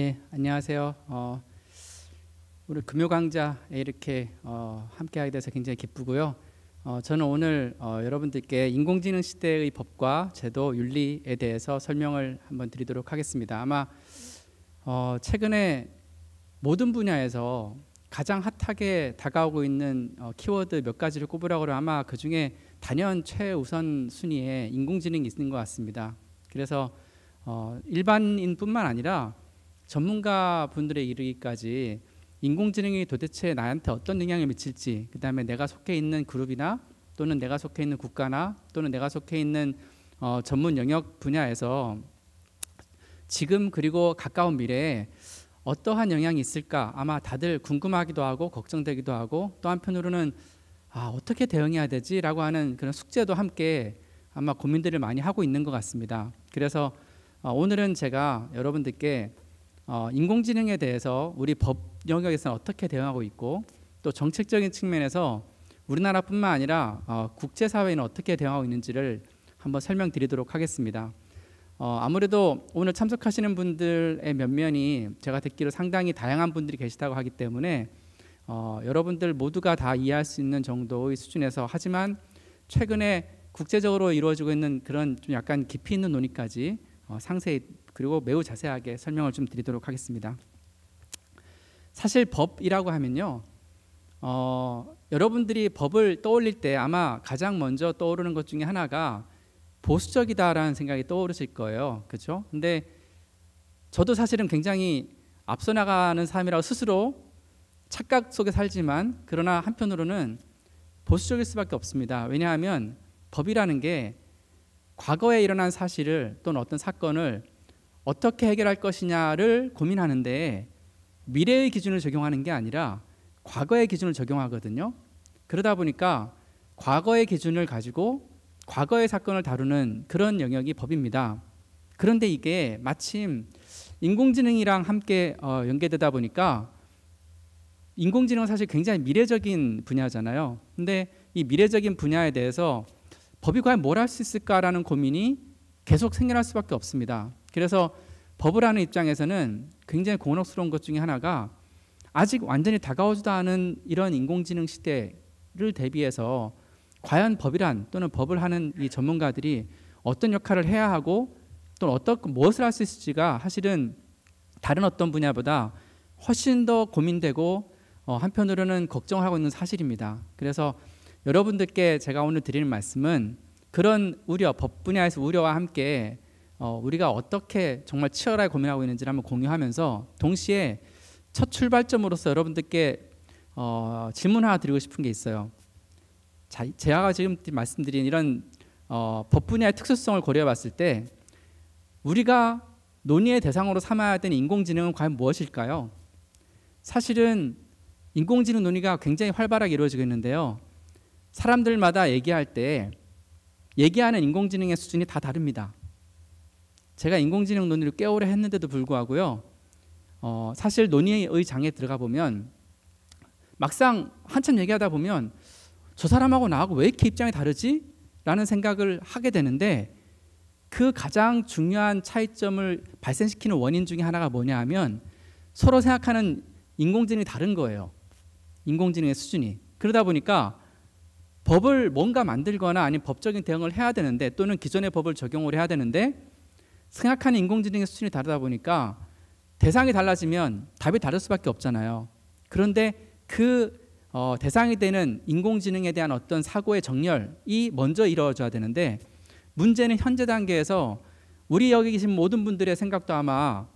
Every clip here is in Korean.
네, 안녕하세요. 어, 오늘 금요 강좌 이렇게 어, 함께하게 돼서 굉장히 기쁘고요. 어, 저는 오늘 어, 여러분들께 인공지능 시대의 법과 제도, 윤리에 대해서 설명을 한번 드리도록 하겠습니다. 아마 어, 최근에 모든 분야에서 가장 핫하게 다가오고 있는 어, 키워드 몇 가지를 꼽으라고 아마 그 중에 단연 최우선 순위에 인공지능이 있는 것 같습니다. 그래서 일반인뿐만 아니라 전문가 분들의 이르기까지 인공지능이 도대체 나한테 어떤 영향을 미칠지 그다음에 내가 속해 있는 그룹이나 또는 내가 속해 있는 국가나 또는 내가 속해 있는 어, 전문 영역 분야에서 지금 그리고 가까운 미래에 어떠한 영향이 있을까 아마 다들 궁금하기도 하고 걱정되기도 하고 또 한편으로는 아, 어떻게 대응해야 되지라고 하는 그런 숙제도 함께 아마 고민들을 많이 하고 있는 것 같습니다. 그래서 어, 오늘은 제가 여러분들께 어, 인공지능에 대해서 우리 법 영역에서는 어떻게 대응하고 있고 또 정책적인 측면에서 우리나라뿐만 아니라 어, 국제사회는 어떻게 대응하고 있는지를 한번 설명드리도록 하겠습니다. 어, 아무래도 오늘 참석하시는 분들의 면면이 제가 듣기로 상당히 다양한 분들이 계시다고 하기 때문에 어, 여러분들 모두가 다 이해할 수 있는 정도의 수준에서 하지만 최근에 국제적으로 이루어지고 있는 그런 좀 약간 깊이 있는 논의까지 어, 상세히 그리고 매우 자세하게 설명을 좀 드리도록 하겠습니다. 사실 법이라고 하면요. 어, 여러분들이 법을 떠올릴 때 아마 가장 먼저 떠오르는 것 중에 하나가 보수적이다라는 생각이 떠오르실 거예요. 그렇죠? 근데 저도 사실은 굉장히 앞서 나가는 삶이라고 스스로 착각 속에 살지만 그러나 한편으로는 보수적일 수밖에 없습니다. 왜냐하면 법이라는 게 과거에 일어난 사실을 또는 어떤 사건을 어떻게 해결할 것이냐를 고민하는데 미래의 기준을 적용하는 게 아니라 과거의 기준을 적용하거든요. 그러다 보니까 과거의 기준을 가지고 과거의 사건을 다루는 그런 영역이 법입니다. 그런데 이게 마침 인공지능이랑 함께 어, 연계되다 보니까 인공지능은 사실 굉장히 미래적인 분야잖아요. 근데 이 미래적인 분야에 대해서 법이 과연 뭘 할 수 있을까라는 고민이 계속 생겨날 수밖에 없습니다. 그래서 법을 하는 입장에서는 굉장히 곤혹스러운 것 중에 하나가 아직 완전히 다가오지도 않은 이런 인공지능 시대를 대비해서 과연 법이란 또는 법을 하는 이 전문가들이 어떤 역할을 해야 하고 또는 어게 무엇을 할 수 있을지가 사실은 다른 어떤 분야보다 훨씬 더 고민되고 어, 한편으로는 걱정하고 있는 사실입니다. 그래서 여러분들께 제가 오늘 드리는 말씀은 그런 우려, 법 분야에서 우려와 함께 어, 우리가 어떻게 정말 치열하게 고민하고 있는지를 한번 공유하면서 동시에 첫 출발점으로서 여러분들께 어, 질문 하나 드리고 싶은 게 있어요. 자, 제가 지금 말씀드린 이런 어, 법 분야의 특수성을 고려해봤을 때 우리가 논의의 대상으로 삼아야 되는 인공지능은 과연 무엇일까요? 사실은 인공지능 논의가 굉장히 활발하게 이루어지고 있는데요. 사람들마다 얘기할 때 얘기하는 인공지능의 수준이 다 다릅니다. 제가 인공지능 논의를 꽤 오래 했는데도 불구하고요. 어, 사실 논의의 장에 들어가 보면 막상 한참 얘기하다 보면 저 사람하고 나하고 왜 이렇게 입장이 다르지? 라는 생각을 하게 되는데 그 가장 중요한 차이점을 발생시키는 원인 중에 하나가 뭐냐 하면 서로 생각하는 인공지능이 다른 거예요. 인공지능의 수준이. 그러다 보니까 법을 뭔가 만들거나 아니면 법적인 대응을 해야 되는데 또는 기존의 법을 적용을 해야 되는데 생각하는 인공지능의 수준이 다르다 보니까 대상이 달라지면 답이 다를 수밖에 없잖아요. 그런데 그 어, 대상이 되는 인공지능에 대한 어떤 사고의 정렬이 먼저 이루어져야 되는데 문제는 현재 단계에서 우리 여기 계신 모든 분들의 생각도 아마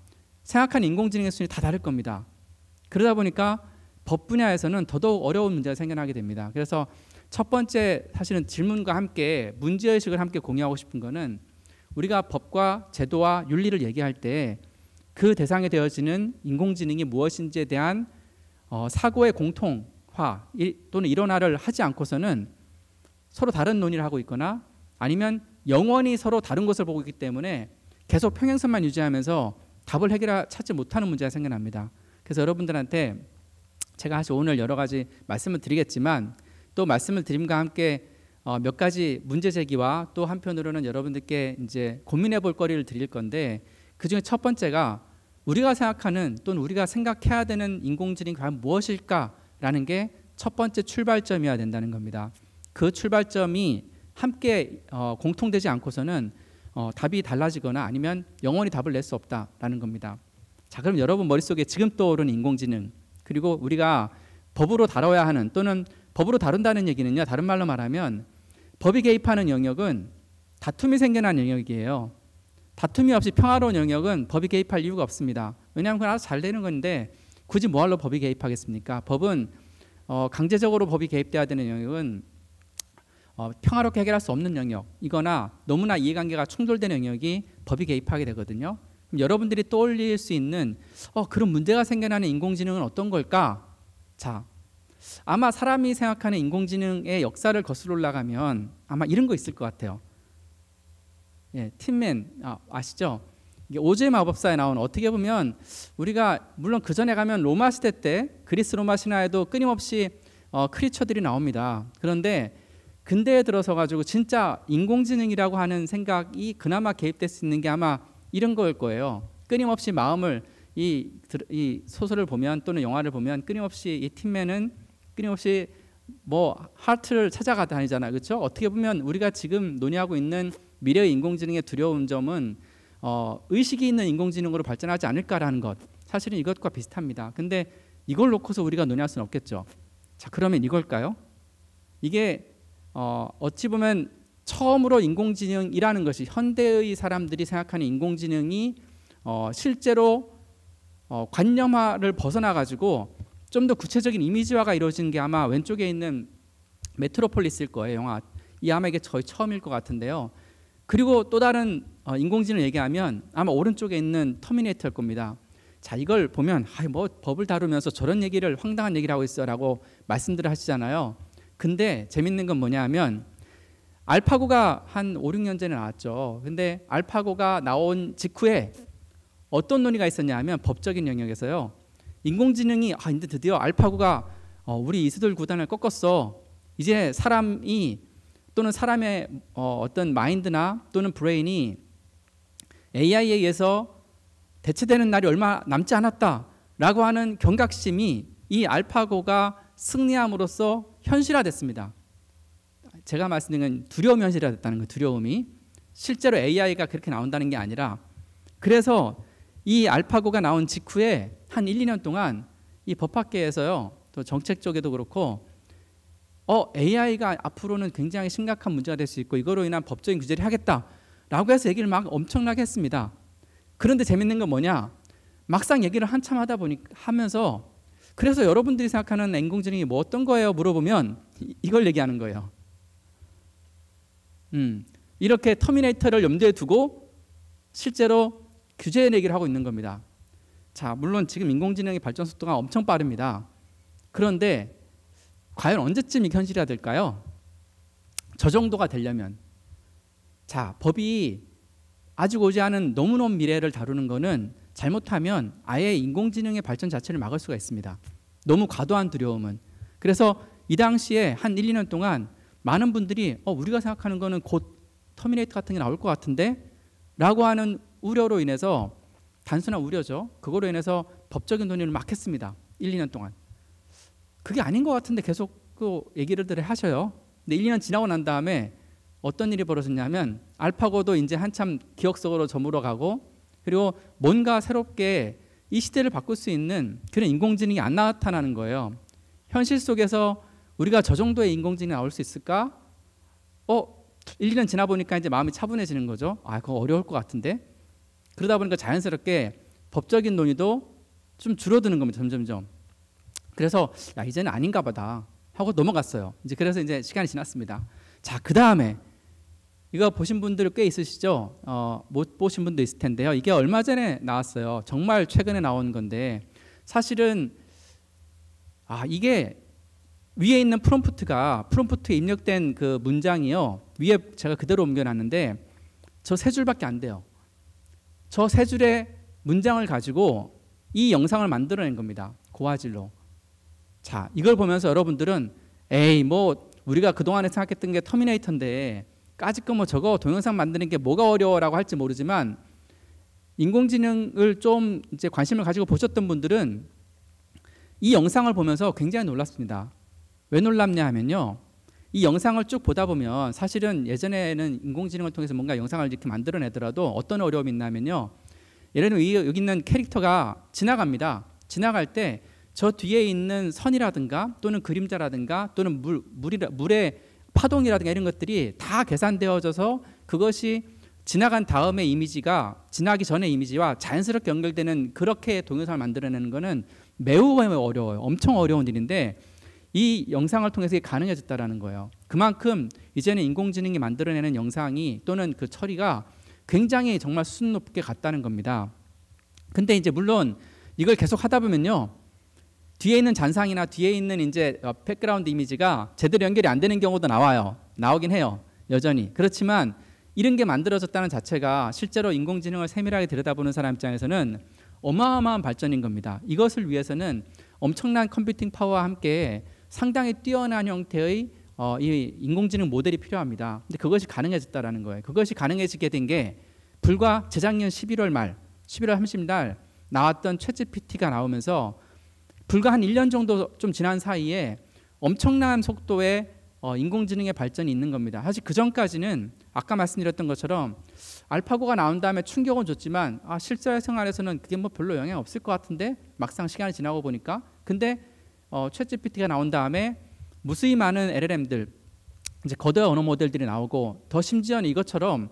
생각하는 인공지능의 수준이 다 다를 겁니다. 그러다 보니까 법 분야에서는 더더욱 어려운 문제가 생겨나게 됩니다. 그래서 첫 번째 사실은 질문과 함께 문제의식을 함께 공유하고 싶은 거는 우리가 법과 제도와 윤리를 얘기할 때 그 대상이 되어지는 인공지능이 무엇인지에 대한 어, 사고의 공통화 또는 일원화를 하지 않고서는 서로 다른 논의를 하고 있거나 아니면 영원히 서로 다른 것을 보고 있기 때문에 계속 평행선만 유지하면서 답을 해결하 찾지 못하는 문제가 생겨납니다. 그래서 여러분들한테 제가 사실 오늘 여러 가지 말씀을 드리겠지만 또 말씀을 드림과 함께 어, 몇 가지 문제 제기와 또 한편으로는 여러분들께 이제 고민해 볼 거리를 드릴 건데 그 중에 첫 번째가 우리가 생각하는 또는 우리가 생각해야 되는 인공지능이 과연 무엇일까라는 게 첫 번째 출발점이어야 된다는 겁니다. 그 출발점이 함께 어, 공통되지 않고서는 어, 답이 달라지거나 아니면 영원히 답을 낼 수 없다라는 겁니다. 자, 그럼 여러분 머릿속에 지금 떠오른 인공지능 그리고 우리가 법으로 다뤄야 하는 또는 법으로 다룬다는 얘기는요. 다른 말로 말하면 법이 개입하는 영역은 다툼이 생겨난 영역이에요. 다툼이 없이 평화로운 영역은 법이 개입할 이유가 없습니다. 왜냐하면 그건 아주 잘 되는 건데 굳이 뭐할로 법이 개입하겠습니까? 법은 어, 강제적으로 법이 개입돼야 되는 영역은 어, 평화롭게 해결할 수 없는 영역이거나 너무나 이해관계가 충돌되 영역이 법이 개입하게 되거든요. 그럼 여러분들이 떠올릴 수 있는 어, 그런 문제가 생겨나는 인공지능은 어떤 걸까? 자, 아마 사람이 생각하는 인공지능의 역사를 거슬러 올라가면 아마 이런 거 있을 것 같아요. 예, 팀맨 아, 아시죠? 오즈의 마법사에 나온 어떻게 보면 우리가 물론 그 전에 가면 로마 시대 때 그리스 로마 신화에도 끊임없이 어, 크리처들이 나옵니다. 그런데 근대에 들어서 가지고 진짜 인공지능이라고 하는 생각이 그나마 개입될 수 있는 게 아마 이런 거일 거예요. 끊임없이 마음을 이, 이 소설을 보면 또는 영화를 보면 끊임없이 이 팀맨은 끊임없이 뭐 하트를 찾아가 다니잖아요. 그렇죠? 어떻게 보면 우리가 지금 논의하고 있는 미래의 인공지능의 두려운 점은 어, 의식이 있는 인공지능으로 발전하지 않을까라는 것. 사실은 이것과 비슷합니다. 근데 이걸 놓고서 우리가 논의할 수는 없겠죠. 자, 그러면 이걸까요? 이게 어, 어찌 보면 처음으로 인공지능이라는 것이 현대의 사람들이 생각하는 인공지능이 어, 실제로 어, 관념화를 벗어나 가지고 좀더 구체적인 이미지화가 이루어진 게 아마 왼쪽에 있는 메트로폴리스일 거예요. 영화 이 아마 이게 저희 처음일 것 같은데요. 그리고 또 다른 어, 인공지능 얘기하면 아마 오른쪽에 있는 터미네이터일 겁니다. 자 이걸 보면 아뭐 법을 다루면서 저런 얘기를 황당한 얘기를 하고 있어라고 말씀들을 하시잖아요. 근데 재밌는 건 뭐냐하면 알파고가 한 5, 6년 전에 나왔죠. 근데 알파고가 나온 직후에 어떤 논의가 있었냐면 법적인 영역에서요. 인공지능이 아 근데 드디어 알파고가 어, 우리 이스돌 구단을 꺾었어. 이제 사람이 또는 사람의 어, 어떤 마인드나 또는 브레인이 AI에 의해서 대체되는 날이 얼마 남지 않았다라고 하는 경각심이 이 알파고가 승리함으로써 현실화됐습니다. 제가 말씀드린 건두려움 현실화됐다는 거 그 두려움이 실제로 AI가 그렇게 나온다는 게 아니라 그래서 이 알파고가 나온 직후에 한 1, 2년 동안 이 법학계에서요. 또 정책 쪽에도 그렇고 어, AI가 앞으로는 굉장히 심각한 문제가 될 수 있고 이거로 인한 법적인 규제를 하겠다라고 해서 얘기를 막 엄청나게 했습니다. 그런데 재밌는 건 뭐냐? 막상 얘기를 한참 하다 보니 하면서 그래서 여러분들이 생각하는 인공지능이 뭐 어떤 거예요? 물어보면 이걸 얘기하는 거예요. 음, 이렇게 터미네이터를 염두에 두고 실제로 규제 얘기를 하고 있는 겁니다. 자, 물론 지금 인공지능의 발전 속도가 엄청 빠릅니다. 그런데 과연 언제쯤 이 현실화 될까요? 저 정도가 되려면 자, 법이 아직 오지 않은 너무너무 미래를 다루는 거는 잘못하면 아예 인공지능의 발전 자체를 막을 수가 있습니다. 너무 과도한 두려움은. 그래서 이 당시에 한 1, 2년 동안 많은 분들이 어, 우리가 생각하는 거는 곧 터미네이터 같은 게 나올 것 같은데 라고 하는 우려로 인해서 단순한 우려죠. 그거로 인해서 법적인 논의를 막 했습니다. 1, 2년 동안. 그게 아닌 것 같은데 계속 또 그 얘기를 들 하셔요. 근데 1, 2년 지나고 난 다음에 어떤 일이 벌어졌냐면 알파고도 이제 한참 기억 속으로 저물어 가고 그리고 뭔가 새롭게 이 시대를 바꿀 수 있는 그런 인공지능이 안 나타나는 거예요. 현실 속에서 우리가 저 정도의 인공지능이 나올 수 있을까? 어, 1, 2년 지나 보니까 이제 마음이 차분해지는 거죠. 아, 그거 어려울 것 같은데. 그러다 보니까 자연스럽게 법적인 논의도 좀 줄어드는 겁니다. 점점점. 그래서 야 이제는 아닌가 보다 하고 넘어갔어요. 이제 그래서 이제 시간이 지났습니다. 자, 그 다음에 이거 보신 분들 꽤 있으시죠? 어, 못 보신 분도 있을 텐데요. 이게 얼마 전에 나왔어요. 정말 최근에 나온 건데 사실은 아 이게 위에 있는 프롬프트가 프롬프트에 입력된 그 문장이요 위에 제가 그대로 옮겨놨는데 저 세 줄밖에 안 돼요. 저세 줄의 문장을 가지고 이 영상을 만들어낸 겁니다. 고화질로. 자, 이걸 보면서 여러분들은 에이, 뭐 우리가 그동안에 생각했던 게 터미네이터인데 까짓거 뭐 저거 동영상 만드는 게 뭐가 어려워라고 할지 모르지만 인공지능을 좀 이제 관심을 가지고 보셨던 분들은 이 영상을 보면서 굉장히 놀랐습니다. 왜 놀랍냐 하면요. 이 영상을 쭉 보다 보면 사실은 예전에는 인공지능을 통해서 뭔가 영상을 이렇게 만들어내더라도 어떤 어려움이 있냐면요. 예를 들면 여기 있는 캐릭터가 지나갑니다. 지나갈 때 저 뒤에 있는 선이라든가 또는 그림자라든가 또는 물, 물이라, 물의 파동이라든가 이런 것들이 다 계산되어져서 그것이 지나간 다음에 이미지가 지나기 전에 이미지와 자연스럽게 연결되는 그렇게 동영상을 만들어내는 것은 매우 매우 어려워요. 엄청 어려운 일인데 이 영상을 통해서 가능해졌다라는 거예요. 그만큼 이제는 인공지능이 만들어내는 영상이 또는 그 처리가 굉장히 정말 수준 높게 갔다는 겁니다. 근데 이제 물론 이걸 계속 하다 보면요. 뒤에 있는 잔상이나 뒤에 있는 이제 백그라운드 어, 이미지가 제대로 연결이 안 되는 경우도 나와요. 나오긴 해요. 여전히. 그렇지만 이런 게 만들어졌다는 자체가 실제로 인공지능을 세밀하게 들여다보는 사람 입장에서는 어마어마한 발전인 겁니다. 이것을 위해서는 엄청난 컴퓨팅 파워와 함께 상당히 뛰어난 형태의 어, 이 인공지능 모델이 필요합니다. 근데 그것이 가능해졌다라는 거예요. 그것이 가능해지게 된 게 불과 재작년 11월 말, 11월 30일 날 나왔던 챗GPT가 나오면서 불과 한 1년 정도 좀 지난 사이에 엄청난 속도의 어, 인공지능의 발전이 있는 겁니다. 사실 그 전까지는 아까 말씀드렸던 것처럼 알파고가 나온 다음에 충격은 줬지만 아, 실제 생활에서는 그게 뭐 별로 영향 없을 것 같은데 막상 시간이 지나고 보니까 근데 어, 챗GPT가 나온 다음에 무수히 많은 LLM들 이제 거대 언어 모델들이 나오고 더 심지어는 이것처럼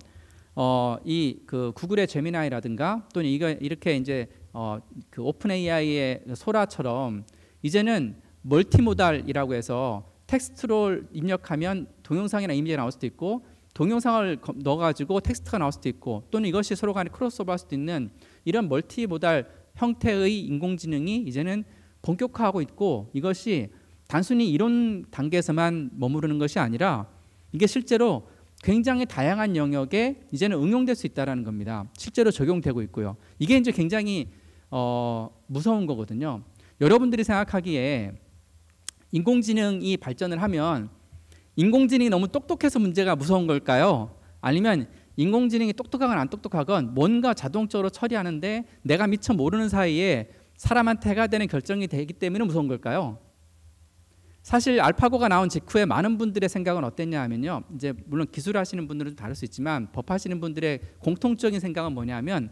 어, 이 그 구글의 제미나이라든가 또는 이거 이렇게 이제 어, 그 오픈 AI의 소라처럼 이제는 멀티모달이라고 해서 텍스트로 입력하면 동영상이나 이미지가 나올 수도 있고 동영상을 넣어가지고 텍스트가 나올 수도 있고 또는 이것이 서로 간에 크로스오버할 수도 있는 이런 멀티모달 형태의 인공지능이 이제는 본격화하고 있고 이것이 단순히 이론 단계에서만 머무르는 것이 아니라 이게 실제로 굉장히 다양한 영역에 이제는 응용될 수 있다라는 겁니다. 실제로 적용되고 있고요. 이게 이제 굉장히 어, 무서운 거거든요. 여러분들이 생각하기에 인공지능이 발전을 하면 인공지능이 너무 똑똑해서 문제가 무서운 걸까요? 아니면 인공지능이 똑똑하건 안 똑똑하건 뭔가 자동적으로 처리하는데 내가 미처 모르는 사이에 사람한테 해가 되는 결정이 되기 때문에 무서운 걸까요? 사실 알파고가 나온 직후에 많은 분들의 생각은 어땠냐 하면요. 이제 물론 기술하시는 분들은 다를 수 있지만 법하시는 분들의 공통적인 생각은 뭐냐면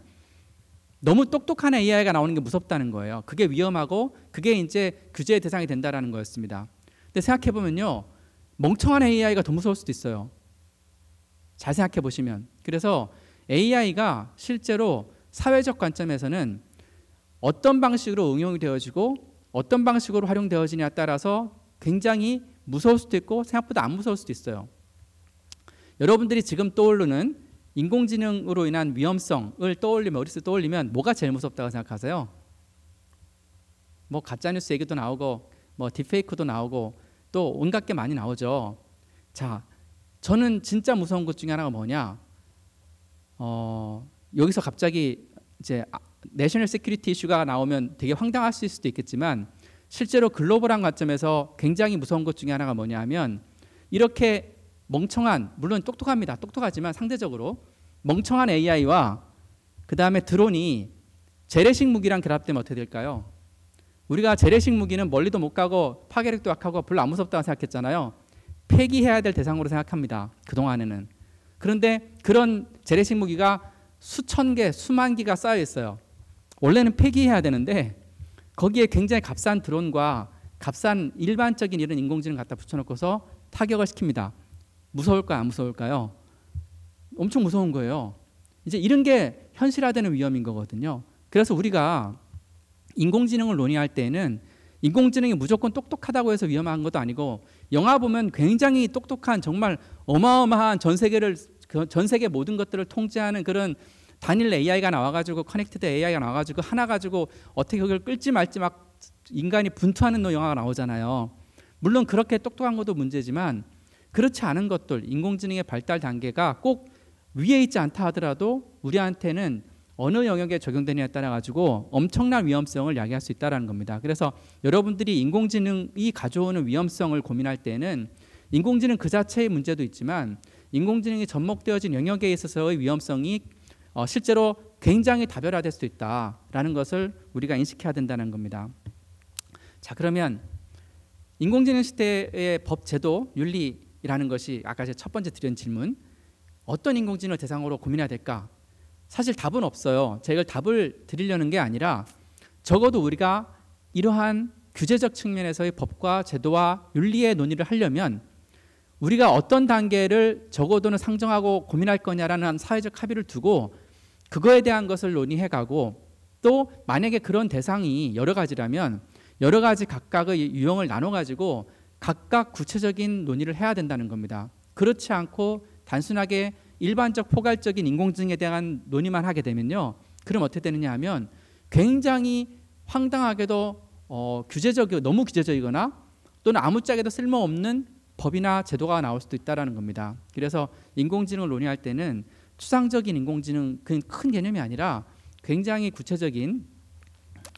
너무 똑똑한 AI가 나오는 게 무섭다는 거예요. 그게 위험하고 그게 이제 규제의 대상이 된다라는 거였습니다. 근데 생각해 보면요. 멍청한 AI가 더 무서울 수도 있어요. 잘 생각해 보시면. 그래서 AI가 실제로 사회적 관점에서는 어떤 방식으로 응용이 되어지고 어떤 방식으로 활용되어지냐에 따라서 굉장히 무서울 수도 있고 생각보다 안 무서울 수도 있어요. 여러분들이 지금 떠오르는 인공지능으로 인한 위험성을 떠올리면 어디서 떠올리면 뭐가 제일 무섭다고 생각하세요? 뭐 가짜 뉴스 얘기도 나오고 뭐 딥페이크도 나오고 또 온갖 게 많이 나오죠. 자, 저는 진짜 무서운 것 중에 하나가 뭐냐? 어, 여기서 갑자기 이제 아, 내셔널 시큐리티 이슈가 나오면 되게 황당하실 수도 있겠지만 실제로 글로벌한 관점에서 굉장히 무서운 것 중에 하나가 뭐냐 하면 이렇게 멍청한 물론 똑똑합니다. 똑똑하지만 상대적으로 멍청한 AI와 그 다음에 드론이 재래식 무기랑 결합되면 어떻게 될까요? 우리가 재래식 무기는 멀리도 못 가고 파괴력도 약하고 별로 안 무섭다고 생각했잖아요. 폐기해야 될 대상으로 생각합니다. 그동안에는. 그런데 그런 재래식 무기가 수천 개, 수만 개가 쌓여 있어요. 원래는 폐기해야 되는데 거기에 굉장히 값싼 드론과 값싼 일반적인 이런 인공지능 갖다 붙여놓고서 타격을 시킵니다. 무서울까요? 안 무서울까요? 엄청 무서운 거예요. 이제 이런 게 현실화되는 위험인 거거든요. 그래서 우리가 인공지능을 논의할 때에는 인공지능이 무조건 똑똑하다고 해서 위험한 것도 아니고 영화 보면 굉장히 똑똑한 정말 어마어마한 전 세계를 전 세계 모든 것들을 통제하는 그런 단일 AI가 나와가지고 커넥티드 AI가 나와가지고 하나 가지고 어떻게 그걸 끌지 말지 막 인간이 분투하는 영화가 나오잖아요. 물론 그렇게 똑똑한 것도 문제지만 그렇지 않은 것들 인공지능의 발달 단계가 꼭 위에 있지 않다 하더라도 우리한테는 어느 영역에 적용되느냐에 따라 가지고 엄청난 위험성을 야기할 수 있다라는 겁니다. 그래서 여러분들이 인공지능이 가져오는 위험성을 고민할 때는 인공지능 그 자체의 문제도 있지만 인공지능이 접목되어진 영역에 있어서의 위험성이 어, 실제로 굉장히 다별화될 수도 있다라는 것을 우리가 인식해야 된다는 겁니다. 자 그러면 인공지능 시대의 법 제도 윤리라는 것이 아까 제첫 번째 드린 질문 어떤 인공지능을 대상으로 고민해야 될까? 사실 답은 없어요. 제가 답을 드리려는 게 아니라 적어도 우리가 이러한 규제적 측면에서의 법과 제도와 윤리의 논의를 하려면 우리가 어떤 단계를 적어도는 상정하고 고민할 거냐라는 사회적 합의를 두고 그거에 대한 것을 논의해 가고 또 만약에 그런 대상이 여러 가지라면 여러 가지 각각의 유형을 나눠 가지고 각각 구체적인 논의를 해야 된다는 겁니다. 그렇지 않고 단순하게 일반적 포괄적인 인공지능에 대한 논의만 하게 되면요. 그럼 어떻게 되느냐 하면 굉장히 황당하게도 어, 규제적이 너무 규제적이거나 또는 아무짝에도 쓸모없는 법이나 제도가 나올 수도 있다라는 겁니다. 그래서 인공지능을 논의할 때는 추상적인 인공지능 그큰 개념이 아니라 굉장히 구체적인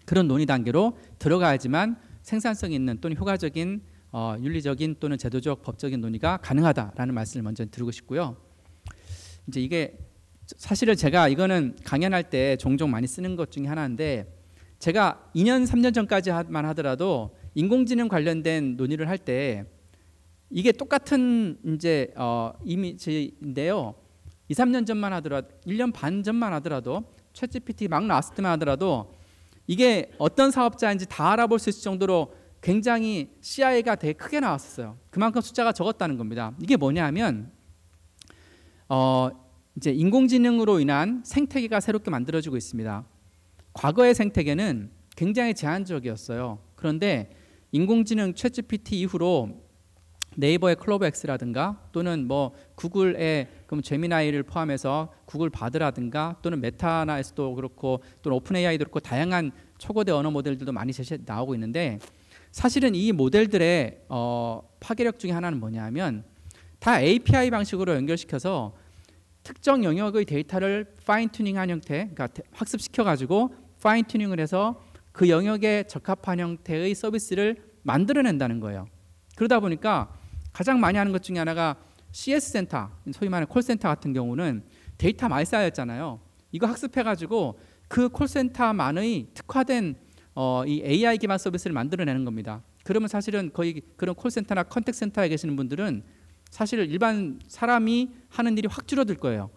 그런 논의 단계로 들어가야지만 생산성 있는 또는 효과적인 어, 윤리적인 또는 제도적 법적인 논의가 가능하다라는 말씀을 먼저 드리고 싶고요. 이제 이게 사실은 제가 이거는 강연할 때 종종 많이 쓰는 것 중에 하나인데 제가 2년 3년 전까지만 하더라도 인공지능 관련된 논의를 할 때 이게 똑같은 이제 어, 이미지인데요. 2, 3년 전만 하더라도 1년 반 전만 하더라도 챗GPT 막 나왔을 때만 하더라도 이게 어떤 사업자인지 다 알아볼 수 있을 정도로 굉장히 c i 가 되게 크게 나왔었어요. 그만큼 숫자가 적었다는 겁니다. 이게 뭐냐면 어 이제 인공지능으로 인한 생태계가 새롭게 만들어지고 있습니다. 과거의 생태계는 굉장히 제한적이었어요. 그런데 인공지능 챗GPT 이후로 네이버의 클로버 스라든가 또는 뭐 구글의 그럼 제미나이를 포함해서 구글 바드라든가 또는 메타나에서도 그렇고 또는 오픈 AI도 그렇고 다양한 초거대 언어 모델들도 많이 제시 나오고 있는데 사실은 이 모델들의 어, 파괴력 중에 하나는 뭐냐면 다 API 방식으로 연결시켜서 특정 영역의 데이터를 파인 튜닝한 형태, 그러니까 학습시켜 가지고 파인 튜닝을 해서 그 영역에 적합한 형태의 서비스를 만들어낸다는 거예요. 그러다 보니까 가장 많이 하는 것 중에 하나가 CS 센터, 소위 말하는 콜센터 같은 경우는 데이터 말살였잖아요. 이거 학습해가지고 그 콜센터만의 특화된 어, 이 AI 기반 서비스를 만들어내는 겁니다. 그러면 사실은 거의 그런 콜센터나 컨택센터에 계시는 분들은 사실 일반 사람이 하는 일이 확 줄어들 거예요.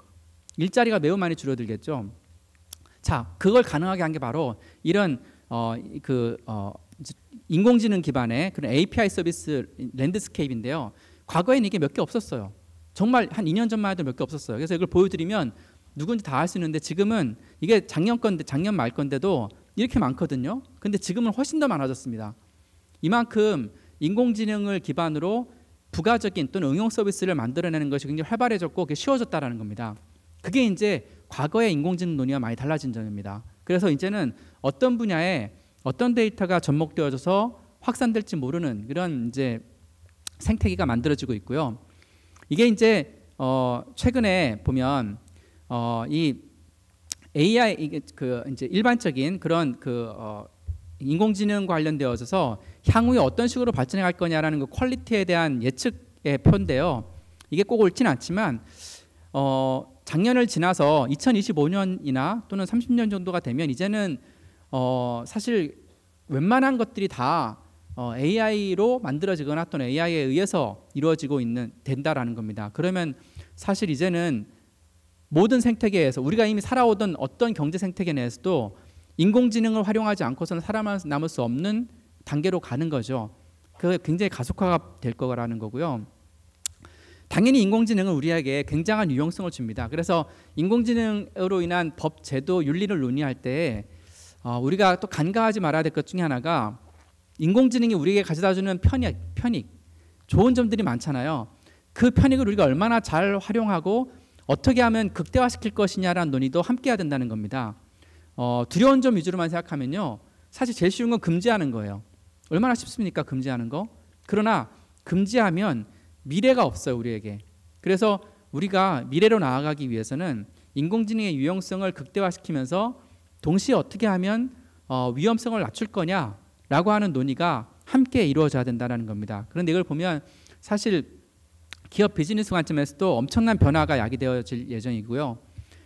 일자리가 매우 많이 줄어들겠죠. 자, 그걸 가능하게 한 게 바로 이런 어, 그 어, 인공지능 기반의 그런 API 서비스 랜드스케이프인데요. 과거에는 이게 몇 개 없었어요. 정말 한 2년 전만 해도 몇 개 없었어요. 그래서 이걸 보여드리면 누군지 다 알 수 있는데 지금은 이게 작년 건데 작년 말 건데도 이렇게 많거든요. 근데 지금은 훨씬 더 많아졌습니다. 이만큼 인공지능을 기반으로 부가적인 또는 응용 서비스를 만들어내는 것이 굉장히 활발해졌고 그게 쉬워졌다라는 겁니다. 그게 이제 과거의 인공지능 논의와 많이 달라진 점입니다. 그래서 이제는 어떤 분야에 어떤 데이터가 접목되어져서 확산될지 모르는 그런 이제 생태계가 만들어지고 있고요. 이게 이제 어 최근에 보면 어이 AI 이게 그 이제 일반적인 그런 그어 인공지능 관련되어져서 향후에 어떤 식으로 발전해 갈 거냐라는 그 퀄리티에 대한 예측의 표인데요. 이게 꼭 옳진 않지만 어 작년을 지나서 2025년이나 또는 30년 정도가 되면 이제는 어, 사실 웬만한 것들이 다 어, AI로 만들어지거나 또는 AI에 의해서 이루어지고 있는 된다라는 겁니다. 그러면 사실 이제는 모든 생태계에서 우리가 이미 살아오던 어떤 경제 생태계 내에서도 인공지능을 활용하지 않고서는 살아만 남을 수 없는 단계로 가는 거죠. 그 굉장히 가속화가 될 거라는 거고요. 당연히 인공지능은 우리에게 굉장한 유용성을 줍니다. 그래서 인공지능으로 인한 법, 제도, 윤리를 논의할 때 어, 우리가 또 간과하지 말아야 될 것 중에 하나가 인공지능이 우리에게 가져다주는 편익, 편익, 좋은 점들이 많잖아요. 그 편익을 우리가 얼마나 잘 활용하고 어떻게 하면 극대화시킬 것이냐라는 논의도 함께 해야 된다는 겁니다. 어, 두려운 점 위주로만 생각하면요. 사실 제일 쉬운 건 금지하는 거예요. 얼마나 쉽습니까? 금지하는 거. 그러나 금지하면 미래가 없어요, 우리에게. 그래서 우리가 미래로 나아가기 위해서는 인공지능의 유용성을 극대화시키면서 동시에 어떻게 하면 어, 위험성을 낮출 거냐라고 하는 논의가 함께 이루어져야 된다는 겁니다. 그런데 이걸 보면 사실 기업 비즈니스 관점에서도 엄청난 변화가 야기되어질 예정이고요.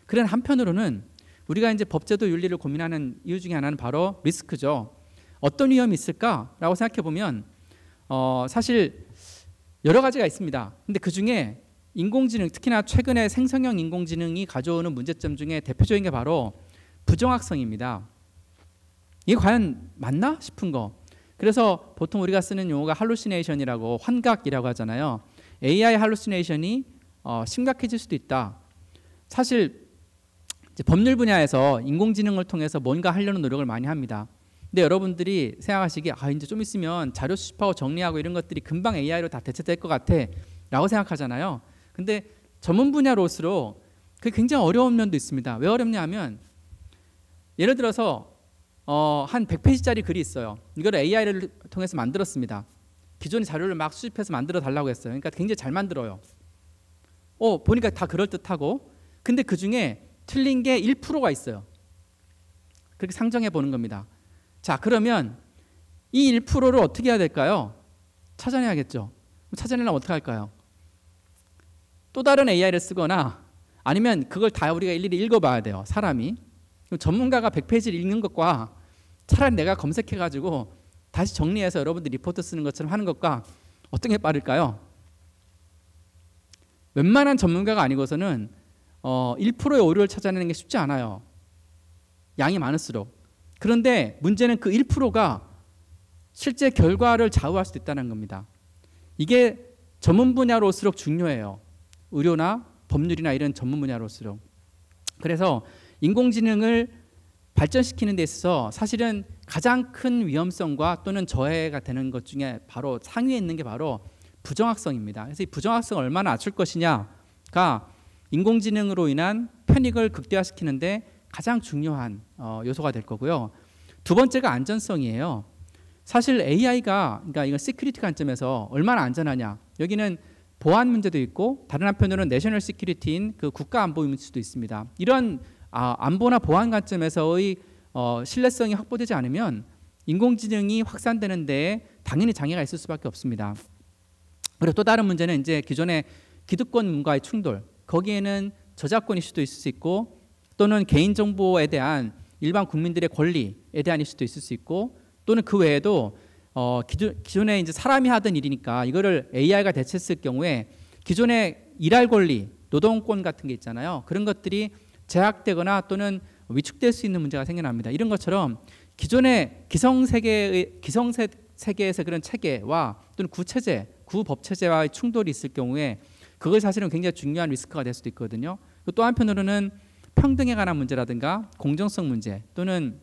그런 한편으로는 우리가 이제 법제도 윤리를 고민하는 이유 중에 하나는 바로 리스크죠. 어떤 위험이 있을까라고 생각해 보면 어, 사실 여러 가지가 있습니다. 근데 그 중에 인공지능 특히나 최근에 생성형 인공지능이 가져오는 문제점 중에 대표적인 게 바로 부정확성입니다 이게 과연 맞나 싶은 거. 그래서 보통 우리가 쓰는 용어가 할루시네이션이라고 환각이라고 하잖아요. AI 할루시네이션이 어, 심각해질 수도 있다. 사실 법률 분야에서 인공지능을 통해서 뭔가 하려는 노력을 많이 합니다. 근데 여러분들이 생각하시기에 아 이제 좀 있으면 자료 수집하고 정리하고 이런 것들이 금방 AI로 다 대체될 것 같아라고 생각하잖아요. 근데 전문 분야로서로 그 굉장히 어려운 면도 있습니다. 왜 어렵냐 면 예를 들어서 어, 한 100페이지짜리 글이 있어요. 이걸 AI를 통해서 만들었습니다. 기존의 자료를 막 수집해서 만들어 달라고 했어요. 그러니까 굉장히 잘 만들어요. 어, 보니까 다 그럴듯하고 근데 그중에 틀린 게 1%가 있어요. 그렇게 상정해 보는 겁니다. 자, 그러면 이 1%를 어떻게 해야 될까요? 찾아내야겠죠. 찾아내려면 어떻게 할까요? 또 다른 AI를 쓰거나 아니면 그걸 다 우리가 일일이 읽어봐야 돼요. 사람이. 전문가가 100페이지를 읽는 것과 차라리 내가 검색해가지고 다시 정리해서 여러분들 리포트 쓰는 것처럼 하는 것과 어떤 게 빠를까요? 웬만한 전문가가 아니고서는 어, 1%의 오류를 찾아내는 게 쉽지 않아요. 양이 많을수록. 그런데 문제는 그 1%가 실제 결과를 좌우할 수도 있다는 겁니다. 이게 전문 분야로올수록 중요해요. 의료나 법률이나 이런 전문 분야로올수록. 그래서 인공지능을 발전시키는 데 있어서 사실은 가장 큰 위험성과 또는 저해가 되는 것 중에 바로 상위에 있는 게 바로 부정확성입니다 그래서 이부정확성을 얼마나 낮출 것이냐가 인공지능으로 인한 편익을 극대화시키는데 가장 중요한 어, 요소가 될 거고요. 두 번째가 안전성이에요. 사실 AI가 그러니까 이건 시큐리티 관점에서 얼마나 안전하냐. 여기는 보안 문제도 있고 다른 한편으로는 내셔널 시큐리티인 그 국가 안보일 수도 있습니다. 이런 아, 안보나 보안 관점에서의 어, 신뢰성이 확보되지 않으면 인공지능이 확산되는데 당연히 장애가 있을 수밖에 없습니다. 그리고 또 다른 문제는 이제 기존의 기득권과의 충돌 거기에는 저작권 이슈도 있을 수 있고 또는 개인정보에 대한 일반 국민들의 권리에 대한 이슈도 있을 수 있고 또는 그 외에도 어, 기존, 에 이제 사람이 하던 일이니까 이거를 AI가 대체했을 경우에 기존의 일할 권리, 노동권 같은 게 있잖아요. 그런 것들이 제약되거나 또는 위축될 수 있는 문제가 생겨납니다. 이런 것처럼 기존의 기성 세계의 기성 세계에서 그런 체계와 또는 구체제, 구법 체제와의 충돌이 있을 경우에 그걸 사실은 굉장히 중요한 리스크가 될 수도 있거든요. 그 또 한편으로는 평등에 관한 문제라든가 공정성 문제 또는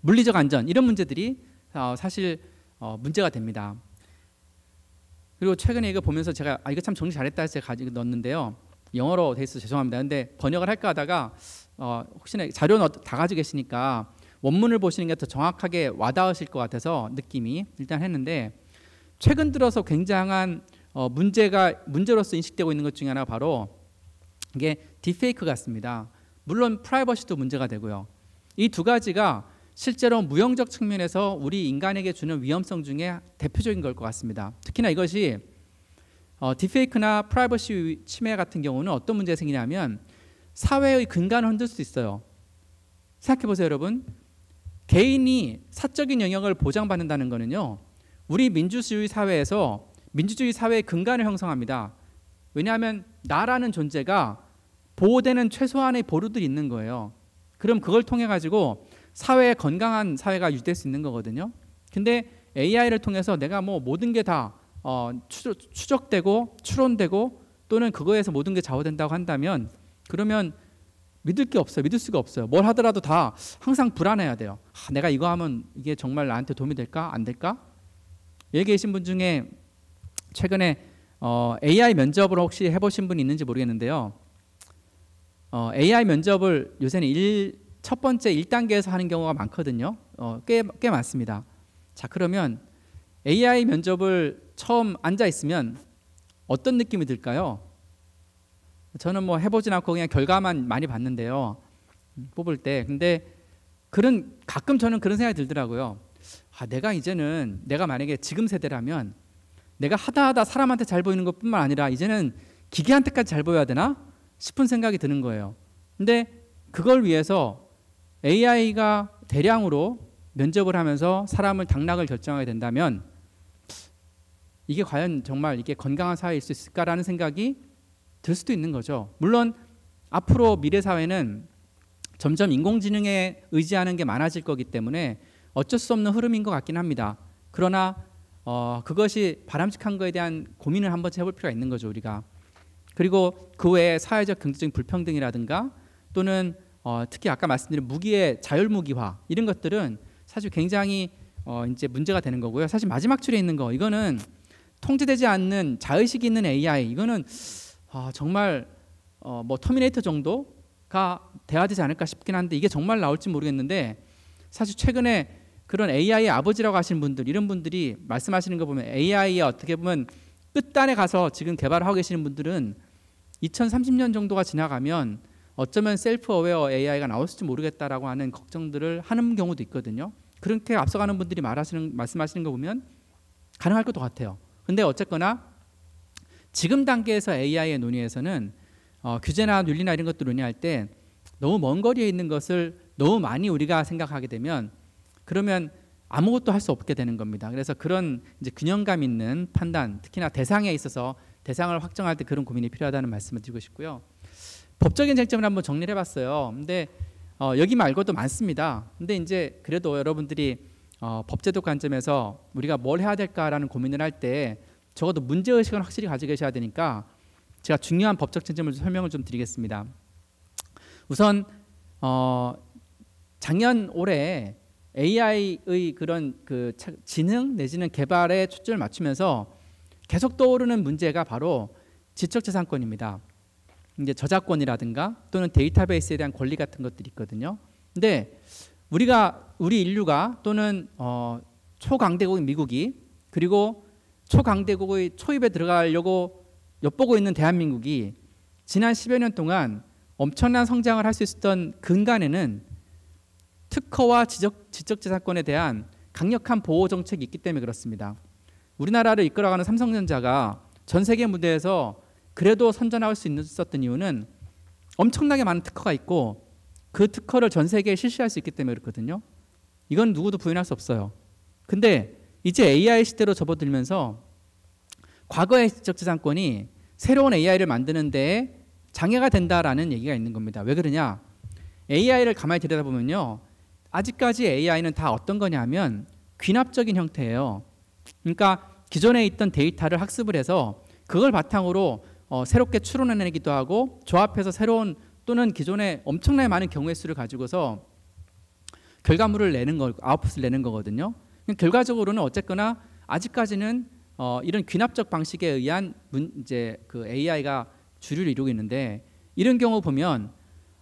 물리적 안전 이런 문제들이 어, 사실 어, 문제가 됩니다. 그리고 최근에 이거 보면서 제가 아 이거 참 정리 잘했다 해서 제가 가지고 넣었는데요. 영어로 돼있어 죄송합니다. 근데 번역을 할까 하다가 어, 혹시나 자료는 다 가지고 계시니까 원문을 보시는 게 더 정확하게 와닿으실 것 같아서 느낌이 일단 했는데 최근 들어서 굉장한 어, 문제가 문제로서 인식되고 있는 것 중에 하나가 바로 이게 디페이크 같습니다. 물론 프라이버시도 문제가 되고요. 이 두 가지가 실제로 무형적 측면에서 우리 인간에게 주는 위험성 중에 대표적인 걸 것 같습니다. 특히나 이것이 어, 딥페이크나 프라이버시 침해 같은 경우는 어떤 문제가 생기냐면 사회의 근간을 흔들 수 있어요. 생각해 보세요, 여러분. 개인이 사적인 영역을 보장받는다는 거는요. 우리 민주주의 사회에서 민주주의 사회의 근간을 형성합니다. 왜냐하면 나라는 존재가 보호되는 최소한의 보루들이 있는 거예요. 그럼 그걸 통해 가지고 사회의 건강한 사회가 유지될 수 있는 거거든요. 근데 AI를 통해서 내가 뭐 모든 게다 어, 추적, 되고 추론되고 또는 그거에서 모든 게 좌우된다고 한다면 그러면 믿을 게 없어요. 믿을 수가 없어요. 뭘 하더라도 다 항상 불안해야 돼요. 아, 내가 이거 하면 이게 정말 나한테 도움이 될까? 안 될까? 여기 계신 분 중에 최근에 어, AI 면접을 혹시 해보신 분이 있는지 모르겠는데요. 어, AI 면접을 요새는 일, 첫 번째 1단계에서 하는 경우가 많거든요. 어, 꽤, 꽤 많습니다. 자, 그러면 AI 면접을 처음 앉아 있으면 어떤 느낌이 들까요? 저는 뭐 해보진 않고 그냥 결과만 많이 봤는데요. 음, 뽑을 때. 근데 그런 가끔 저는 그런 생각이 들더라고요. 아, 내가 이제는 내가 만약에 지금 세대라면 내가 하다 하다 사람한테 잘 보이는 것뿐만 아니라 이제는 기계한테까지 잘 보여야 되나 싶은 생각이 드는 거예요. 근데 그걸 위해서 AI가 대량으로 면접을 하면서 사람을 당락을 결정하게 된다면 이게 과연 정말 이게 건강한 사회일 수 있을까라는 생각이 들 수도 있는 거죠. 물론 앞으로 미래 사회는 점점 인공지능에 의지하는 게 많아질 거기 때문에 어쩔 수 없는 흐름인 것 같긴 합니다. 그러나 어, 그것이 바람직한 거에 대한 고민을 한 번 해볼 필요가 있는 거죠 우리가. 그리고 그 외에 사회적 경제적인 불평등이라든가 또는 어, 특히 아까 말씀드린 무기의 자율무기화 이런 것들은 사실 굉장히 어, 이제 문제가 되는 거고요. 사실 마지막 줄에 있는 거 이거는 통제되지 않는 자의식 있는 AI 이거는 아, 정말 어, 뭐 터미네이터 정도가 돼야되지 않을까 싶긴 한데 이게 정말 나올지 모르겠는데 사실 최근에 그런 AI의 아버지라고 하시는 분들 이런 분들이 말씀하시는 거 보면 AI에 어떻게 보면 끝단에 가서 지금 개발 하고 계시는 분들은 2030년 정도가 지나가면 어쩌면 셀프 어웨어 AI가 나올지 모르겠다라고 하는 걱정들을 하는 경우도 있거든요. 그렇게 앞서가는 분들이 말하시는 말씀하시는 거 보면 가능할 것도 같아요. 근데 어쨌거나 지금 단계에서 AI의 논의에서는 어, 규제나 윤리나 이런 것들 을 논의할 때 너무 먼 거리에 있는 것을 너무 많이 우리가 생각하게 되면 그러면 아무것도 할 수 없게 되는 겁니다. 그래서 그런 이제 균형감 있는 판단, 특히나 대상에 있어서 대상을 확정할 때 그런 고민이 필요하다는 말씀을 드리고 싶고요. 법적인 쟁점을 한번 정리를 해봤어요. 근데 어, 여기 말고도 많습니다. 근데 이제 그래도 여러분들이 어, 법제도 관점에서 우리가 뭘 해야 될까라는 고민을 할 때 적어도 문제 의식은 확실히 가지고 계셔야 되니까 제가 중요한 법적 쟁점을 설명을 좀 드리겠습니다. 우선 어, 작년 올해 AI의 그런 그 지능 내지는 개발에 초점을 맞추면서 계속 떠오르는 문제가 바로 지적재산권입니다. 이제 저작권이라든가 또는 데이터베이스에 대한 권리 같은 것들이 있거든요. 근데 우리가 우리 인류가 또는 어, 초강대국인 미국이 그리고 초강대국의 초입에 들어가려고 엿보고 있는 대한민국이 지난 10여 년 동안 엄청난 성장을 할 수 있었던 근간에는 특허와 지적, 지적재산권에 대한 강력한 보호 정책이 있기 때문에 그렇습니다. 우리나라를 이끌어가는 삼성전자가 전 세계 무대에서 그래도 선전할 수 있었던 이유는 엄청나게 많은 특허가 있고 그 특허를 전 세계에 실시할 수 있기 때문에 그렇거든요. 이건 누구도 부인할 수 없어요. 근데 이제 AI 시대로 접어들면서 과거의 지적 재산권이 새로운 AI를 만드는 데 장애가 된다라는 얘기가 있는 겁니다. 왜 그러냐? AI를 가만히 들여다보면요. 아직까지 AI는 다 어떤 거냐 하면 귀납적인 형태예요. 그러니까 기존에 있던 데이터를 학습을 해서 그걸 바탕으로 어, 새롭게 추론해내기도 하고 조합해서 새로운 또는 기존에 엄청나게 많은 경우의 수를 가지고서 결과물을 내는 거, 아웃풋을 내는 거거든요. 그러니까 결과적으로는 어쨌거나 아직까지는 어, 이런 귀납적 방식에 의한 문, 이제 그 AI가 주류를 이루고 있는데 이런 경우 보면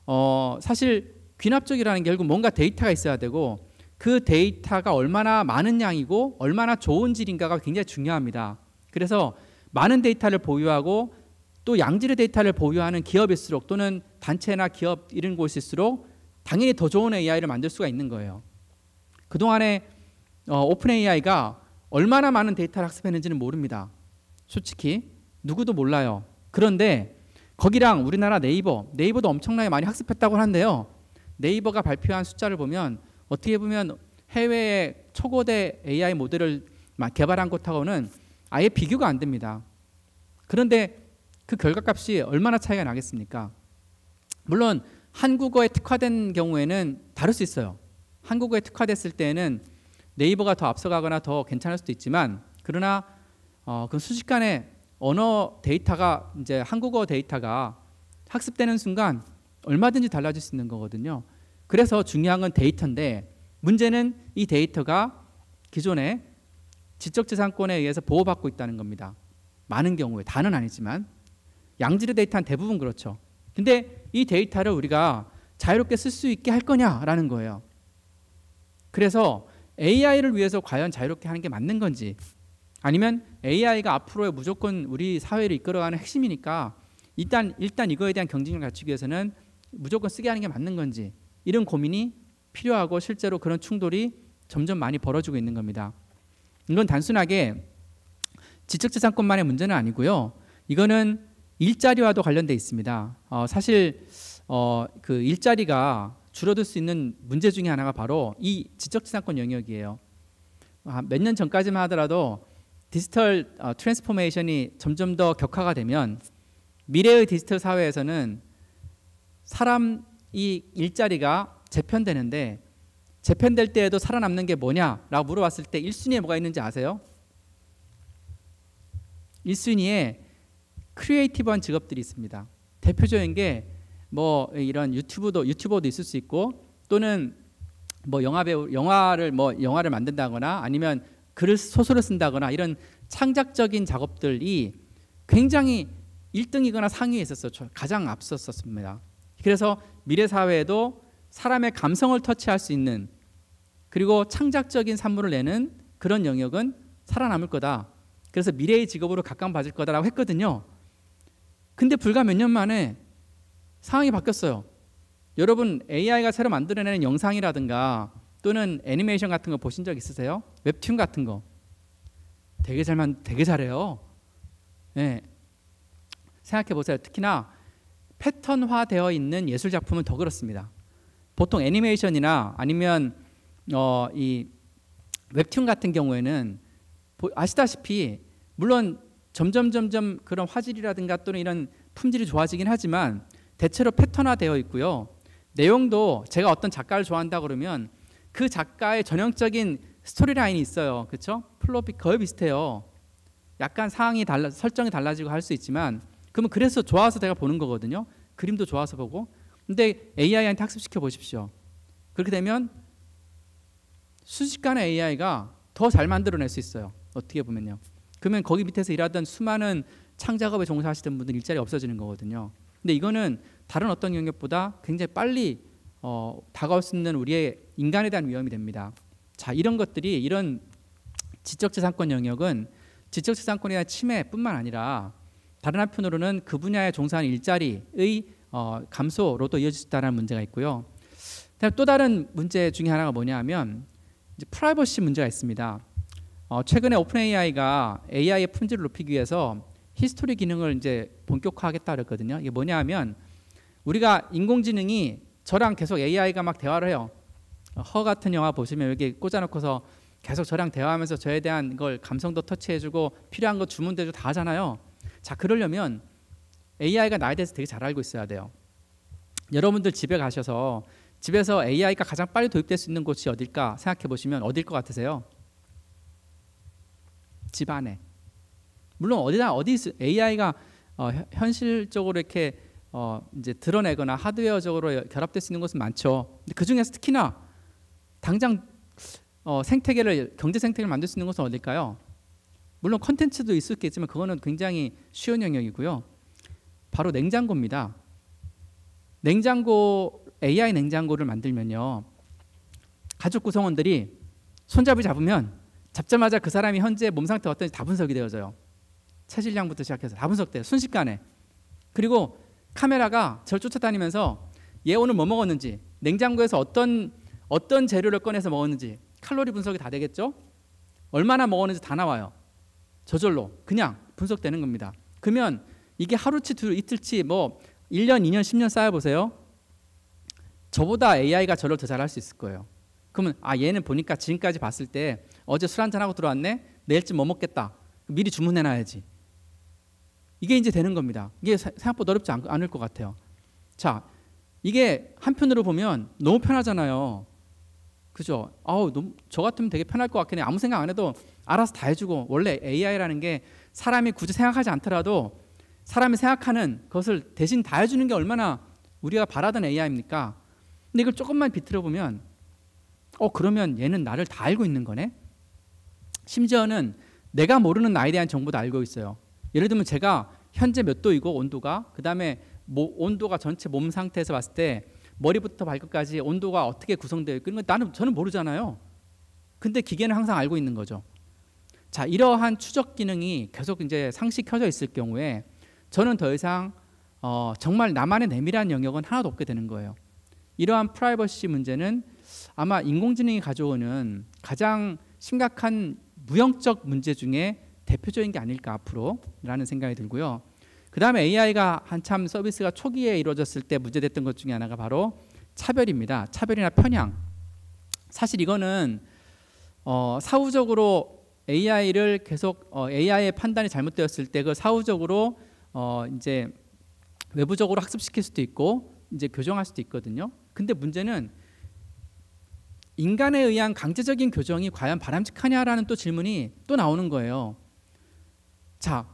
어, 사실 귀납적이라는 게 결국 뭔가 데이터가 있어야 되고 그 데이터가 얼마나 많은 양이고 얼마나 좋은 질인가가 굉장히 중요합니다. 그래서 많은 데이터를 보유하고 또 양질의 데이터를 보유하는 기업일수록 또는 단체나 기업 이런 곳일수록 당연히 더 좋은 AI를 만들 수가 있는 거예요. 그동안에 어, 오픈 AI가 얼마나 많은 데이터를 학습했는지는 모릅니다. 솔직히 누구도 몰라요. 그런데 거기랑 우리나라 네이버, 네이버도 엄청나게 많이 학습했다고 하는데요. 네이버가 발표한 숫자를 보면 어떻게 보면 해외의 초고대 AI 모델을 개발한 것하고는 아예 비교가 안 됩니다. 그런데 그 결과값이 얼마나 차이가 나겠습니까? 물론 한국어에 특화된 경우에는 다를 수 있어요. 한국어에 특화됐을 때는 네이버가 더 앞서가거나 더 괜찮을 수도 있지만 그러나 어, 그 순식간에 언어 데이터가 이제 한국어 데이터가 학습되는 순간 얼마든지 달라질 수 있는 거거든요. 그래서 중요한 건 데이터인데 문제는 이 데이터가 기존의 지적재산권에 의해서 보호받고 있다는 겁니다. 많은 경우에 다는 아니지만 양질의 데이터는 대부분 그렇죠. 근데 이 데이터를 우리가 자유롭게 쓸 수 있게 할 거냐라는 거예요. 그래서 AI를 위해서 과연 자유롭게 하는 게 맞는 건지 아니면 AI가 앞으로의 무조건 우리 사회를 이끌어가는 핵심이니까 일단 일단 이거에 대한 경쟁을 갖추기 위해서는 무조건 쓰게 하는 게 맞는 건지 이런 고민이 필요하고 실제로 그런 충돌이 점점 많이 벌어지고 있는 겁니다. 이건 단순하게 지적재산권만의 문제는 아니고요. 이거는 일자리와도 관련돼 있습니다. 어, 사실 어, 그 일자리가 줄어들 수 있는 문제 중에 하나가 바로 이 지적재산권 영역이에요. 아, 몇년 전까지만 하더라도 디지털 어, 트랜스포메이션이 점점 더 격화가 되면 미래의 디지털 사회에서는 사람 이 일자리가 재편되는데 재편될 때에도 살아남는 게 뭐냐라고 물어봤을 때 1순위에 뭐가 있는지 아세요? 1순위에 크리에이티브한 직업들이 있습니다. 대표적인 게 뭐 이런 유튜브도 유튜버도 있을 수 있고 또는 뭐 영화 배우 영화를 뭐 영화를 만든다거나 아니면 글을 소설을 쓴다거나 이런 창작적인 작업들이 굉장히 1등이거나 상위에 있었어 가장 앞섰었습니다. 그래서 미래 사회에도 사람의 감성을 터치할 수 있는 그리고 창작적인 산물을 내는 그런 영역은 살아남을 거다. 그래서 미래의 직업으로 각광받을 거다라고 했거든요. 근데 불과 몇 년 만에 상황이 바뀌었어요. 여러분 AI가 새로 만들어내는 영상이라든가 또는 애니메이션 같은 거 보신 적 있으세요? 웹툰 같은 거 되게 잘만 되게 잘해요. 네. 생각해 보세요. 특히나 패턴화되어 있는 예술 작품은 더 그렇습니다. 보통 애니메이션이나 아니면 어, 이 웹툰 같은 경우에는 아시다시피 물론 점점 점점 그런 화질이라든가 또는 이런 품질이 좋아지긴 하지만 대체로 패턴화되어 있고요. 내용도 제가 어떤 작가를 좋아한다 그러면 그 작가의 전형적인 스토리라인이 있어요. 그렇죠? 플로피 거의 비슷해요. 약간 상황이 달라 설정이 달라지고 할 수 있지만 그러면 그래서 좋아서 내가 보는 거거든요. 그림도 좋아서 보고. 근데 AI한테 학습시켜 보십시오. 그렇게 되면 순식간에 AI가 더 잘 만들어낼 수 있어요. 어떻게 보면요. 그러면 거기 밑에서 일하던 수많은 창작업에 종사하시던 분들 일자리 없어지는 거거든요. 근데 이거는 다른 어떤 영역보다 굉장히 빨리 어, 다가올 수 있는 우리의 인간에 대한 위험이 됩니다. 자, 이런 것들이 이런 지적재산권 영역은 지적재산권에 대한 침해뿐만 아니라 다른 한편으로는 그 분야에 종사하는 일자리의 어, 감소로 또 이어질 수 있다는 문제가 있고요. 또 다른 문제 중에 하나가 뭐냐면 이제 프라이버시 문제가 있습니다. 어, 최근에 오픈 AI가 AI의 품질을 높이기 위해서 히스토리 기능을 이제 본격화하겠다 그랬거든요. 이게 뭐냐하면 우리가 인공지능이 저랑 계속 AI가 막 대화를 해요. 어, 허 같은 영화 보시면 여기 꽂아놓고서 계속 저랑 대화하면서 저에 대한 걸 감성도 터치해주고 필요한 거 주문도 대다 하잖아요. 자 그러려면 AI가 나에 대해서 되게 잘 알고 있어야 돼요. 여러분들 집에 가셔서 집에서 AI가 가장 빨리 도입될 수 있는 곳이 어딜까 생각해 보시면 어딜 것 같으세요? 집안에 물론 어디다 어디 AI가 어, 현실적으로 이렇게 어, 이제 드러내거나 하드웨어적으로 결합될 수 있는 것은 많죠. 근데 그 중에서 특히나 당장 어, 생태계를 경제 생태계를 만들 수 있는 것은 어딜까요? 물론 컨텐츠도 있을 게 있지만 그거는 굉장히 쉬운 영역이고요. 바로 냉장고입니다. 냉장고 AI 냉장고를 만들면요. 가족 구성원들이 손잡이 잡으면 잡자마자 그 사람이 현재 몸 상태 어떤지 다 분석이 되어져요. 체질량부터 시작해서 다 분석돼요. 순식간에. 그리고 카메라가 절 쫓아다니면서 얘 오늘 뭐 먹었는지, 냉장고에서 어떤 어떤 재료를 꺼내서 먹었는지, 칼로리 분석이 다 되겠죠? 얼마나 먹었는지 다 나와요. 저절로 그냥 분석되는 겁니다. 그러면 이게 하루치, 두 이틀치 뭐 1년, 2년, 10년 쌓여 보세요. 저보다 AI가 저를 더 잘할 수 있을 거예요. 그러면 아 얘는 보니까 지금까지 봤을 때 어제 술 한잔하고 들어왔네. 내일쯤 뭐 먹겠다. 미리 주문해놔야지. 이게 이제 되는 겁니다. 이게 생각보다 어렵지 않을 것 같아요. 자, 이게 한편으로 보면 너무 편하잖아요. 그죠? 아우, 너무, 저 같으면 되게 편할 것 같긴 해. 아무 생각 안 해도 알아서 다 해주고 원래 AI라는 게 사람이 굳이 생각하지 않더라도 사람이 생각하는 것을 대신 다 해주는 게 얼마나 우리가 바라던 AI입니까? 근데 이걸 조금만 비틀어 보면 어 그러면 얘는 나를 다 알고 있는 거네. 심지어는 내가 모르는 나에 대한 정보도 알고 있어요. 예를 들면 제가 현재 몇 도이고 온도가 그다음에 뭐 온도가 전체 몸 상태에서 봤을 때 머리부터 발끝까지 온도가 어떻게 구성되어 있는 건 나는 저는 모르잖아요. 근데 기계는 항상 알고 있는 거죠. 자, 이러한 추적 기능이 계속 이제 상식켜져 있을 경우에 저는 더 이상 어, 정말 나만의 내밀한 영역은 하나도 없게 되는 거예요. 이러한 프라이버시 문제는 아마 인공지능이 가져오는 가장 심각한 무형적 문제 중에 대표적인 게 아닐까 앞으로라는 생각이 들고요. 그 다음에 AI가 한참 서비스가 초기에 이루어졌을 때 문제됐던 것 중에 하나가 바로 차별입니다. 차별이나 편향. 사실 이거는 어, 사후적으로 AI를 계속 어, AI의 판단이 잘못되었을 때 그 사후적으로 어, 이제 외부적으로 학습시킬 수도 있고 이제 교정할 수도 있거든요. 근데 문제는 인간에 의한 강제적인 교정이 과연 바람직하냐라는 또 질문이 또 나오는 거예요. 자,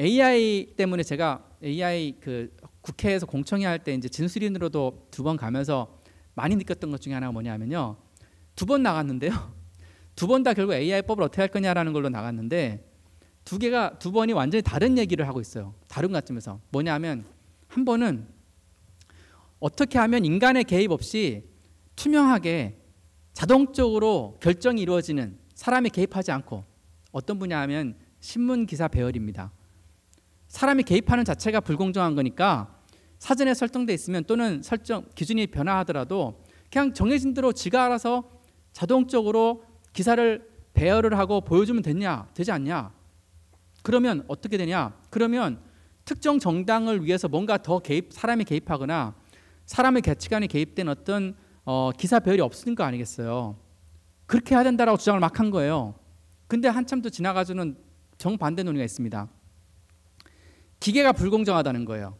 AI 때문에 제가 AI 그 국회에서 공청회 할 때 이제 진술인으로도 두 번 가면서 많이 느꼈던 것 중에 하나가 뭐냐면요. 두 번 나갔는데요. 두 번 다 결국 AI법을 어떻게 할 거냐라는 걸로 나갔는데 두 개가 두 번이 완전히 다른 얘기를 하고 있어요. 다른 관점에서. 뭐냐면 한 번은 어떻게 하면 인간의 개입 없이 투명하게 자동적으로 결정이 이루어지는 사람이 개입하지 않고 어떤 분야하면 신문 기사 배열입니다. 사람이 개입하는 자체가 불공정한 거니까 사전에 설정돼 있으면 또는 설정 기준이 변화하더라도 그냥 정해진 대로 지가 알아서 자동적으로 기사를 배열을 하고 보여주면 되냐 되지 않냐 그러면 어떻게 되냐 그러면 특정 정당을 위해서 뭔가 더 개입 사람이 개입하거나 사람의 가치관이 개입된 어떤 어, 기사 배열이 없는 으거 아니겠어요? 그렇게 해야 된다라고 주장을 막 한 거예요. 근데 한참 더 지나가서는 정반대 논의가 있습니다. 기계가 불공정하다는 거예요.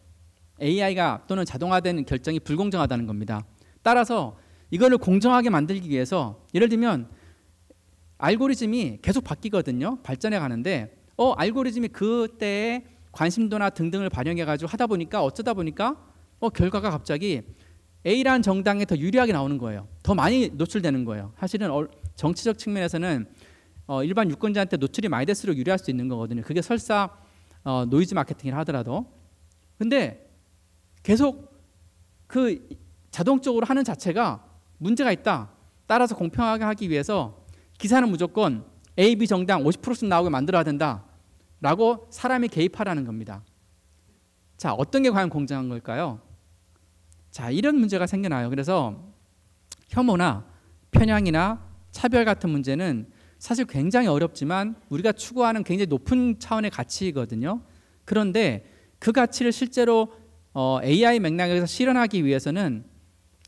AI가 또는 자동화된 결정이 불공정하다는 겁니다. 따라서 이거를 공정하게 만들기 위해서 예를 들면 알고리즘이 계속 바뀌거든요. 발전해 가는데 어 알고리즘이 그때의 관심도나 등등을 반영해 가지고 하다 보니까 어쩌다 보니까 어 결과가 갑자기 A라는 정당에 더 유리하게 나오는 거예요. 더 많이 노출되는 거예요. 사실은 정치적 측면에서는 어, 일반 유권자한테 노출이 많이 될수록 유리할 수 있는 거거든요. 그게 설사 어, 노이즈 마케팅이라 하더라도. 근데 계속 그 자동적으로 하는 자체가 문제가 있다. 따라서 공평하게 하기 위해서 기사는 무조건 A, B 정당 50%씩 나오게 만들어야 된다. 라고 사람이 개입하라는 겁니다. 자, 어떤 게 과연 공정한 걸까요? 자, 이런 문제가 생겨나요. 그래서 혐오나 편향이나 차별 같은 문제는 사실 굉장히 어렵지만 우리가 추구하는 굉장히 높은 차원의 가치이거든요. 그런데 그 가치를 실제로 어, AI 맥락에서 실현하기 위해서는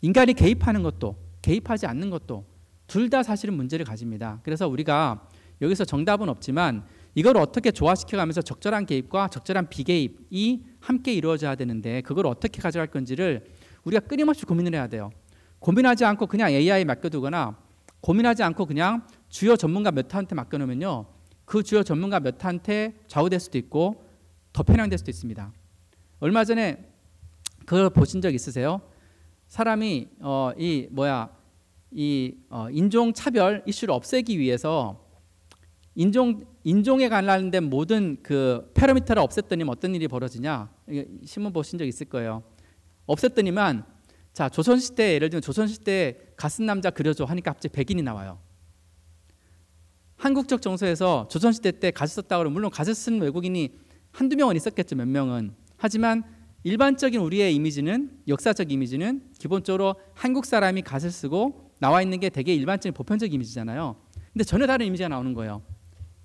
인간이 개입하는 것도 개입하지 않는 것도 둘 다 사실은 문제를 가집니다. 그래서 우리가 여기서 정답은 없지만 이걸 어떻게 조화시켜가면서 적절한 개입과 적절한 비개입이 함께 이루어져야 되는데 그걸 어떻게 가져갈 건지를 우리가 끊임없이 고민을 해야 돼요. 고민하지 않고 그냥 AI에 맡겨두거나 고민하지 않고 그냥 주요 전문가 몇한테 맡겨놓으면요. 그 주요 전문가 몇한테 좌우될 수도 있고 더 편향될 수도 있습니다. 얼마 전에 그걸 보신 적 있으세요? 사람이 어, 이 뭐야 이 어, 인종 차별 이슈를 없애기 위해서 인종 인종에 관련된 모든 그파러미터를 없앴더니 어떤 일이 벌어지냐 신문 보신 적 있을 거예요. 없앴더니만 자 조선시대 예를 들면 조선시대 가슴 남자 그려줘 하니까 갑자기 백인이 나와요. 한국적 정서에서 조선시대 때 가시 썼다 그러면 물론 가슴쓴 외국인이 한두 명은 있었겠죠 몇 명은 하지만 일반적인 우리의 이미지는 역사적 이미지는 기본적으로 한국 사람이 가슴 쓰고 나와 있는 게 되게 일반적인 보편적 이미지잖아요 근데 전혀 다른 이미지가 나오는 거예요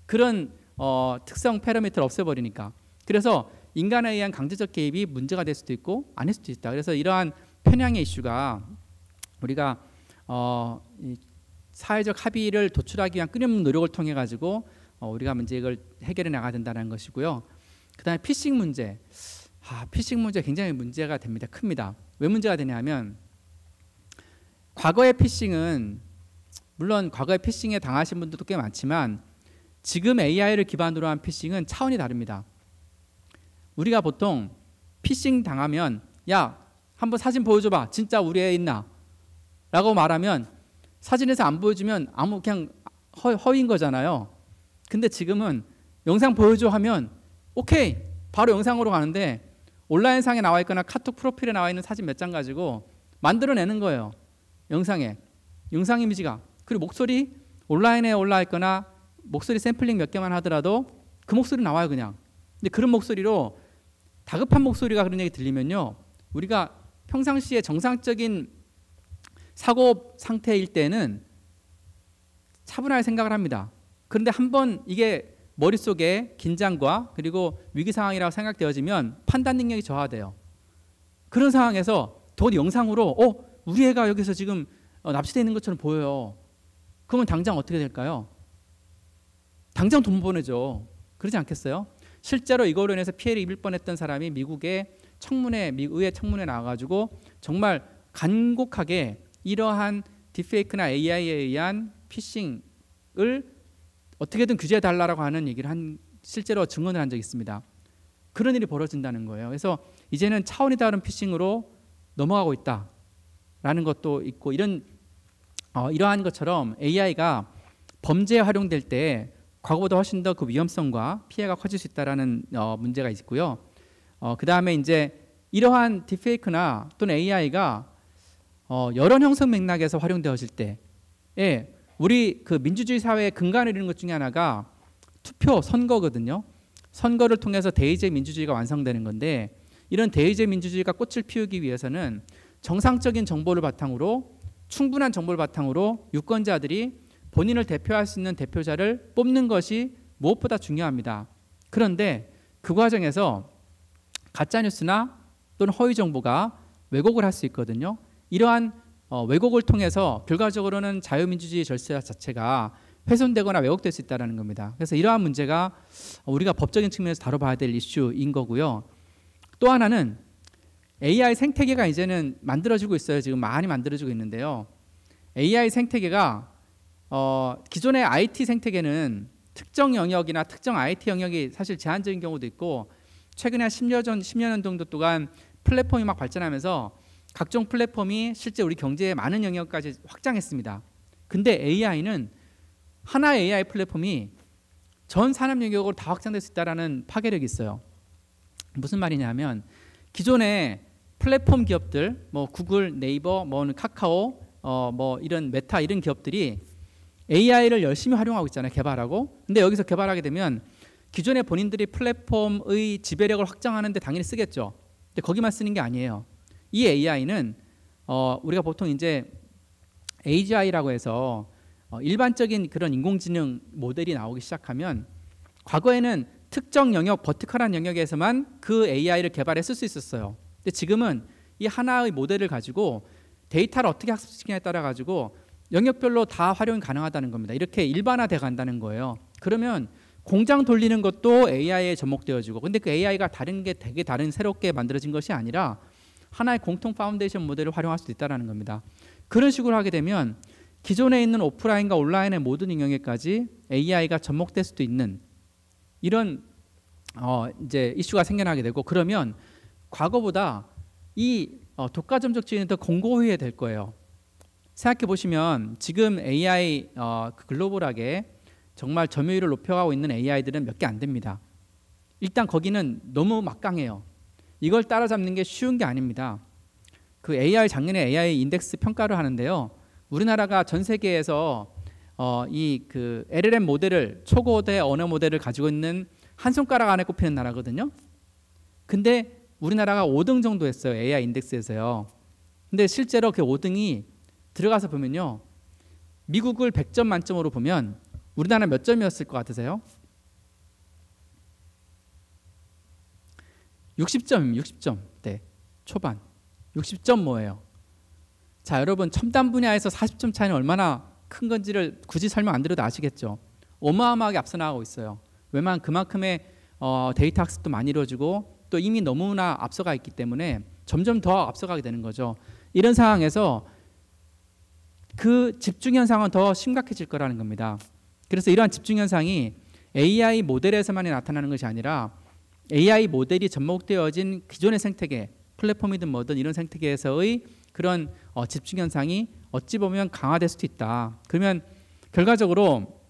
그런 어, 특성 파러미터를 없애버리니까 그래서 인간에 의한 강제적 개입이 문제가 될 수도 있고 아닐 수도 있다. 그래서 이러한 편향의 이슈가 우리가 어, 사회적 합의를 도출하기 위한 끊임없는 노력을 통해 가지고 어, 우리가 문제 이 해결해 나가야 된다는 것이고요. 그다음에 피싱 문제. 아, 피싱 문제 굉장히 문제가 됩니다. 큽니다. 왜 문제가 되냐면 과거의 피싱은 물론 과거의 피싱에 당하신 분들도 꽤 많지만 지금 AI를 기반으로 한 피싱은 차원이 다릅니다. 우리가 보통 피싱 당하면 야 한번 사진 보여줘봐 진짜 우리 애 있나 라고 말하면 사진에서 안 보여주면 아무 그냥 허, 허인 거잖아요 근데 지금은 영상 보여줘 하면 오케이 바로 영상으로 가는데 온라인상에 나와 있거나 카톡 프로필에 나와 있는 사진 몇 장 가지고 만들어내는 거예요 영상에 영상 이미지가 그리고 목소리 온라인에 올라 와 있거나 목소리 샘플링 몇 개만 하더라도 그 목소리 나와요 그냥 근데 그런 목소리로 다급한 목소리가 그런 얘기 들리면요. 우리가 평상시에 정상적인 사고 상태일 때는 차분할 생각을 합니다. 그런데 한 번 이게 머릿속에 긴장과 그리고 위기 상황이라고 생각되어지면 판단 능력이 저하돼요. 그런 상황에서 돈 영상으로 어 우리 애가 여기서 지금 어, 납치되어 있는 것처럼 보여요. 그러면 당장 어떻게 될까요? 당장 돈 보내죠. 그러지 않겠어요? 실제로 이거로 인해서 피해를 입을 뻔했던 사람이 미국의 청문회, 미 의회 청문회 나와가지고 정말 간곡하게 이러한 딥페이크나 AI에 의한 피싱을 어떻게든 규제해 달라라고 하는 얘기를 한 실제로 증언을 한 적이 있습니다. 그런 일이 벌어진다는 거예요. 그래서 이제는 차원이 다른 피싱으로 넘어가고 있다라는 것도 있고 이런 어, 이러한 것처럼 AI가 범죄에 활용될 때 과거보다 훨씬 더 그 위험성과 피해가 커질 수 있다라는 어, 문제가 있고요. 어, 그 다음에 이제 이러한 딥페이크나 또는 AI가 어, 여론 형성 맥락에서 활용되어질 때에 예, 우리 그 민주주의 사회의 근간을 이루는 것 중에 하나가 투표 선거거든요. 선거를 통해서 대의제 민주주의가 완성되는 건데 이런 대의제 민주주의가 꽃을 피우기 위해서는 정상적인 정보를 바탕으로 충분한 정보를 바탕으로 유권자들이 본인을 대표할 수 있는 대표자를 뽑는 것이 무엇보다 중요합니다. 그런데 그 과정에서 가짜뉴스나 또는 허위정보가 왜곡을 할 수 있거든요. 이러한 어, 왜곡을 통해서 결과적으로는 자유민주주의 절세 자체가 훼손되거나 왜곡될 수 있다는 겁니다. 그래서 이러한 문제가 우리가 법적인 측면에서 다뤄봐야 될 이슈인 거고요. 또 하나는 AI 생태계가 이제는 만들어지고 있어요. 지금 많이 만들어지고 있는데요. AI 생태계가 어, 기존의 IT 생태계는 특정 영역이나 특정 IT 영역이 사실 제한적인 경우도 있고 최근에 한 10년 전 10년 정도 동안 플랫폼이 막 발전하면서 각종 플랫폼이 실제 우리 경제의 많은 영역까지 확장했습니다. 근데 AI는 하나의 AI 플랫폼이 전 산업 영역으로 다 확장될 수 있다라는 파괴력이 있어요. 무슨 말이냐면 기존의 플랫폼 기업들 뭐 구글, 네이버, 뭐 카카오, 어, 뭐 이런 메타 이런 기업들이 AI를 열심히 활용하고 있잖아요. 개발하고. 근데 여기서 개발하게 되면 기존의 본인들이 플랫폼의 지배력을 확장하는데 당연히 쓰겠죠. 근데 거기만 쓰는 게 아니에요. 이 AI는 어, 우리가 보통 이제 AGI라고 해서 어, 일반적인 그런 인공지능 모델이 나오기 시작하면 과거에는 특정 영역, 버티컬한 영역에서만 그 AI를 개발해 쓸수 있었어요. 근데 지금은 이 하나의 모델을 가지고 데이터를 어떻게 학습시키냐에 따라 가지고 영역별로 다 활용이 가능하다는 겁니다. 이렇게 일반화돼 간다는 거예요. 그러면 공장 돌리는 것도 AI에 접목되어지고 근데 그 AI가 다른 게 되게 다른 새롭게 만들어진 것이 아니라 하나의 공통 파운데이션 모델을 활용할 수도 있다는 라 겁니다. 그런 식으로 하게 되면 기존에 있는 오프라인과 온라인의 모든 영역에까지 AI가 접목될 수도 있는 이런 어 이제 이슈가 생겨나게 되고 그러면 과거보다 이 어, 독과점적 지위는 더 공고해야 될 거예요. 생각해 보시면 지금 AI 어, 그 글로벌하게 정말 점유율을 높여가고 있는 AI들은 몇 개 안 됩니다. 일단 거기는 너무 막강해요. 이걸 따라잡는 게 쉬운 게 아닙니다. 그 AI 작년에 AI 인덱스 평가를 하는데요. 우리나라가 전 세계에서 어, 이 그 LLM 모델을 초고대 언어 모델을 가지고 있는 한 손가락 안에 꼽히는 나라거든요. 근데 우리나라가 5등 정도 했어요. AI 인덱스에서요. 근데 실제로 그 5등이 들어가서 보면요. 미국을 100점 만점으로 보면 우리나라 몇 점이었을 것 같으세요? 60점, 60점 네, 초반. 60점 뭐예요? 자, 여러분 첨단 분야에서 40점 차이는 얼마나 큰 건지를 굳이 설명 안 드려도 아시겠죠? 어마어마하게 앞서 나가고 있어요. 왜만하 그만큼의 어, 데이터 학습도 많이 이루어지고 또 이미 너무나 앞서가 있기 때문에 점점 더 앞서가게 되는 거죠. 이런 상황에서 그 집중 현상은 더 심각해질 거라는 겁니다. 그래서 이러한 집중 현상이 AI 모델에서만이 나타나는 것이 아니라 AI 모델이 접목되어진 기존의 생태계, 플랫폼이든 뭐든 이런 생태계에서의 그런 어, 집중 현상이 어찌 보면 강화될 수도 있다. 그러면 결과적으로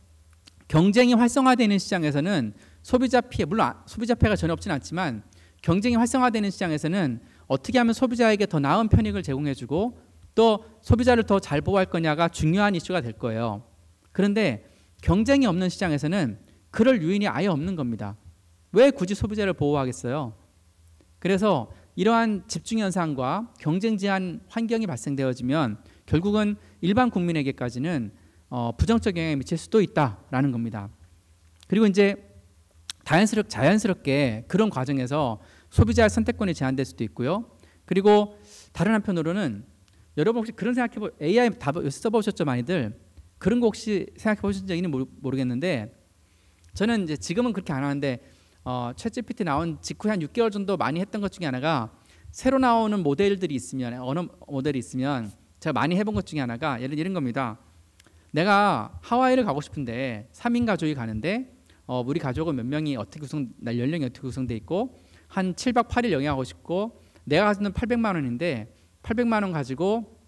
경쟁이 활성화되는 시장에서는 소비자 피해, 물론 아, 소비자 피해가 전혀 없진 않지만 경쟁이 활성화되는 시장에서는 어떻게 하면 소비자에게 더 나은 편익을 제공해주고 또 소비자를 더 잘 보호할 거냐가 중요한 이슈가 될 거예요. 그런데 경쟁이 없는 시장에서는 그럴 유인이 아예 없는 겁니다. 왜 굳이 소비자를 보호하겠어요? 그래서 이러한 집중 현상과 경쟁 제한 환경이 발생되어지면 결국은 일반 국민에게까지는 어, 부정적 영향이 미칠 수도 있다라는 겁니다. 그리고 이제 자연스럽, 자연스럽게 그런 과정에서 소비자의 선택권이 제한될 수도 있고요. 그리고 다른 한편으로는 여러분 혹시 그런 생각해 보 AI 답 써보셨죠 많이들 그런 거 혹시 생각해 보신 적 있는 모르겠는데 저는 이제 지금은 그렇게 안 하는데 어, 챗GPT 나온 직후에 한 6개월 정도 많이 했던 것 중에 하나가 새로 나오는 모델들이 있으면 언어 모델이 있으면 제가 많이 해본 것 중에 하나가 예를 이런 겁니다. 내가 하와이를 가고 싶은데 3인 가족이 가는데 어, 우리 가족은 몇 명이 어떻게 구성 연령이 어떻게 구성돼 있고 한 7박 8일 영위하고 싶고 내가 가지는 800만 원인데 800만 원 가지고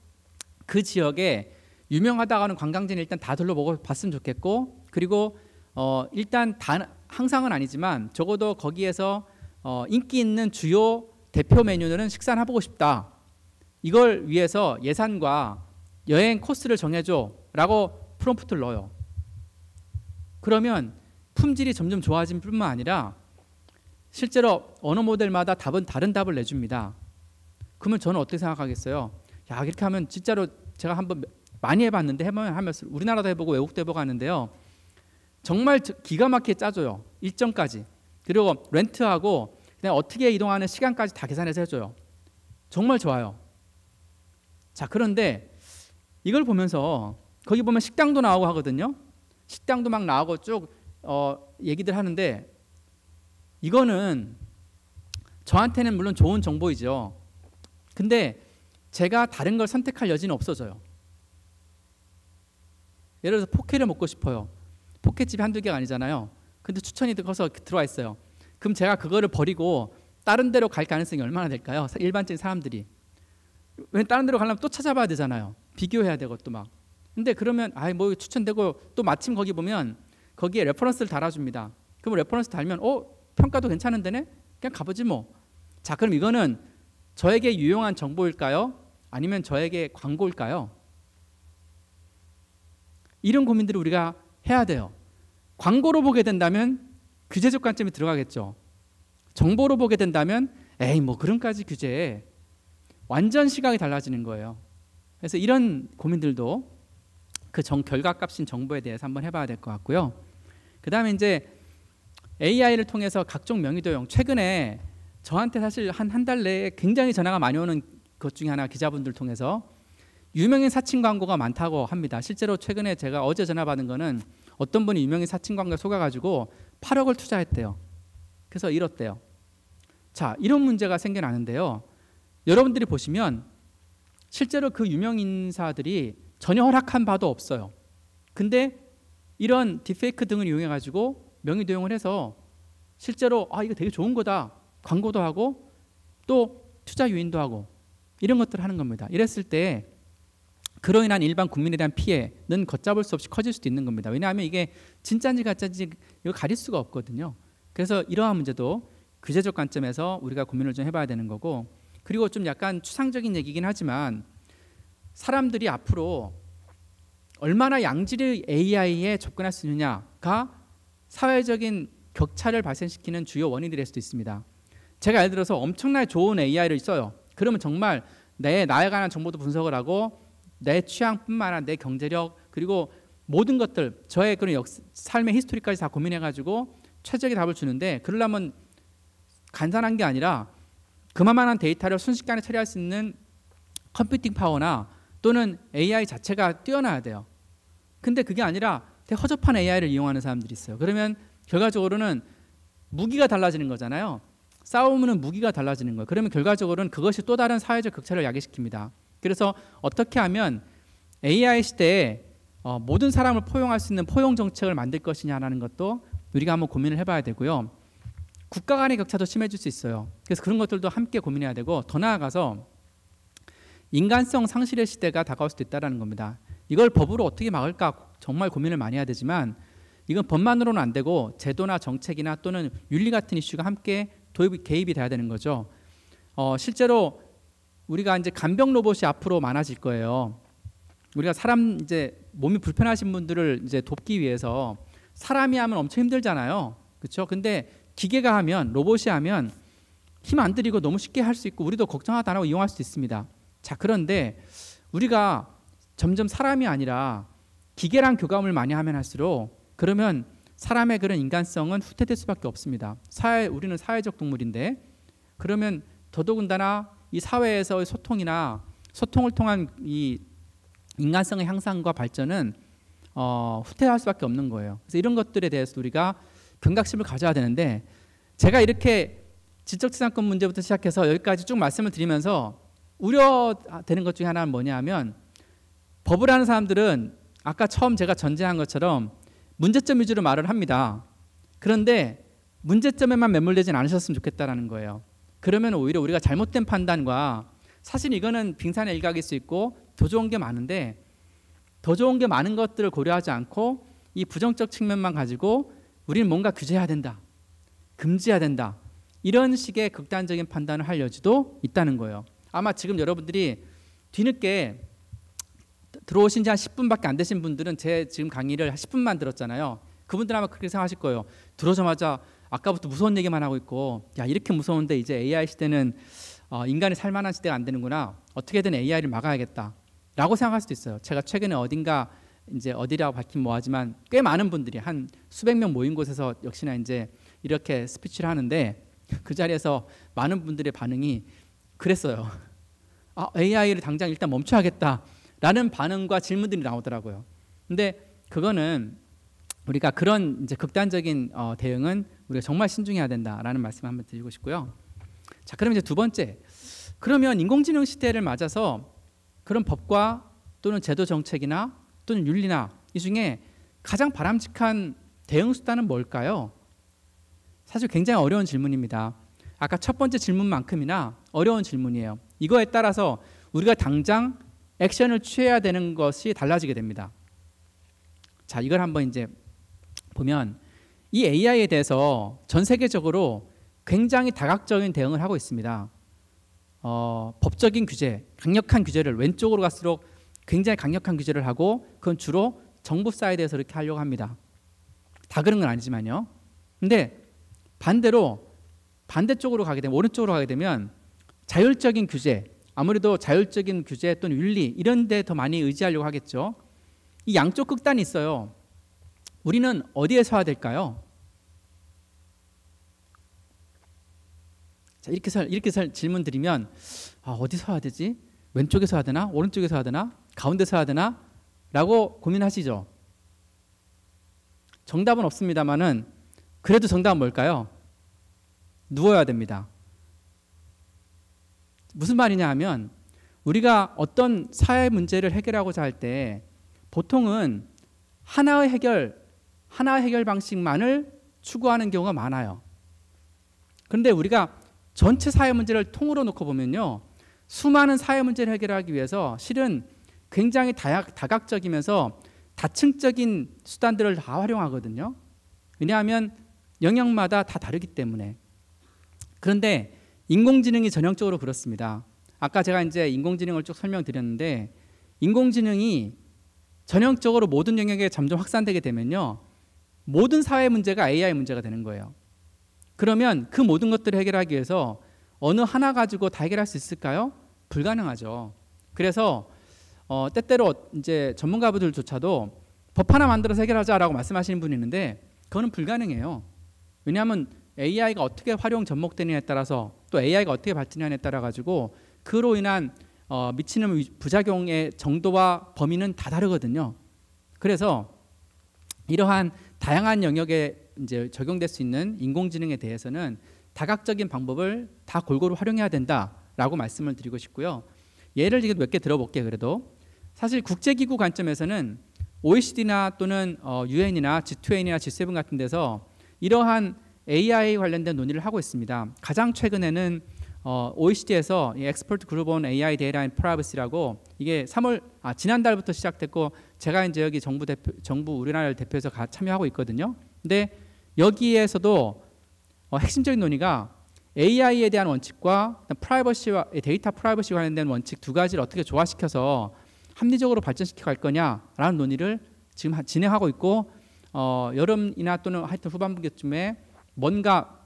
그 지역에 유명하다가는 관광지는 일단 다 둘러보고 봤으면 좋겠고 그리고 어, 일단 다 항상은 아니지만 적어도 거기에서 어, 인기 있는 주요 대표 메뉴들은 식사를 해보고 싶다. 이걸 위해서 예산과 여행 코스를 정해줘라고 프롬프트를 넣어요. 그러면 품질이 점점 좋아진 뿐만 아니라 실제로 언어 모델마다 답은 다른 답을 내줍니다. 그러면 저는 어떻게 생각하겠어요? 야 이렇게 하면 진짜로 제가 한번 많이 해봤는데 해보면 하면서 우리나라도 해보고 외국도 해보고 하는데요. 정말 기가 막히게 짜줘요. 일정까지. 그리고 렌트하고 그냥 어떻게 이동하는 시간까지 다 계산해서 해줘요. 정말 좋아요. 자 그런데 이걸 보면서 거기 보면 식당도 나오고 하거든요. 식당도 막 나오고 쭉 어, 얘기들 하는데 이거는 저한테는 물론 좋은 정보이죠. 근데 제가 다른 걸 선택할 여지는 없어져요. 예를 들어서 포켓을 먹고 싶어요. 포켓집이 한두 개가 아니잖아요. 근데 추천이 들 커서 들어와 있어요. 그럼 제가 그거를 버리고 다른 데로 갈 가능성이 얼마나 될까요? 일반적인 사람들이. 왜 다른 데로 가려면 또 찾아봐야 되잖아요. 비교해야 되고 또 막. 근데 그러면 아이 뭐 추천되고 또 마침 거기 보면 거기에 레퍼런스를 달아줍니다. 그럼 레퍼런스 달면 어 평가도 괜찮은데네 그냥 가보지 뭐. 자 그럼 이거는 저에게 유용한 정보일까요? 아니면 저에게 광고일까요? 이런 고민들을 우리가 해야 돼요. 광고로 보게 된다면 규제적 관점이 들어가겠죠. 정보로 보게 된다면 에이 뭐 그런까지 규제해. 완전 시각이 달라지는 거예요. 그래서 이런 고민들도 그정 결과값인 정보에 대해서 한번 해봐야 될 것 같고요. 그 다음에 이제 AI를 통해서 각종 명의도용 최근에 저한테 사실 한 한 달 내에 굉장히 전화가 많이 오는 것 중에 하나 기자분들 통해서 유명인 사칭 광고가 많다고 합니다. 실제로 최근에 제가 어제 전화 받은 거는 어떤 분이 유명인 사칭 광고에 속아가지고 8억을 투자했대요. 그래서 잃었대요. 자, 이런 문제가 생겨나는데요. 여러분들이 보시면 실제로 그 유명인사들이 전혀 허락한 바도 없어요. 근데 이런 디페이크 등을 이용해가지고 명의도용을 해서 실제로 아 이거 되게 좋은 거다 광고도 하고 또 투자 유인도 하고 이런 것들을 하는 겁니다. 이랬을 때 그로 인한 일반 국민에 대한 피해는 걷잡을 수 없이 커질 수도 있는 겁니다. 왜냐하면 이게 진짜인지 가짜인지 이걸 가릴 수가 없거든요. 그래서 이러한 문제도 규제적 관점에서 우리가 고민을 좀 해봐야 되는 거고 그리고 좀 약간 추상적인 얘기긴 하지만 사람들이 앞으로 얼마나 양질의 AI에 접근할 수 있느냐가 사회적인 격차를 발생시키는 주요 원인이 될 수도 있습니다. 제가 예를 들어서 엄청나게 좋은 AI를 써요. 그러면 정말 내 나에 관한 정보도 분석을 하고 내 취향뿐만 아니라 내 경제력 그리고 모든 것들 저의 그런 역, 삶의 히스토리까지 다 고민해가지고 최적의 답을 주는데 그러려면 간단한 게 아니라 그만한 데이터를 순식간에 처리할 수 있는 컴퓨팅 파워나 또는 AI 자체가 뛰어나야 돼요. 근데 그게 아니라 되게 허접한 AI를 이용하는 사람들이 있어요. 그러면 결과적으로는 무기가 달라지는 거잖아요. 싸우는 무기가 달라지는 거예요. 그러면 결과적으로는 그것이 또 다른 사회적 격차를 야기시킵니다. 그래서 어떻게 하면 AI 시대에 어, 모든 사람을 포용할 수 있는 포용 정책을 만들 것이냐라는 것도 우리가 한번 고민을 해봐야 되고요. 국가 간의 격차도 심해질 수 있어요. 그래서 그런 것들도 함께 고민해야 되고 더 나아가서 인간성 상실의 시대가 다가올 수도 있다는 겁니다. 이걸 법으로 어떻게 막을까 정말 고민을 많이 해야 되지만 이건 법만으로는 안 되고 제도나 정책이나 또는 윤리 같은 이슈가 함께 도입 이 개입이 돼야 되는 거죠. 어, 실제로 우리가 이제 간병 로봇이 앞으로 많아질 거예요. 우리가 사람 이제 몸이 불편하신 분들을 이제 돕기 위해서 사람이 하면 엄청 힘들잖아요. 그렇죠? 근데 기계가 하면 로봇이 하면 힘 안 들이고 너무 쉽게 할 수 있고 우리도 걱정하다 안고 이용할 수 있습니다. 자, 그런데 우리가 점점 사람이 아니라 기계랑 교감을 많이 하면 할수록 그러면 사람의 그런 인간성은 후퇴될 수밖에 없습니다. 사회 우리는 사회적 동물인데 그러면 더더군다나 이 사회에서의 소통이나 소통을 통한 이 인간성의 향상과 발전은 어, 후퇴할 수밖에 없는 거예요. 그래서 이런 것들에 대해서 우리가 경각심을 가져야 되는데 제가 이렇게 지적재산권 문제부터 시작해서 여기까지 쭉 말씀을 드리면서 우려되는 것 중에 하나는 뭐냐면 법을 하는 사람들은 아까 처음 제가 전제한 것처럼 문제점 위주로 말을 합니다. 그런데 문제점에만 매몰되진 않으셨으면 좋겠다라는 거예요. 그러면 오히려 우리가 잘못된 판단과 사실 이거는 빙산의 일각일 수 있고 더 좋은 게 많은데 더 좋은 게 많은 것들을 고려하지 않고 이 부정적 측면만 가지고 우리는 뭔가 규제해야 된다. 금지해야 된다. 이런 식의 극단적인 판단을 할 여지도 있다는 거예요. 아마 지금 여러분들이 뒤늦게 들어오신 지 한 10분밖에 안 되신 분들은 제 지금 강의를 10분만 들었잖아요. 그분들 아마 그렇게 생각하실 거예요. 들어오자마자 아까부터 무서운 얘기만 하고 있고 야 이렇게 무서운데 이제 AI 시대는 어, 인간이 살만한 시대가 안 되는구나. 어떻게든 AI를 막아야겠다. 라고 생각할 수도 있어요. 제가 최근에 어딘가 이제 어디라고 밝힌 뭐하지만 꽤 많은 분들이 한 수백 명 모인 곳에서 역시나 이제 이렇게 스피치를 하는데 그 자리에서 많은 분들의 반응이 그랬어요. 아, AI를 당장 일단 멈춰야겠다. 라는 반응과 질문들이 나오더라고요. 근데 그거는 우리가 그런 이제 극단적인 어, 대응은 우리가 정말 신중해야 된다라는 말씀 을 한번 드리고 싶고요. 자, 그럼 이제 두 번째. 그러면 인공지능 시대를 맞아서 그런 법과 또는 제도 정책이나 또는 윤리나 이 중에 가장 바람직한 대응 수단은 뭘까요? 사실 굉장히 어려운 질문입니다. 아까 첫 번째 질문만큼이나 어려운 질문이에요. 이거에 따라서 우리가 당장 액션을 취해야 되는 것이 달라지게 됩니다. 자, 이걸 한번 이제 보면 이 AI에 대해서 전 세계적으로 굉장히 다각적인 대응을 하고 있습니다. 어, 법적인 규제, 강력한 규제를 왼쪽으로 갈수록 굉장히 강력한 규제를 하고 그건 주로 정부 사이드에서 이렇게 하려고 합니다. 다 그런 건 아니지만요. 근데 반대로 반대쪽으로 가게 되면 오른쪽으로 가게 되면 자율적인 규제, 아무래도 자율적인 규제 또는 윤리 이런 데 더 많이 의지하려고 하겠죠. 이 양쪽 극단이 있어요. 우리는 어디에 서야 될까요? 자, 이렇게 설, 이렇게 설 질문 드리면 아, 어디 서야 되지? 왼쪽에 서야 되나? 오른쪽에 서야 되나? 가운데 서야 되나? 라고 고민하시죠. 정답은 없습니다만은 그래도 정답은 뭘까요? 누워야 됩니다. 무슨 말이냐 하면 우리가 어떤 사회 문제를 해결하고자 할 때 보통은 하나의 해결, 하나의 해결 방식만을 추구하는 경우가 많아요. 그런데 우리가 전체 사회 문제를 통으로 놓고 보면요. 수많은 사회 문제를 해결하기 위해서 실은 굉장히 다약, 다각적이면서 다층적인 수단들을 다 활용하거든요. 왜냐하면 영역마다 다 다르기 때문에. 그런데 인공지능이 전형적으로 그렇습니다. 아까 제가 이제 인공지능을 쭉 설명드렸는데 인공지능이 전형적으로 모든 영역에 점점 확산되게 되면요. 모든 사회 문제가 AI 문제가 되는 거예요. 그러면 그 모든 것들을 해결하기 위해서 어느 하나 가지고 다 해결할 수 있을까요? 불가능하죠. 그래서 어, 때때로 이제 전문가분들조차도 법 하나 만들어서 해결하자라고 말씀하시는 분이 있는데 그거는 불가능해요. 왜냐하면 AI가 어떻게 활용 접목되느냐에 따라서 또 AI가 어떻게 발전하냐에 따라 가지고 그로 인한 어, 미치는 부작용의 정도와 범위는 다 다르거든요. 그래서 이러한 다양한 영역에 이제 적용될 수 있는 인공지능에 대해서는 다각적인 방법을 다 골고루 활용해야 된다라고 말씀을 드리고 싶고요. 예를 지금 몇개 들어볼게요. 그래도 사실 국제기구 관점에서는 OECD나 또는 어, u n 이나 g 2 0이나 G7 같은 데서 이러한 AI 관련된 논의를 하고 있습니다. 가장 최근에는 어, OECD에서 엑스퍼트 그룹 온 AI 데이터 인 프라이버시라고 이게 3월 아, 지난달부터 시작됐고 제가 이제 여기 정부 대표 정부 우리나라를 대표해서 참여하고 있거든요. 근데 여기에서도 어, 핵심적인 논의가 AI에 대한 원칙과 프라이버시와 데이터 프라이버시 관련된 원칙 두 가지를 어떻게 조화시켜서 합리적으로 발전시켜 갈 거냐라는 논의를 지금 진행하고 있고 어, 여름이나 또는 하여튼 후반기쯤에 뭔가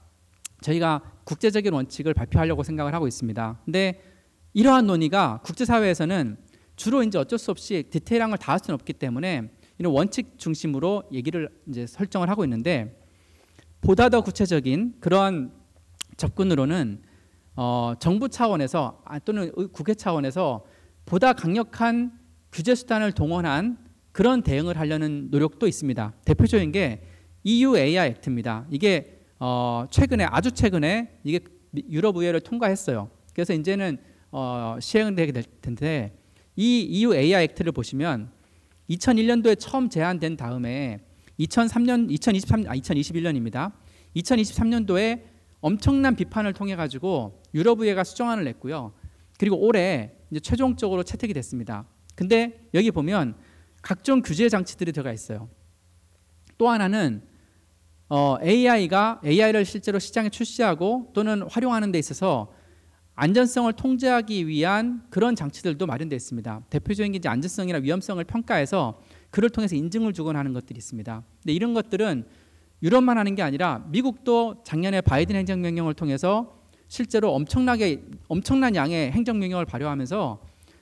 저희가 국제적인 원칙을 발표하려고 생각을 하고 있습니다. 근데 이러한 논의가 국제사회에서는 주로 이제 어쩔 수 없이 디테일한 걸다할 수는 없기 때문에 이런 원칙 중심으로 얘기를 이제 설정을 하고 있는데 보다 더 구체적인 그러한 접근으로는 어, 정부 차원에서 아, 또는 국회 차원에서 보다 강력한 규제 수단을 동원한 그런 대응을 하려는 노력도 있습니다. 대표적인 게 EU AI 액트입니다. 이게 어, 최근에 아주 최근에 이게 유럽 의회를 통과했어요. 그래서 이제는 어, 시행되게 될 텐데 이 EU AI 액트를 보시면 2001년도에 처음 제안된 다음에 2003년 2023 아, 2021년입니다. 2023년도에 엄청난 비판을 통해 가지고 유럽 의회가 수정안을 냈고요. 그리고 올해 이제 최종적으로 채택이 됐습니다. 근데 여기 보면 각종 규제 장치들이 들어가 있어요. 또 하나는 어, AI가 AI를 실제로 시장에 출시하고 또는 활용하는 데 있어서 안전성을 통제하기 위한 그런 장치들도 마련되어 있습니다. 대표적인 게 이제 안전성이나 위험성을 평가해서 그를 통해서 인증을 주곤 하는 것들이 있습니다. 근데 이런 것들은 유럽만 하는 게 아니라 미국도 작년에 바이든 행정명령을 통해서 실제로 엄청나게 엄청난 양의 행정명령을 발효하면서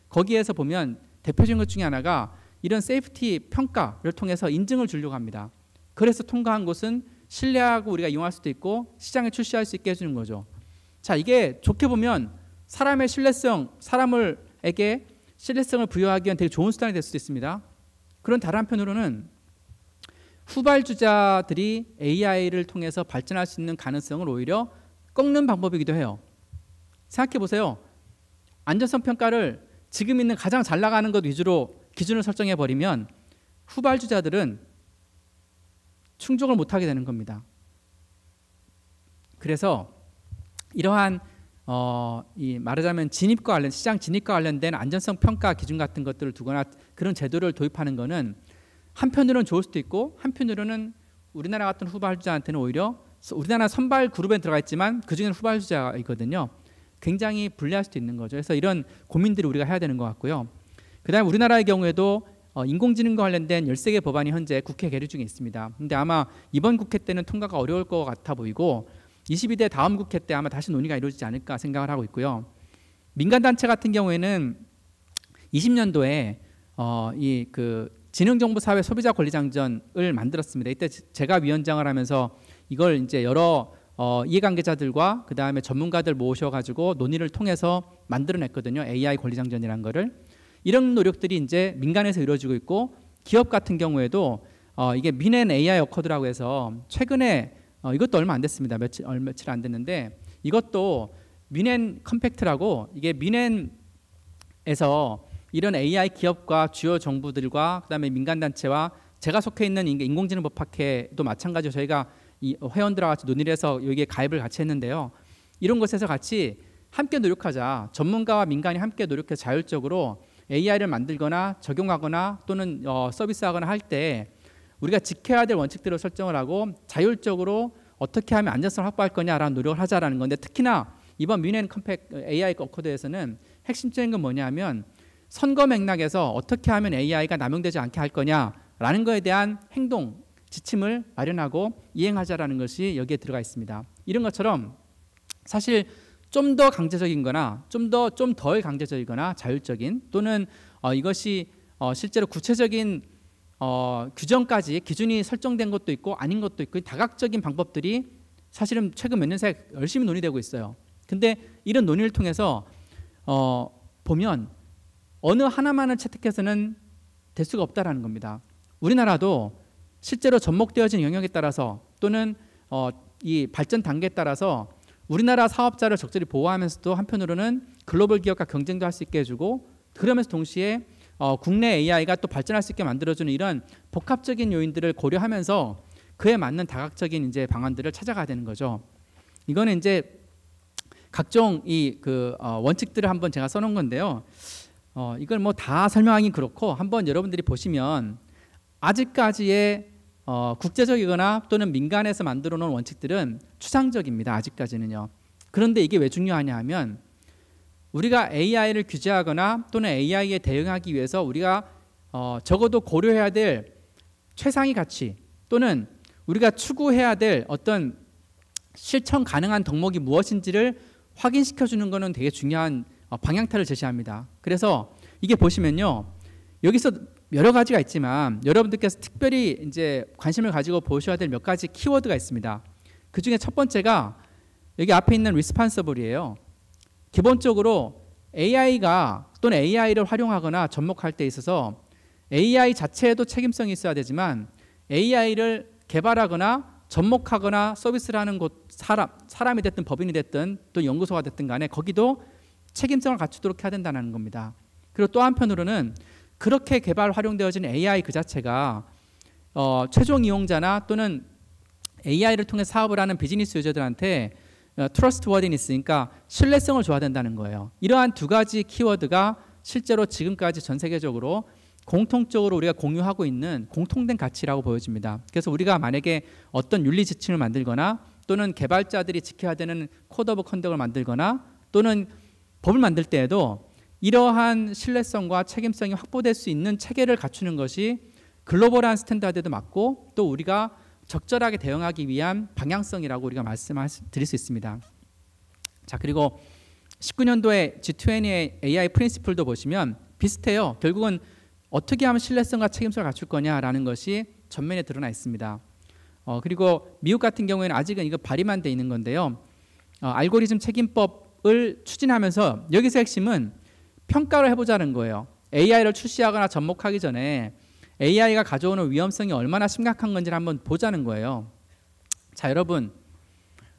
거기에서 보면 대표적인 것 중에 하나가 이런 세이프티 평가를 통해서 인증을 주려고 합니다. 그래서 통과한 곳은 신뢰하고 우리가 이용할 수도 있고 시장에 출시할 수 있게 해주는 거죠. 자 이게 좋게 보면 사람의 신뢰성, 사람을에게 신뢰성을 부여하기 위한 되게 좋은 수단이 될 수도 있습니다. 그런 다른 한편으로는 후발주자들이 AI를 통해서 발전할 수 있는 가능성을 오히려 꺾는 방법이기도 해요. 생각해 보세요. 안전성 평가를 지금 있는 가장 잘 나가는 것 위주로 기준을 설정해 버리면 후발주자들은 충족을 못하게 되는 겁니다. 그래서 이러한 어, 이 말하자면 진입과 관련 시장 진입과 관련된 안전성 평가 기준 같은 것들을 두거나 그런 제도를 도입하는 것은 한편으로는 좋을 수도 있고 한편으로는 우리나라 같은 후발주자한테는 오히려 우리나라 선발 그룹에 들어가 있지만 그중에는 후발주자이거든요. 굉장히 불리할 수도 있는 거죠. 그래서 이런 고민들을 우리가 해야 되는 것 같고요. 그다음 우리나라의 경우에도 어, 인공지능과 관련된 13개 법안이 현재 국회 계류 중에 있습니다. 근데 아마 이번 국회 때는 통과가 어려울 것 같아 보이고 22대 다음 국회 때 아마 다시 논의가 이루어지지 않을까 생각을 하고 있고요. 민간단체 같은 경우에는 20년도에 어, 이그 지능정보사회 소비자권리장전을 만들었습니다. 이때 제가 위원장을 하면서 이걸 이제 여러 어, 이해관계자들과 그 다음에 전문가들 모셔가지고 논의를 통해서 만들어냈거든요. AI 권리장전이라는 거를. 이런 노력들이 이제 민간에서 이루어지고 있고 기업 같은 경우에도 어, 이게 민앤 AI 어커드라고 해서 최근에 어, 이것도 얼마 안 됐습니다. 며칠 얼, 며칠 안 됐는데 이것도 민앤 컴팩트라고 이게 민앤에서 이런 AI 기업과 주요 정부들과 그다음에 민간 단체와 제가 속해 있는 인공지능 법학회도 마찬가지로 저희가 이 회원들과 같이 논의를 해서 여기에 가입을 같이 했는데요. 이런 곳에서 같이 함께 노력하자. 전문가와 민간이 함께 노력해 자율적으로 AI를 만들거나 적용하거나 또는 어, 서비스하거나 할 때 우리가 지켜야 될 원칙들을 설정을 하고 자율적으로 어떻게 하면 안전성을 확보할 거냐라는 노력을 하자라는 건데 특히나 이번 뮌헨 컴팩 AI 어코드에서는 핵심적인 건 뭐냐면 선거 맥락에서 어떻게 하면 AI가 남용되지 않게 할 거냐라는 거에 대한 행동 지침을 마련하고 이행하자라는 것이 여기에 들어가 있습니다. 이런 것처럼 사실 좀더 강제적인 거나 좀 더 좀 덜 강제적이거나 자율적인 또는 어, 이것이 어, 실제로 구체적인 어, 규정까지 기준이 설정된 것도 있고 아닌 것도 있고 다각적인 방법들이 사실은 최근 몇년 사이 열심히 논의되고 있어요. 근데 이런 논의를 통해서 어, 보면 어느 하나만을 채택해서는 될 수가 없다라는 겁니다. 우리나라도 실제로 접목되어진 영역에 따라서 또는 어, 이 발전 단계에 따라서 우리나라 사업자를 적절히 보호하면서도 한편으로는 글로벌 기업과 경쟁도 할 수 있게 해주고 그러면서 동시에 어, 국내 AI가 또 발전할 수 있게 만들어주는 이런 복합적인 요인들을 고려하면서 그에 맞는 다각적인 이제 방안들을 찾아가야 되는 거죠. 이거는 이제 각종 이그 어, 원칙들을 한번 제가 써놓은 건데요. 어, 이걸 뭐 다 설명하기 그렇고 한번 여러분들이 보시면 아직까지의 어, 국제적이거나 또는 민간에서 만들어 놓은 원칙들은 추상적입니다. 아직까지는요. 그런데 이게 왜 중요하냐 하면 우리가 AI를 규제하거나 또는 AI에 대응하기 위해서 우리가 어, 적어도 고려해야 될 최상의 가치 또는 우리가 추구해야 될 어떤 실천 가능한 덕목이 무엇인지를 확인시켜 주는 것은 되게 중요한 어, 방향타를 제시합니다. 그래서 이게 보시면요. 여기서 여러 가지가 있지만 여러분들께서 특별히 이제 관심을 가지고 보셔야 될 몇 가지 키워드가 있습니다. 그 중에 첫 번째가 여기 앞에 있는 responsible이에요. 기본적으로 AI가 또는 AI를 활용하거나 접목할 때 있어서 AI 자체에도 책임성이 있어야 되지만 AI를 개발하거나 접목하거나 서비스를 하는 곳 사람 사람이 됐든 법인이 됐든 또 연구소가 됐든 간에 거기도 책임성을 갖추도록 해야 된다는 겁니다. 그리고 또 한편으로는 그렇게 개발 활용되어진 AI 그 자체가 어, 최종 이용자나 또는 AI를 통해 사업을 하는 비즈니스 유저들한테 트러스트워디니스, 어, 그러니까 신뢰성을 줘야 된다는 거예요. 이러한 두 가지 키워드가 실제로 지금까지 전 세계적으로 공통적으로 우리가 공유하고 있는 공통된 가치라고 보여집니다. 그래서 우리가 만약에 어떤 윤리 지침을 만들거나 또는 개발자들이 지켜야 되는 코드 오브 컨덕을 만들거나 또는 법을 만들 때에도 이러한 신뢰성과 책임성이 확보될 수 있는 체계를 갖추는 것이 글로벌한 스탠다드도 맞고 또 우리가 적절하게 대응하기 위한 방향성이라고 우리가 말씀을 드릴 수 있습니다. 자 그리고 19년도에 G20의 AI 프린시플도 보시면 비슷해요. 결국은 어떻게 하면 신뢰성과 책임성을 갖출 거냐라는 것이 전면에 드러나 있습니다. 어, 그리고 미국 같은 경우에는 아직은 이거 발의만 돼 있는 건데요. 어, 알고리즘 책임법을 추진하면서 여기서 핵심은 평가를 해보자는 거예요. AI를 출시하거나 접목하기 전에 AI가 가져오는 위험성이 얼마나 심각한 건지를 한번 보자는 거예요. 자, 여러분,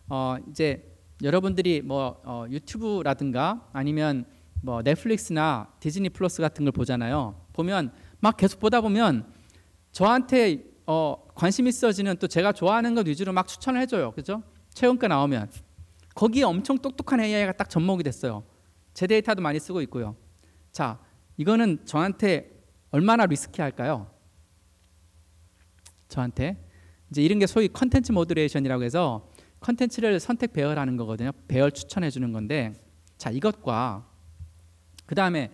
어, 이제 여러분들이 뭐 어, 유튜브라든가 아니면 뭐 넷플릭스나 디즈니 플러스 같은 걸 보잖아요. 보면 막 계속 보다 보면 저한테 어, 관심 있어지는 또 제가 좋아하는 것 위주로 막 추천을 해줘요. 그죠? 최원가 나오면 거기에 엄청 똑똑한 AI가 딱 접목이 됐어요. 제 데이터도 많이 쓰고 있고요. 자, 이거는 저한테 얼마나 리스키할까요? 저한테 이제 이런 게 소위 컨텐츠 모드레이션이라고 해서 컨텐츠를 선택 배열하는 거거든요. 배열 추천해 주는 건데 자 이것과 그 다음에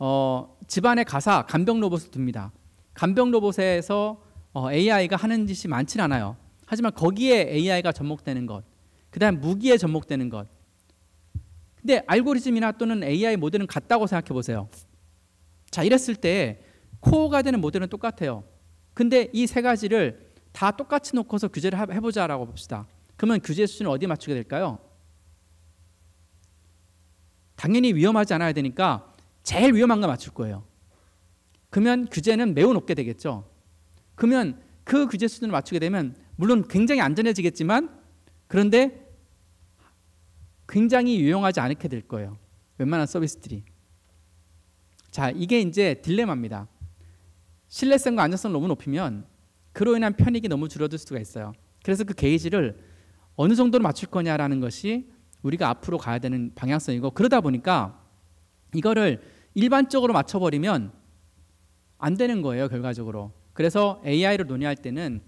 어, 집안의 가사 간병 로봇을 둡니다. 간병 로봇에서 어, AI가 하는 짓이 많진 않아요. 하지만 거기에 AI가 접목되는 것, 그 다음 무기에 접목되는 것, 근데 알고리즘이나 또는 AI 모델은 같다고 생각해 보세요. 자, 이랬을 때 코어가 되는 모델은 똑같아요. 근데 이 세 가지를 다 똑같이 놓고서 규제를 해보자라고 봅시다. 그러면 규제 수준을 어디에 맞추게 될까요? 당연히 위험하지 않아야 되니까 제일 위험한 거 맞출 거예요. 그러면 규제는 매우 높게 되겠죠. 그러면 그 규제 수준을 맞추게 되면 물론 굉장히 안전해지겠지만 그런데 굉장히 유용하지 않게 될 거예요. 웬만한 서비스들이. 자, 이게 이제 딜레마입니다. 신뢰성과 안전성 너무 높이면 그로 인한 편익이 너무 줄어들 수가 있어요. 그래서 그 게이지를 어느 정도로 맞출 거냐라는 것이 우리가 앞으로 가야 되는 방향성이고 그러다 보니까 이거를 일반적으로 맞춰버리면 안 되는 거예요 결과적으로 그래서 AI를 논의할 때는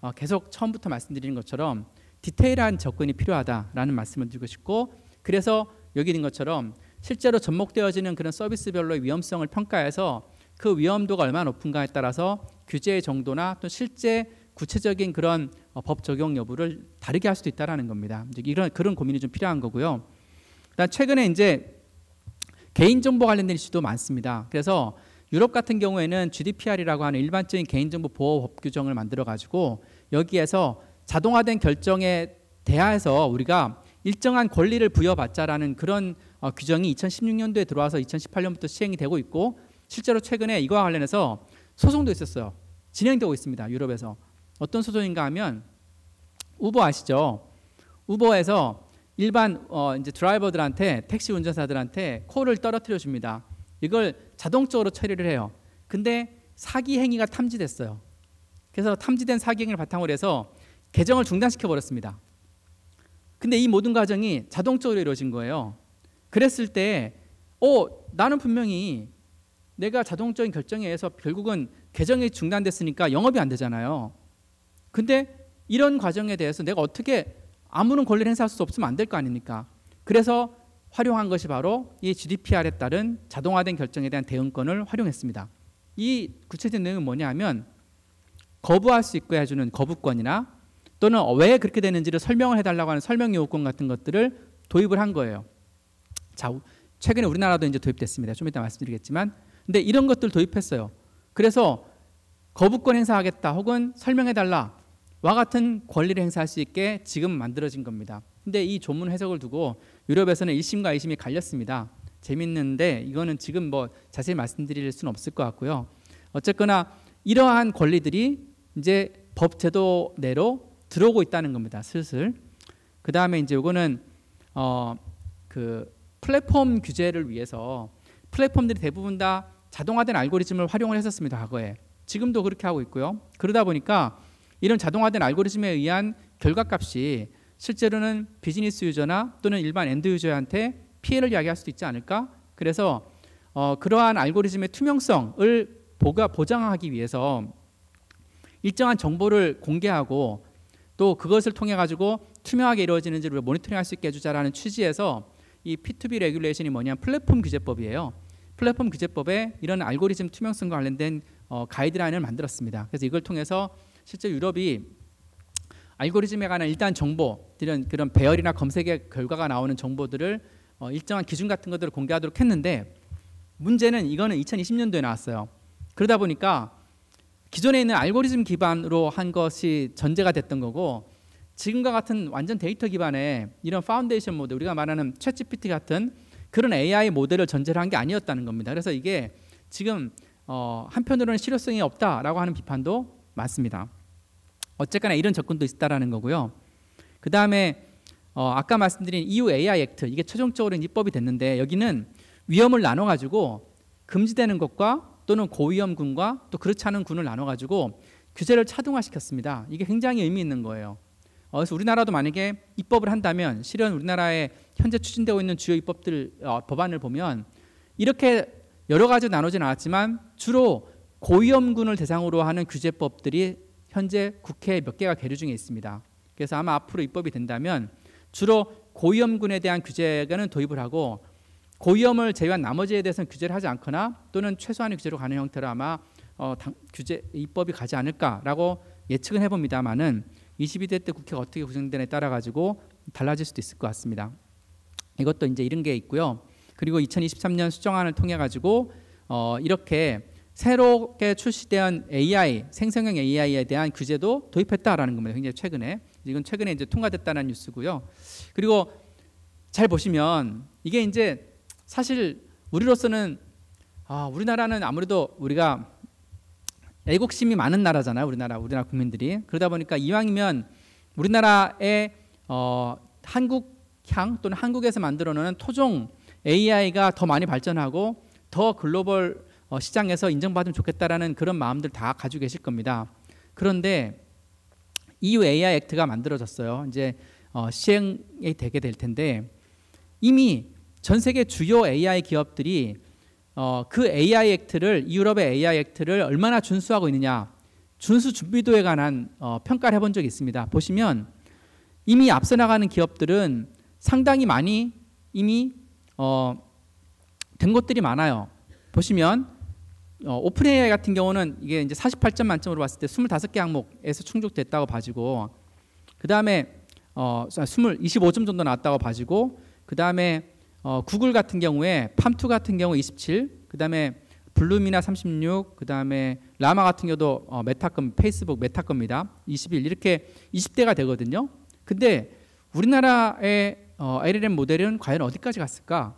어, 계속 처음부터 말씀드리는 것처럼 디테일한 접근이 필요하다라는 말씀을 드리고 싶고 그래서 여기 있는 것처럼 실제로 접목되어지는 그런 서비스별로 위험성을 평가해서 그 위험도가 얼마나 높은가에 따라서 규제의 정도나 또 실제 구체적인 그런 어, 법 적용 여부를 다르게 할 수도 있다라는 겁니다. 이런 그런 고민이 좀 필요한 거고요. 그다 최근에 이제 개인정보 관련된 이슈도 많습니다. 그래서 유럽 같은 경우에는 GDPR이라고 하는 일반적인 개인정보 보호법 규정을 만들어 가지고 여기에서 자동화된 결정에 대하여서 우리가 일정한 권리를 부여받자라는 그런 어, 규정이 2016년도에 들어와서 2018년부터 시행이 되고 있고 실제로 최근에 이거와 관련해서 소송도 있었어요. 진행되고 있습니다. 유럽에서. 어떤 소송인가 하면 우버 아시죠? 우버에서 일반 어, 이제 드라이버들한테 택시 운전사들한테 코를 떨어뜨려 줍니다. 이걸 자동적으로 처리를 해요. 근데 사기 행위가 탐지됐어요. 그래서 탐지된 사기 행위를 바탕으로 해서 개정을 중단시켜 버렸습니다. 근데 이 모든 과정이 자동적으로 이루어진 거예요. 그랬을 때, 어, 나는 분명히 내가 자동적인 결정에 의해서 결국은 개정이 중단됐으니까 영업이 안 되잖아요. 근데 이런 과정에 대해서 내가 어떻게 아무런 권리를 행사할 수 없으면 안 될 거 아닙니까? 그래서 활용한 것이 바로 이 GDPR에 따른 자동화된 결정에 대한 대응권을 활용했습니다. 이 구체적인 내용은 뭐냐면 하 거부할 수 있게 해주는 거부권이나 또는 왜 그렇게 되는지를 설명을 해달라고 하는 설명 요건 같은 것들을 도입을 한 거예요. 자, 최근에 우리나라도 이제 도입됐습니다. 좀 이따 말씀드리겠지만, 근데 이런 것들 도입했어요. 그래서 거부권 행사하겠다 혹은 설명해달라 와 같은 권리를 행사할 수 있게 지금 만들어진 겁니다. 근데 이 조문 해석을 두고 유럽에서는 1심과 2심이 갈렸습니다. 재밌는데 이거는 지금 뭐 자세히 말씀드릴 수는 없을 것 같고요. 어쨌거나 이러한 권리들이 이제 법 제도 내로 들어오고 있다는 겁니다. 슬슬. 그 다음에 이제 이거는 어, 그 플랫폼 규제를 위해서 플랫폼들이 대부분 다 자동화된 알고리즘을 활용을 했었습니다. 과거에. 지금도 그렇게 하고 있고요. 그러다 보니까 이런 자동화된 알고리즘에 의한 결과값이 실제로는 비즈니스 유저나 또는 일반 엔드 유저한테 피해를 야기할 수도 있지 않을까? 그래서 어, 그러한 알고리즘의 투명성을 보가 보장하기 위해서 일정한 정보를 공개하고 또 그것을 통해 가지고 투명하게 이루어지는지 를 모니터링할 수 있게 해주자라는 취지에서 이 P2B 레귤레이션이 뭐냐 면 플랫폼 규제법이에요. 플랫폼 규제법에 이런 알고리즘 투명성과 관련된 어, 가이드라인을 만들었습니다. 그래서 이걸 통해서 실제 유럽이 알고리즘에 관한 일단 정보 이런 그런 배열이나 검색의 결과가 나오는 정보들을 어, 일정한 기준 같은 것들을 공개하도록 했는데 문제는 이거는 2020년도에 나왔어요. 그러다 보니까 기존에 있는 알고리즘 기반으로 한 것이 전제가 됐던 거고 지금과 같은 완전 데이터 기반의 이런 파운데이션 모델 우리가 말하는 챗GPT 같은 그런 AI 모델을 전제로 한 게 아니었다는 겁니다. 그래서 이게 지금 어, 한편으로는 실효성이 없다라고 하는 비판도 많습니다. 어쨌거나 이런 접근도 있다라는 거고요. 그 다음에 어, 아까 말씀드린 EU AI 액트 이게 최종적으로 입법이 됐는데 여기는 위험을 나눠가지고 금지되는 것과 또는 고위험군과 또 그렇지 않은 군을 나눠 가지고 규제를 차등화시켰습니다. 이게 굉장히 의미 있는 거예요. 어, 그래서 우리나라도 만약에 입법을 한다면 실은 우리나라의 현재 추진되고 있는 주요 입법들 어, 법안을 보면 이렇게 여러 가지 나누진 않았지만 주로 고위험군을 대상으로 하는 규제법들이 현재 국회에 몇 개가 계류 중에 있습니다. 그래서 아마 앞으로 입법이 된다면 주로 고위험군에 대한 규제가는 도입을 하고 고위험을 제외한 나머지에 대해서는 규제를 하지 않거나 또는 최소한의 규제로 가는 형태로 아마 어, 당, 규제 입법이 가지 않을까라고 예측은 해봅니다만은 22대 때 국회가 어떻게 구성되냐에 따라 가지고 달라질 수도 있을 것 같습니다. 이것도 이제 이런 게 있고요. 그리고 2023년 수정안을 통해 가지고 어, 이렇게 새롭게 출시된 AI 생성형 AI에 대한 규제도 도입했다라는 겁니다. 굉장히 최근에 이건 최근에 이제 통과됐다는 뉴스고요. 그리고 잘 보시면 이게 이제 사실 우리로서는 아, 우리나라는 아무래도 우리가 애국심이 많은 나라잖아요. 우리나라 우리나라 국민들이 그러다 보니까 이왕이면 우리나라의 어, 한국향 또는 한국에서 만들어놓은 토종 AI가 더 많이 발전하고 더 글로벌 어, 시장에서 인정받으면 좋겠다라는 그런 마음들 다 가지고 계실 겁니다. 그런데 EU AI 액트가 만들어졌어요. 이제 어, 시행이 되게 될 텐데 이미 전 세계 주요 AI 기업들이 어, 그 AI 액트를 유럽의 AI 액트를 얼마나 준수하고 있느냐 준수 준비도에 관한 어, 평가를 해본 적이 있습니다. 보시면 이미 앞서 나가는 기업들은 상당히 많이 이미 어, 된 것들이 많아요. 보시면 어, 오픈 AI 같은 경우는 이게 이제 48점 만점으로 봤을 때 25개 항목에서 충족됐다고 봐지고 그 다음에 어, 20, 25점 정도 나왔다고 봐지고 그 다음에 어, 구글 같은 경우에 팜투 같은 경우 27, 그 다음에 블룸이나 36, 그 다음에 라마 같은 경우도 어, 메타급 페이스북 메타급입니다21 이렇게 20대가 되거든요. 근데 우리나라의 어, LLM 모델은 과연 어디까지 갔을까?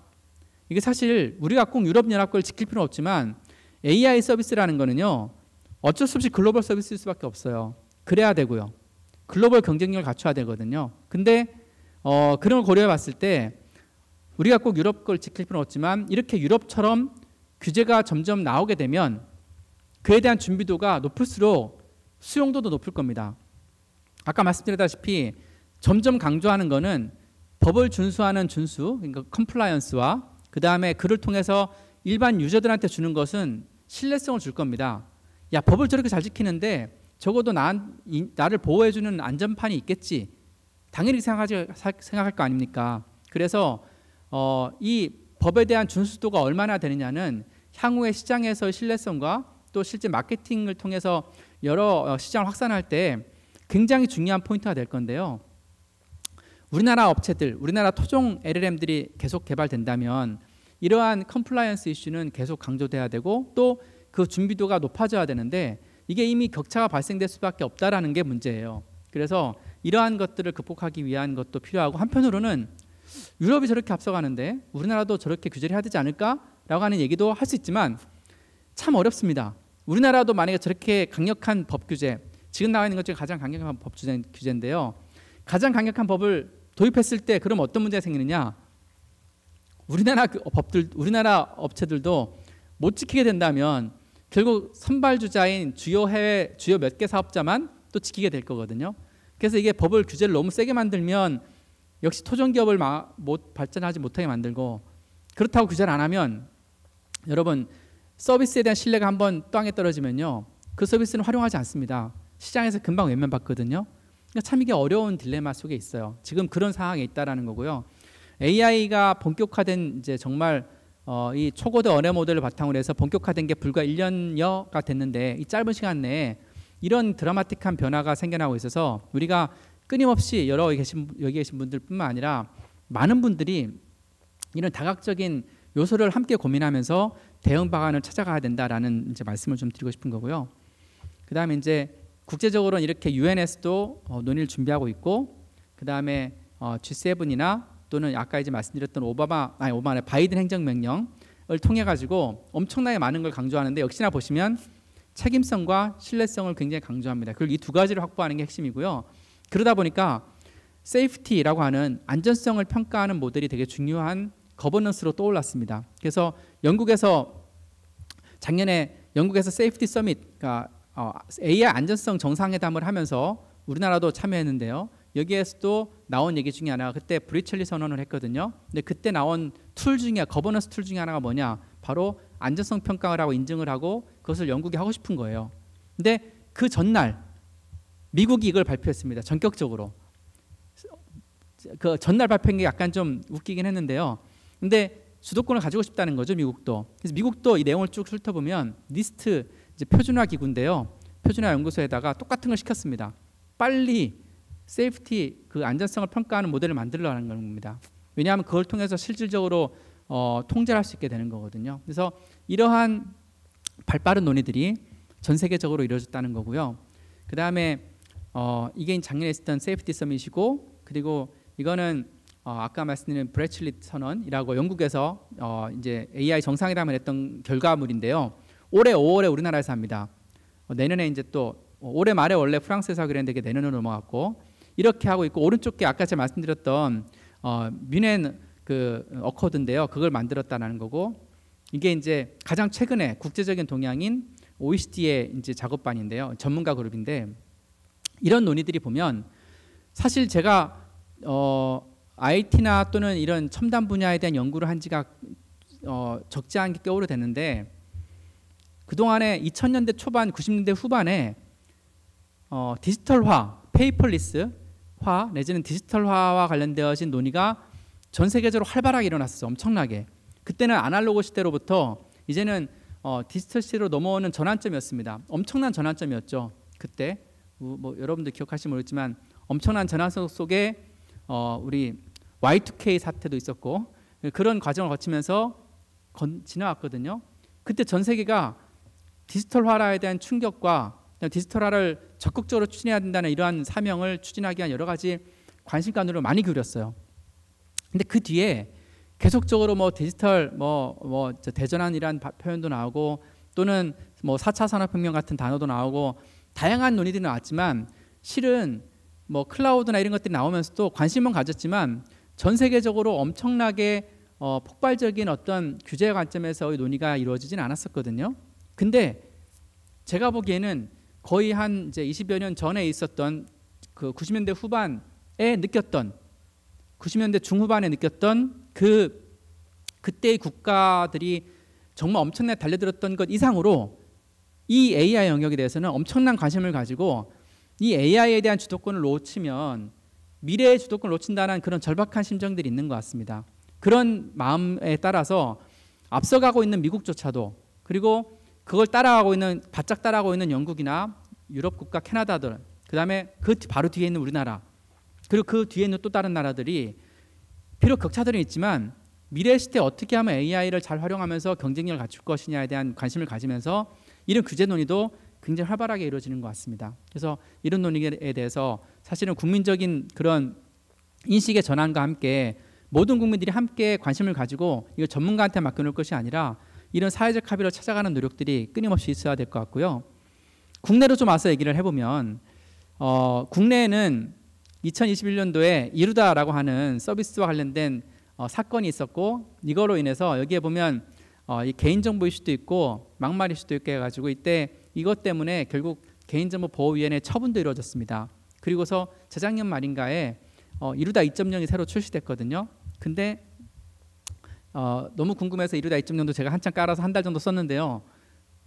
이게 사실 우리가 꼭 유럽연합국을 지킬 필요는 없지만 AI 서비스라는 거는요 어쩔 수 없이 글로벌 서비스일 수밖에 없어요. 그래야 되고요. 글로벌 경쟁력을 갖춰야 되거든요. 근데 어, 그런 걸 고려해 봤을 때 우리가 꼭 유럽 걸 지킬 필요는 없지만 이렇게 유럽처럼 규제가 점점 나오게 되면 그에 대한 준비도가 높을수록 수용도도 높을 겁니다. 아까 말씀드렸다시피 점점 강조하는 것은 법을 준수하는 준수, 그러니까 컴플라이언스와 그 다음에 그를 통해서 일반 유저들한테 주는 것은 신뢰성을 줄 겁니다. 야 법을 저렇게 잘 지키는데 적어도 나, 나를 보호해주는 안전판이 있겠지. 당연히 생각하지, 생각할 거 아닙니까? 그래서 어, 이 법에 대한 준수도가 얼마나 되느냐는 향후에시장에서 신뢰성과 또 실제 마케팅을 통해서 여러 어, 시장을 확산할 때 굉장히 중요한 포인트가 될 건데요. 우리나라 업체들, 우리나라 토종 LLM들이 계속 개발된다면 이러한 컴플라이언스 이슈는 계속 강조돼야 되고 또 그 준비도가 높아져야 되는데 이게 이미 격차가 발생될 수밖에 없다라는 게 문제예요. 그래서 이러한 것들을 극복하기 위한 것도 필요하고 한편으로는 유럽이 저렇게 앞서가는데 우리나라도 저렇게 규제를 해야 되지 않을까라고 하는 얘기도 할 수 있지만 참 어렵습니다. 우리나라도 만약에 저렇게 강력한 법 규제, 지금 나와 있는 것 중에 가장 강력한 법 규제인데요. 가장 강력한 법을 도입했을 때 그럼 어떤 문제가 생기느냐? 우리나라 그 법들, 우리나라 업체들도 못 지키게 된다면 결국 선발주자인 주요 해외 주요 몇 개 사업자만 또 지키게 될 거거든요. 그래서 이게 법을 규제를 너무 세게 만들면 역시 토종기업을 못, 발전하지 못하게 만들고 그렇다고 규제를 안 하면 여러분 서비스에 대한 신뢰가 한번 땅에 떨어지면요 그 서비스는 활용하지 않습니다 시장에서 금방 외면받거든요 그러니까 참 이게 어려운 딜레마 속에 있어요 지금 그런 상황에 있다라는 거고요 AI가 본격화된 이제 정말 어, 이초고대 언어 모델을 바탕으로 해서 본격화된 게 불과 1년여가 됐는데 이 짧은 시간 내에 이런 드라마틱한 변화가 생겨나고 있어서 우리가 끊임없이 여러 계신, 여기 계신 분들뿐만 아니라 많은 분들이 이런 다각적인 요소를 함께 고민하면서 대응 방안을 찾아가야 된다라는 이제 말씀을 좀 드리고 싶은 거고요. 그다음에 이제 국제적으로는 이렇게 u n 에도 어, 논의를 준비하고 있고 그다음에 어, G7이나 또는 아까 이제 말씀드렸던 오바마 아니 오바마 바이든 행정명령을 통해 가지고 엄청나게 많은 걸 강조하는데 역시나 보시면 책임성과 신뢰성을 굉장히 강조합니다. 그리고 이두 가지를 확보하는 게 핵심이고요. 그러다 보니까 세이프티라고 하는 안전성을 평가하는 모델이 되게 중요한 거버넌스로 떠올랐습니다. 그래서 영국에서 작년에 영국에서 세이프티 서밋, 그러니까 어, AI 안전성 정상회담을 하면서 우리나라도 참여했는데요. 여기에서도 나온 얘기 중에 하나가 그때 브리첼리 선언을 했거든요. 근데 그때 나온 툴 중에 거버넌스 툴 중에 하나가 뭐냐? 바로 안전성 평가를 하고 인증을 하고 그것을 영국이 하고 싶은 거예요. 근데 그 전날 미국이 이걸 발표했습니다. 전격적으로. 그 전날 발표한 게 약간 좀 웃기긴 했는데요. 근데 주도권을 가지고 싶다는 거죠, 미국도. 그래서 미국도 이 내용을 쭉 훑어보면 리스트 이제 표준화 기구인데요. 표준화 연구소에다가 똑같은 걸 시켰습니다. 빨리 세이프티 그 안전성을 평가하는 모델을 만들라는 겁니다. 왜냐하면 그걸 통해서 실질적으로 어, 통제할 수 있게 되는 거거든요. 그래서 이러한 발빠른 논의들이 전 세계적으로 이루어졌다는 거고요. 그 다음에 어, 이게 작년에 있었던 세이프티 서밋이고 그리고 이거는 어, 아까 말씀드린 브래칠리 선언이라고 영국에서 어, 이제 AI 정상회담을 했던 결과물인데요. 올해 5월에 우리나라에서 합니다. 어, 내년에 이제 또 어, 올해 말에 원래 프랑스에서 그기로 했는데 그게 내년으로 넘어갔고 이렇게 하고 있고 오른쪽 에 아까 제가 말씀드렸던 어, 뮌헨 그 어커드인데요. 그걸 만들었다라는 거고 이게 이제 가장 최근에 국제적인 동향인 OECD의 이제 작업반인데요. 전문가 그룹인데 이런 논의들이 보면 사실 제가 어, IT나 또는 이런 첨단 분야에 대한 연구를 한 지가 어, 적지 않게 꽤 오래 됐는데 그동안에 2000년대 초반 90년대 후반에 어, 디지털화, 페이퍼리스화 내지는 디지털화와 관련되어진 논의가 전 세계적으로 활발하게 일어났어요. 엄청나게. 그때는 아날로그 시대로부터 이제는 어, 디지털 시대로 넘어오는 전환점이었습니다. 엄청난 전환점이었죠. 그때 뭐 여러분들 기억하시면 모르지만 겠 엄청난 전환성 속에 어, 우리 Y2K 사태도 있었고 그런 과정을 거치면서 건, 지나왔거든요. 그때 전 세계가 디지털화에 대한 충격과 디지털화를 적극적으로 추진해야 된다는 이러한 사명을 추진하기 위한 여러 가지 관심관으로 많이 그렸어요 근데 그 뒤에 계속적으로 뭐 디지털 뭐뭐 뭐, 뭐 대전환이란 라 표현도 나오고 또는 뭐 4차 산업혁명 같은 단어도 나오고 다양한 논의들이 나왔지만 실은 뭐 클라우드나 이런 것들이 나오면서도 관심은 가졌지만 전 세계적으로 엄청나게 어, 폭발적인 어떤 규제 관점에서의 논의가 이루어지진 않았었거든요. 근데 제가 보기에는 거의 한 이제 20여 년 전에 있었던 그 90년대 후반에 느꼈던 90년대 중후반에 느꼈던 그 그때의 국가들이 정말 엄청나게 달려들었던 것 이상으로 이 AI 영역에 대해서는 엄청난 관심을 가지고 이 AI에 대한 주도권을 놓치면 미래의 주도권을 놓친다는 그런 절박한 심정들이 있는 것 같습니다. 그런 마음에 따라서 앞서가고 있는 미국조차도 그리고 그걸 따라가고 있는 바짝 따라가고 있는 영국이나 유럽 국가 캐나다들 그다음에 그 바로 뒤에 있는 우리나라 그리고 그 뒤에 있는 또 다른 나라들이 비록 격차들은 있지만 미래 시대 어떻게 하면 AI를 잘 활용하면서 경쟁력을 갖출 것이냐에 대한 관심을 가지면서 이런 규제 논의도 굉장히 활발하게 이루어지는 것 같습니다. 그래서 이런 논의에 대해서 사실은 국민적인 그런 인식의 전환과 함께 모든 국민들이 함께 관심을 가지고 이거 전문가한테 맡겨놓을 것이 아니라 이런 사회적 합의를 찾아가는 노력들이 끊임없이 있어야 될 것 같고요. 국내로 좀 와서 얘기를 해보면 어, 국내에는 2021년도에 이루다라고 하는 서비스와 관련된 어, 사건이 있었고 이거로 인해서 여기에 보면 어, 이 개인정보일 수도 있고 막말일 수도 있게 해가지고 이때 이것 때문에 결국 개인정보 보호위원회 처분도 이루어졌습니다. 그리고서 재작년 말인가에 어, 이루다 2.0이 새로 출시됐거든요. 근데 어, 너무 궁금해서 이루다 2.0도 제가 한참 깔아서 한 달 정도 썼는데요.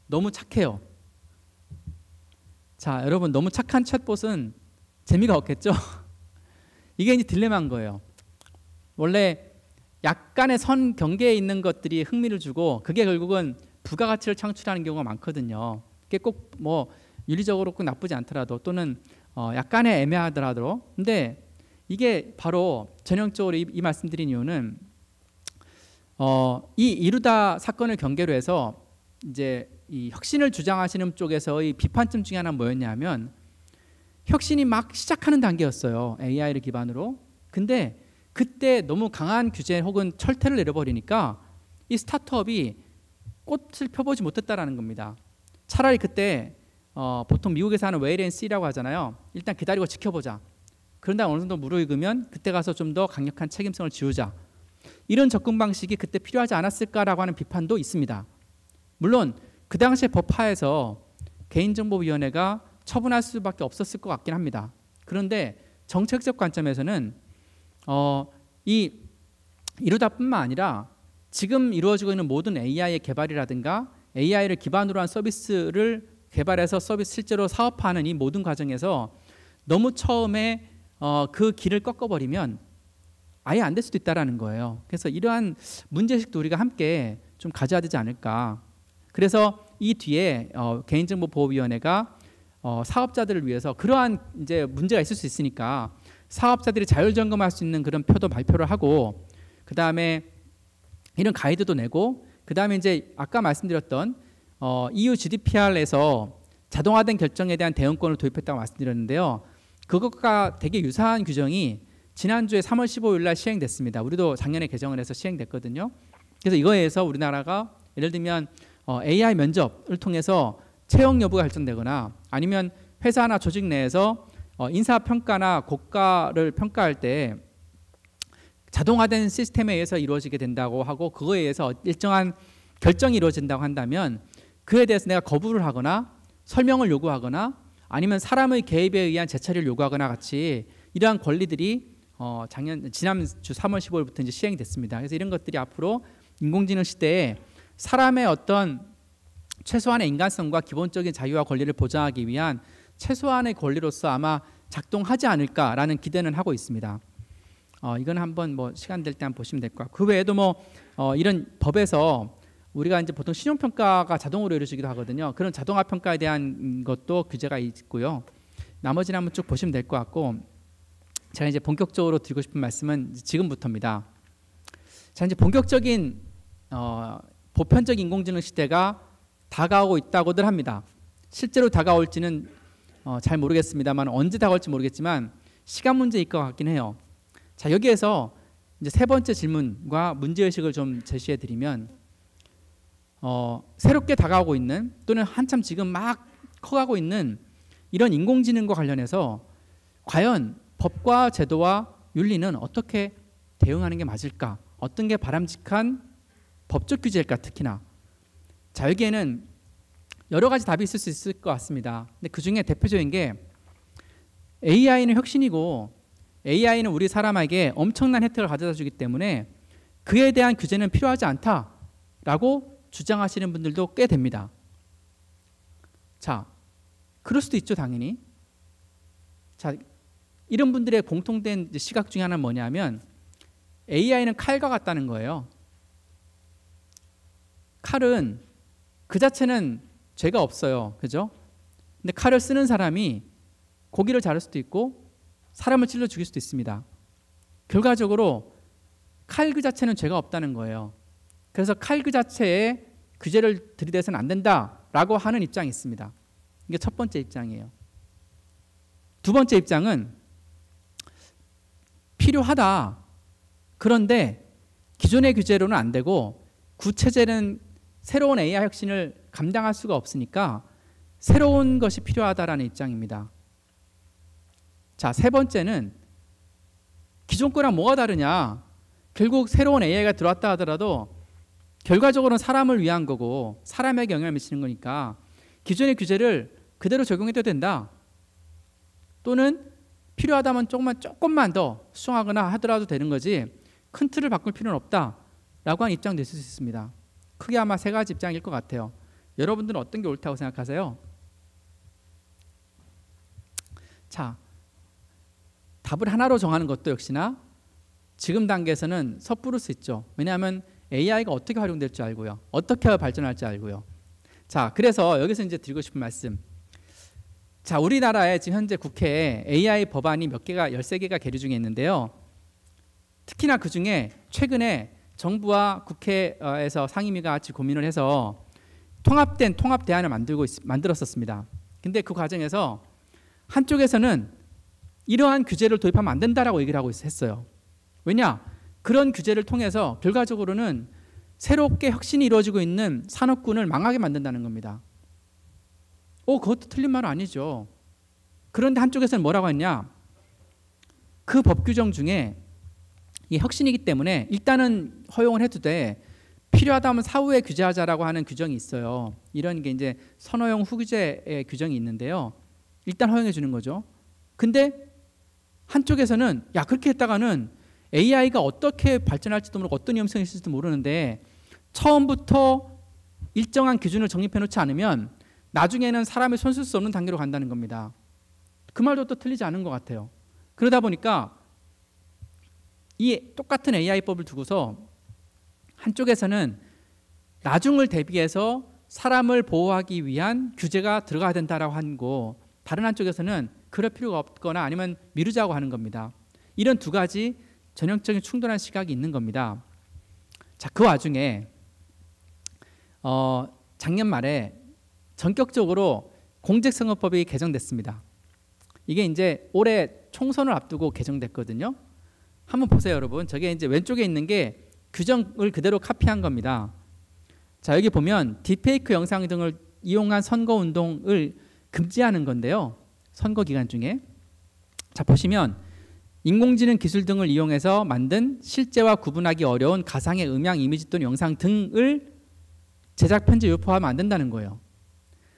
너무 착해요. 자, 여러분 너무 착한 챗봇은 재미가 없겠죠? 이게 이제 딜레마인 거예요. 원래 약간의 선 경계에 있는 것들이 흥미를 주고 그게 결국은 부가가치를 창출하는 경우가 많거든요. 그게 꼭뭐 윤리적으로 꼭 나쁘지 않더라도 또는 어 약간의 애매하더라도 근데 이게 바로 전형적으로 이, 이 말씀드린 이유는 어이 이루다 사건을 경계로 해서 이제 이 혁신을 주장하시는 쪽에서의 비판점 중에 하나 는 뭐였냐면 혁신이 막 시작하는 단계였어요. AI를 기반으로. 근데 그때 너무 강한 규제 혹은 철퇴를 내려버리니까 이 스타트업이 꽃을 펴보지 못했다라는 겁니다. 차라리 그때 어, 보통 미국에서 하는 웨일 앤 씨라고 하잖아요. 일단 기다리고 그 지켜보자. 그런 다음 어느 정도 무르익으면 그때 가서 좀 더 강력한 책임성을 지우자. 이런 접근 방식이 그때 필요하지 않았을까라고 하는 비판도 있습니다. 물론 그 당시에 법화에서 개인정보위원회가 처분할 수밖에 없었을 것 같긴 합니다. 그런데 정책적 관점에서는 어, 이 이러다뿐만 아니라 지금 이루어지고 있는 모든 AI의 개발이라든가 AI를 기반으로 한 서비스를 개발해서 서비스 실제로 사업하는이 모든 과정에서 너무 처음에 어, 그 길을 꺾어버리면 아예 안 될 수도 있다라는 거예요. 그래서 이러한 문제식도 우리가 함께 좀 가져야 되지 않을까. 그래서 이 뒤에 어, 개인정보보호위원회가 어, 사업자들을 위해서 그러한 이제 문제가 있을 수 있으니까 사업자들이 자율 점검할 수 있는 그런 표도 발표를 하고 그 다음에 이런 가이드도 내고 그 다음에 이제 아까 말씀드렸던 어, EU GDPR에서 자동화된 결정에 대한 대응권을 도입했다고 말씀드렸는데요. 그것과 되게 유사한 규정이 지난주에 3월 15일 날 시행됐습니다. 우리도 작년에 개정을 해서 시행됐거든요. 그래서 이거에 서 우리나라가 예를 들면 어, AI 면접을 통해서 채용 여부가 결정되거나 아니면 회사나 조직 내에서 어, 인사평가나 고가를 평가할 때 자동화된 시스템에 의해서 이루어지게 된다고 하고 그거에 의해서 일정한 결정이 이루어진다고 한다면 그에 대해서 내가 거부를 하거나 설명을 요구하거나 아니면 사람의 개입에 의한 재처리를 요구하거나 같이 이러한 권리들이 어, 작년 지난주 3월 15일부터 이제 시행이 됐습니다. 그래서 이런 것들이 앞으로 인공지능 시대에 사람의 어떤 최소한의 인간성과 기본적인 자유와 권리를 보장하기 위한 최소한의 권리로서 아마 작동하지 않을까라는 기대는 하고 있습니다. 어, 이건 한번 뭐 시간 될 때한 보시면 될것같그 외에도 뭐 어, 이런 법에서 우리가 이제 보통 신용평가가 자동으로 이루어지기도 하거든요. 그런 자동화 평가에 대한 것도 규제가 있고요. 나머지는 한번 쭉 보시면 될것 같고 제가 이제 본격적으로 드리고 싶은 말씀은 지금부터입니다. 자 이제 본격적인 어, 보편적 인공지능 시대가 다가오고 있다고들 합니다. 실제로 다가올지는 어, 잘 모르겠습니다만 언제 다가올지 모르겠지만 시간 문제일 것 같긴 해요. 자 여기에서 이제 세 번째 질문과 문제 의식을 좀 제시해 드리면 어, 새롭게 다가오고 있는 또는 한참 지금 막 커가고 있는 이런 인공지능과 관련해서 과연 법과 제도와 윤리는 어떻게 대응하는 게 맞을까? 어떤 게 바람직한 법적 규제일까 특히나 자 여기에는 여러 가지 답이 있을 수 있을 것 같습니다. 근데 그 중에 대표적인 게 AI는 혁신이고 AI는 우리 사람에게 엄청난 혜택을 가져다 주기 때문에 그에 대한 규제는 필요하지 않다라고 주장하시는 분들도 꽤 됩니다. 자, 그럴 수도 있죠, 당연히. 자, 이런 분들의 공통된 시각 중에 하나는 뭐냐면 AI는 칼과 같다는 거예요. 칼은 그 자체는 죄가 없어요. 그죠? 근데 칼을 쓰는 사람이 고기를 자를 수도 있고 사람을 찔러 죽일 수도 있습니다. 결과적으로 칼 그 자체는 죄가 없다는 거예요. 그래서 칼 그 자체에 규제를 들이대서는 안 된다라고 하는 입장이 있습니다. 이게 첫 번째 입장이에요. 두 번째 입장은 필요하다. 그런데 기존의 규제로는 안 되고 구체제는 새로운 AI 혁신을 감당할 수가 없으니까 새로운 것이 필요하다라는 입장입니다. 자, 세 번째는 기존 거랑 뭐가 다르냐? 결국 새로운 AI가 들어왔다 하더라도 결과적으로는 사람을 위한 거고 사람에게 영향을 미치는 거니까 기존의 규제를 그대로 적용해도 된다. 또는 필요하다면 조금만 조금만 더 수정하거나 하더라도 되는 거지 큰 틀을 바꿀 필요는 없다라고 한 입장도 수 있습니다. 크게 아마 세 가지 입장일 것 같아요. 여러분들은 어떤 게 옳다고 생각하세요? 자, 답을 하나로 정하는 것도 역시나 지금 단계에서는 섣부를 수 있죠. 왜냐하면 AI가 어떻게 활용될지 알고요. 어떻게 발전할지 알고요. 자, 그래서 여기서 이제 드리고 싶은 말씀. 자, 우리나라에 지금 현재 국회에 AI 법안이 몇 개가 13개가 계류 중에 있는데요. 특히나 그 중에 최근에 정부와 국회에서 상임위가 같이 고민을 해서 통합된 통합 대안을 만들고 있, 만들었었습니다. 근데 그 과정에서 한쪽에서는 이러한 규제를 도입하면 안 된다라고 얘기를 하고 했어요. 왜냐? 그런 규제를 통해서 결과적으로는 새롭게 혁신이 이루어지고 있는 산업군을 망하게 만든다는 겁니다. 오, 어, 그것도 틀린 말 아니죠. 그런데 한쪽에서는 뭐라고 했냐? 그법 규정 중에 이 혁신이기 때문에 일단은 허용을 해도 돼. 필요하다면 사후에 규제하자라고 하는 규정이 있어요. 이런 게 이제 선호형 후규제의 규정이 있는데요. 일단 허용해 주는 거죠. 근데 한쪽에서는 야 그렇게 했다가는 AI가 어떻게 발전할지도 모르고 어떤 위험성이 있을지도 모르는데 처음부터 일정한 기준을 정립해 놓지 않으면 나중에는 사람이 손 쓸 수 없는 단계로 간다는 겁니다. 그 말도 또 틀리지 않은 것 같아요. 그러다 보니까 이 똑같은 AI법을 두고서 한쪽에서는 나중을 대비해서 사람을 보호하기 위한 규제가 들어가야 된다라고 하고 다른 한쪽에서는 그럴 필요가 없거나 아니면 미루자고 하는 겁니다. 이런 두 가지 전형적인 충돌한 시각이 있는 겁니다. 자, 그 와중에 어, 작년 말에 전격적으로 공직선거법이 개정됐습니다. 이게 이제 올해 총선을 앞두고 개정됐거든요. 한번 보세요, 여러분. 저게 이제 왼쪽에 있는 게 규정을 그대로 카피한 겁니다. 자, 여기 보면 딥페이크 영상 등을 이용한 선거 운동을 금지하는 건데요. 선거 기간 중에. 자, 보시면 인공지능 기술 등을 이용해서 만든 실제와 구분하기 어려운 가상의 음향, 이미지 또는 영상 등을 제작, 편집, 유포하면 안 된다는 거예요.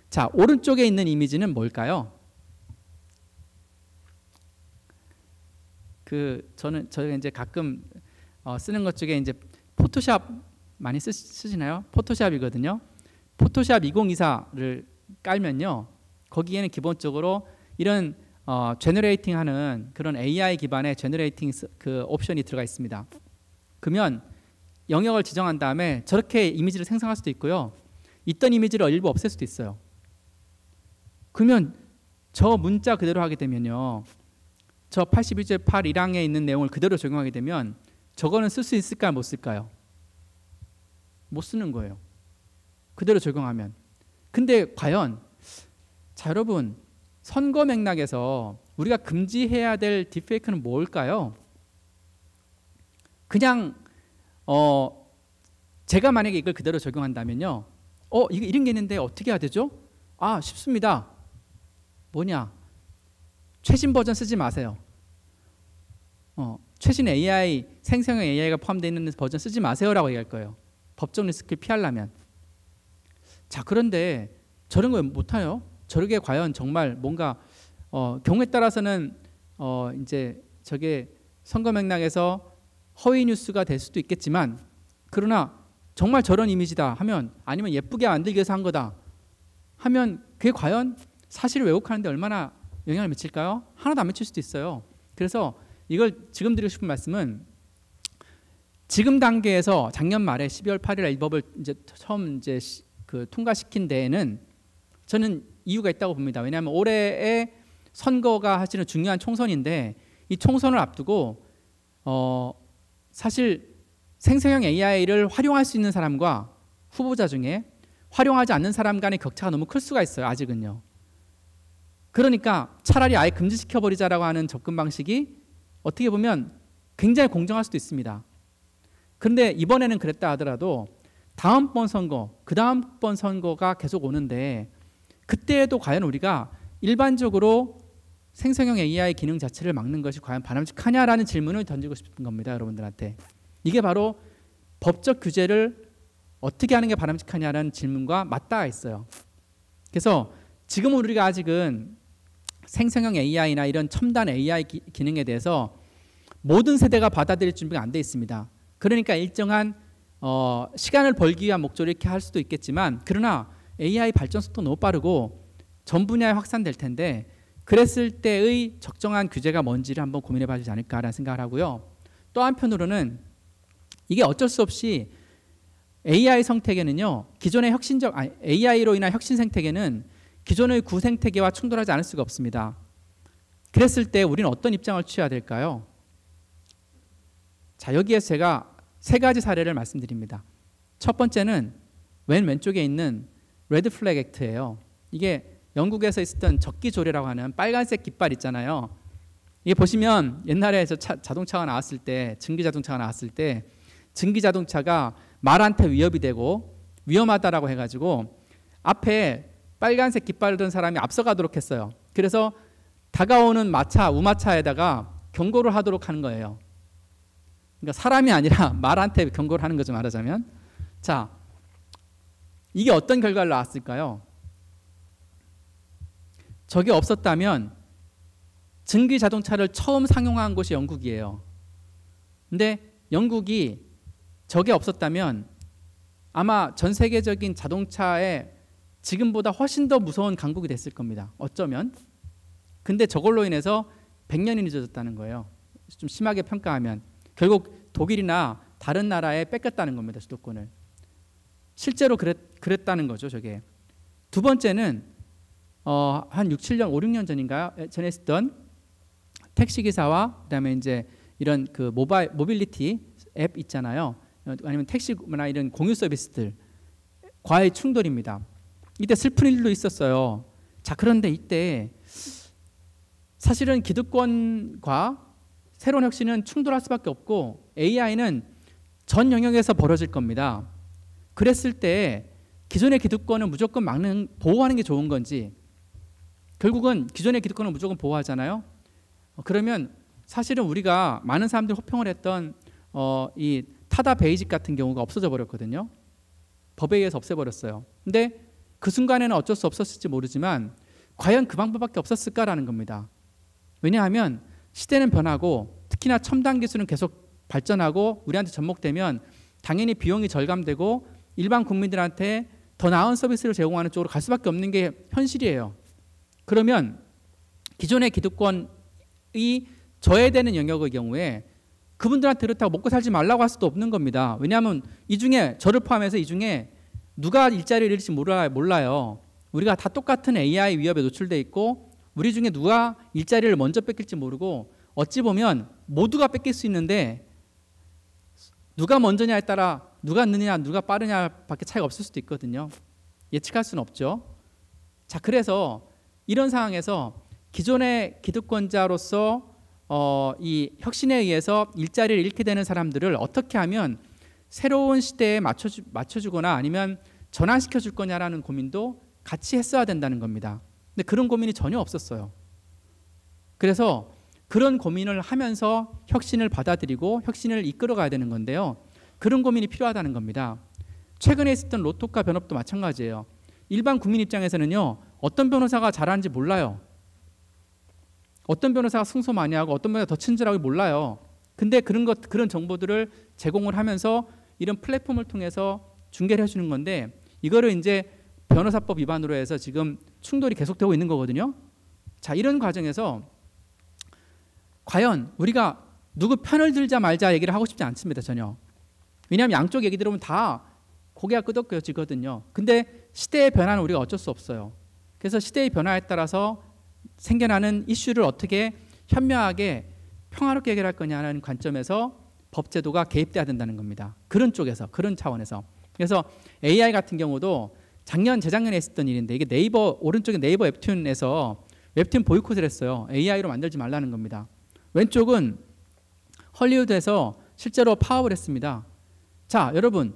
자, 오른쪽에 있는 이미지는 뭘까요? 그 저는 저희가 이제 가끔 어, 쓰는 것 중에 이제 포토샵 많이 쓰, 시나요 포토샵이거든요. 포토샵 2024를 깔면요. 거기에는 기본적으로 이런 어, 제너레이팅 하는 그런 AI 기반의 제너레이팅 그 옵션이 들어가 있습니다. 그러면 영역을 지정한 다음에 저렇게 이미지를 생성할 수도 있고요. 있던 이미지를 일부 없앨 수도 있어요. 그러면 저 문자 그대로 하게 되면요. 저 81절 8 1항에 있는 내용을 그대로 적용하게 되면 저거는 쓸 수 있을까요? 못 쓸까요? 못 쓰는 거예요. 그대로 적용하면. 근데 과연 자 여러분 선거 맥락에서 우리가 금지해야 될 딥페이크는 뭘까요? 그냥 어 제가 만약에 이걸 그대로 적용한다면요. 어 이거 이런 게 있는데 어떻게 해야 되죠? 아 쉽습니다. 뭐냐 최신 버전 쓰지 마세요. 어 최신 AI, 생성형 AI가 포함되어 있는 버전 쓰지 마세요라고 얘기할 거예요. 법적 리스크를 피하려면. 자, 그런데 저런 거 못해요. 저렇게 과연 정말 뭔가 어, 경우에 따라서는 어, 이제 저게 선거 맥락에서 허위 뉴스가 될 수도 있겠지만 그러나 정말 저런 이미지다 하면 아니면 예쁘게 만들기 위해서 한 거다 하면 그게 과연 사실을 왜곡하는데 얼마나 영향을 미칠까요? 하나도 안 미칠 수도 있어요. 그래서 이걸 지금 드리고 싶은 말씀은 지금 단계에서 작년 말에 12월 8일에 이 법을 이제 처음 이제 그 통과시킨 데에는 저는 이유가 있다고 봅니다. 왜냐하면 올해의 선거가 사실은 중요한 총선인데 이 총선을 앞두고 어 사실 생성형 AI를 활용할 수 있는 사람과 후보자 중에 활용하지 않는 사람 간의 격차가 너무 클 수가 있어요. 아직은요. 그러니까 차라리 아예 금지시켜 버리자라고 하는 접근 방식이 어떻게 보면 굉장히 공정할 수도 있습니다. 그런데 이번에는 그랬다 하더라도 다음번 선거, 그 다음번 선거가 계속 오는데 그때에도 과연 우리가 일반적으로 생성형 AI 기능 자체를 막는 것이 과연 바람직하냐라는 질문을 던지고 싶은 겁니다. 여러분들한테. 이게 바로 법적 규제를 어떻게 하는 게 바람직하냐라는 질문과 맞닿아 있어요. 그래서 지금 우리가 아직은 생성형 AI나 이런 첨단 AI 기, 기능에 대해서 모든 세대가 받아들일 준비가 안 돼 있습니다. 그러니까 일정한 어, 시간을 벌기 위한 목적으로 이렇게 할 수도 있겠지만 그러나 AI 발전 속도 너무 빠르고 전 분야에 확산될 텐데 그랬을 때의 적정한 규제가 뭔지를 한번 고민해 봐야되지 않을까라는 생각을 하고요. 또 한편으로는 이게 어쩔 수 없이 AI 생태계는요. 기존의 혁신적 아니, AI로 인한 혁신 생태계는 기존의 구생태계와 충돌하지 않을 수가 없습니다. 그랬을 때 우리는 어떤 입장을 취해야 될까요? 자, 여기에 제가 세 가지 사례를 말씀드립니다. 첫 번째는 왼 왼쪽에 있는 레드 플래그 액트예요. 이게 영국에서 있었던 적기조례라고 하는 빨간색 깃발 있잖아요. 이게 보시면 옛날에 저 차, 자동차가 나왔을 때 증기 자동차가 나왔을 때 증기 자동차가 말한테 위협이 되고 위험하다라고 해가지고 앞에 빨간색 깃발을 든 사람이 앞서가도록 했어요. 그래서 다가오는 마차, 우마차에다가 경고를 하도록 하는 거예요. 그러니까 사람이 아니라 말한테 경고를 하는 거죠, 말하자면. 자, 이게 어떤 결과를 낳았을까요? 저게 없었다면 증기 자동차를 처음 상용화한 곳이 영국이에요. 근데 영국이 저게 없었다면 아마 전 세계적인 자동차의 지금보다 훨씬 더 무서운 강국이 됐을 겁니다. 어쩌면. 근데 저걸로 인해서 100년이 늦어졌다는 거예요. 좀 심하게 평가하면 결국 독일이나 다른 나라에 뺏겼다는 겁니다. 수도권을. 실제로 그랬, 그랬다는 거죠. 저게. 두 번째는 어, 한 6, 7년, 5, 6년 전인가요? 전에 했던 택시 기사와 그다음에 이제 이런 그 모바일 모빌리티 앱 있잖아요. 아니면 택시나 이런 공유 서비스들 과의 충돌입니다. 이때 슬픈 일도 있었어요. 자, 그런데 이때 사실은 기득권과 새로운 혁신은 충돌할 수밖에 없고 AI는 전 영역에서 벌어질 겁니다. 그랬을 때 기존의 기득권은 무조건 막는 보호하는 게 좋은 건지 결국은 기존의 기득권은 무조건 보호하잖아요. 어, 그러면 사실은 우리가 많은 사람들이 호평을 했던 어, 이 타다 베이직 같은 경우가 없어져 버렸거든요. 법에 의해서 없애버렸어요. 근데 그 순간에는 어쩔 수 없었을지 모르지만 과연 그 방법밖에 없었을까라는 겁니다. 왜냐하면 시대는 변하고 특히나 첨단 기술은 계속 발전하고 우리한테 접목되면 당연히 비용이 절감되고 일반 국민들한테 더 나은 서비스를 제공하는 쪽으로 갈 수밖에 없는 게 현실이에요. 그러면 기존의 기득권이 저해되는 영역의 경우에 그분들한테 그렇다고 먹고 살지 말라고 할 수도 없는 겁니다. 왜냐하면 이 중에 저를 포함해서 이 중에 누가 일자리를 잃을지 몰라, 몰라요. 우리가 다 똑같은 AI 위협에 노출돼 있고 우리 중에 누가 일자리를 먼저 뺏길지 모르고 어찌 보면 모두가 뺏길 수 있는데 누가 먼저냐에 따라 누가 느냐 누가 빠르냐밖에 차이가 없을 수도 있거든요. 예측할 수는 없죠. 자 그래서 이런 상황에서 기존의 기득권자로서 어, 이 혁신에 의해서 일자리를 잃게 되는 사람들을 어떻게 하면 새로운 시대에 맞춰주, 맞춰주거나 아니면 전환시켜 줄 거냐라는 고민도 같이 했어야 된다는 겁니다. 근데 그런 고민이 전혀 없었어요. 그래서 그런 고민을 하면서 혁신을 받아들이고 혁신을 이끌어 가야 되는 건데요. 그런 고민이 필요하다는 겁니다. 최근에 있었던 로또카 변업도 마찬가지예요. 일반 국민 입장에서는요. 어떤 변호사가 잘하는지 몰라요. 어떤 변호사가 승소 많이 하고 어떤 변호사가 더 친절하게 몰라요. 근데 그런 것 그런 정보들을 제공을 하면서 이런 플랫폼을 통해서 중계를 해주는 건데 이거를 이제 변호사법 위반으로 해서 지금 충돌이 계속되고 있는 거거든요. 자, 이런 과정에서 과연 우리가 누구 편을 들자 말자 얘기를 하고 싶지 않습니다, 전혀. 왜냐하면 양쪽 얘기 들으면 다 고개가 끄덕여지거든요. 근데 시대의 변화는 우리가 어쩔 수 없어요. 그래서 시대의 변화에 따라서 생겨나는 이슈를 어떻게 현명하게 평화롭게 해결할 거냐는 관점에서 법제도가 개입돼야 된다는 겁니다. 그런 쪽에서, 그런 차원에서. 그래서 AI 같은 경우도 작년 재작년에 했었던 일인데 이게 네이버 오른쪽에 네이버 웹툰에서 웹툰 보이콧을 했어요. AI로 만들지 말라는 겁니다. 왼쪽은 헐리우드에서 실제로 파업을 했습니다. 자, 여러분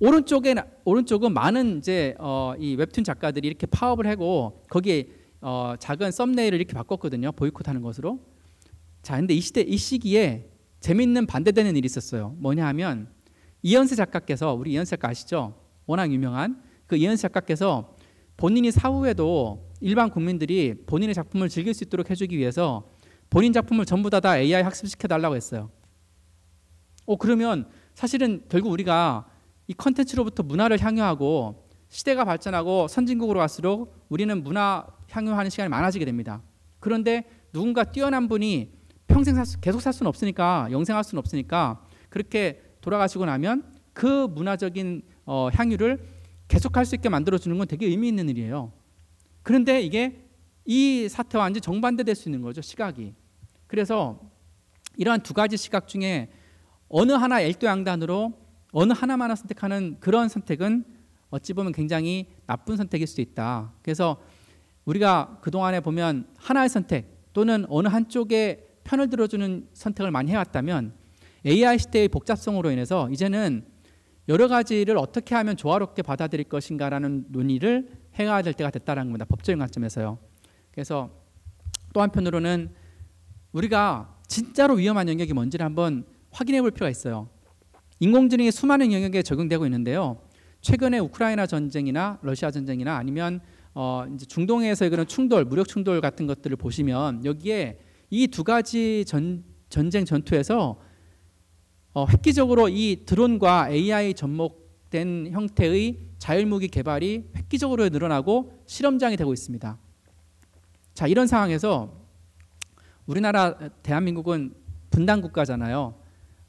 오른쪽에 오른쪽은 많은 이제 어, 이 웹툰 작가들이 이렇게 파업을 하고 거기에 어, 작은 썸네일을 이렇게 바꿨거든요. 보이콧하는 것으로. 자, 근데 이 시대 이 시기에 재밌는 반대되는 일이 있었어요. 뭐냐 하면 이현세 작가께서 우리 이현세 작가 아시죠? 워낙 유명한 그 이현세 작가께서 본인이 사후에도 일반 국민들이 본인의 작품을 즐길 수 있도록 해주기 위해서 본인 작품을 전부 다, 다 AI 학습시켜 달라고 했어요. 어 그러면 사실은 결국 우리가 이 컨텐츠로부터 문화를 향유하고 시대가 발전하고 선진국으로 갈수록 우리는 문화 향유하는 시간이 많아지게 됩니다. 그런데 누군가 뛰어난 분이 평생 살 수, 계속 살 수는 없으니까 영생할 수는 없으니까 그렇게 돌아가시고 나면 그 문화적인 어, 향유를 계속할 수 있게 만들어주는 건 되게 의미 있는 일이에요. 그런데 이게 이 사태와 완전 정반대될 수 있는 거죠 시각이. 그래서 이러한 두 가지 시각 중에 어느 하나 엘도양단으로 어느 하나만을 선택하는 그런 선택은 어찌 보면 굉장히 나쁜 선택일 수도 있다. 그래서 우리가 그동안에 보면 하나의 선택 또는 어느 한쪽에 편을 들어주는 선택을 많이 해왔다면 AI 시대의 복잡성으로 인해서 이제는 여러 가지를 어떻게 하면 조화롭게 받아들일 것인가라는 논의를 해야될 때가 됐다라는 겁니다. 법적인 관점에서요. 그래서 또 한편으로는 우리가 진짜로 위험한 영역이 뭔지를 한번 확인해 볼 필요가 있어요. 인공지능이 수많은 영역에 적용되고 있는데요. 최근에 우크라이나 전쟁이나 러시아 전쟁이나 아니면 어 이제 중동에서의 그런 충돌, 무력 충돌 같은 것들을 보시면 여기에 이 두 가지 전, 전쟁 전투에서 어, 획기적으로 이 드론과 AI 접목된 형태의 자율무기 개발이 획기적으로 늘어나고 실험장이 되고 있습니다. 자 이런 상황에서 우리나라 대한민국은 분단 국가잖아요.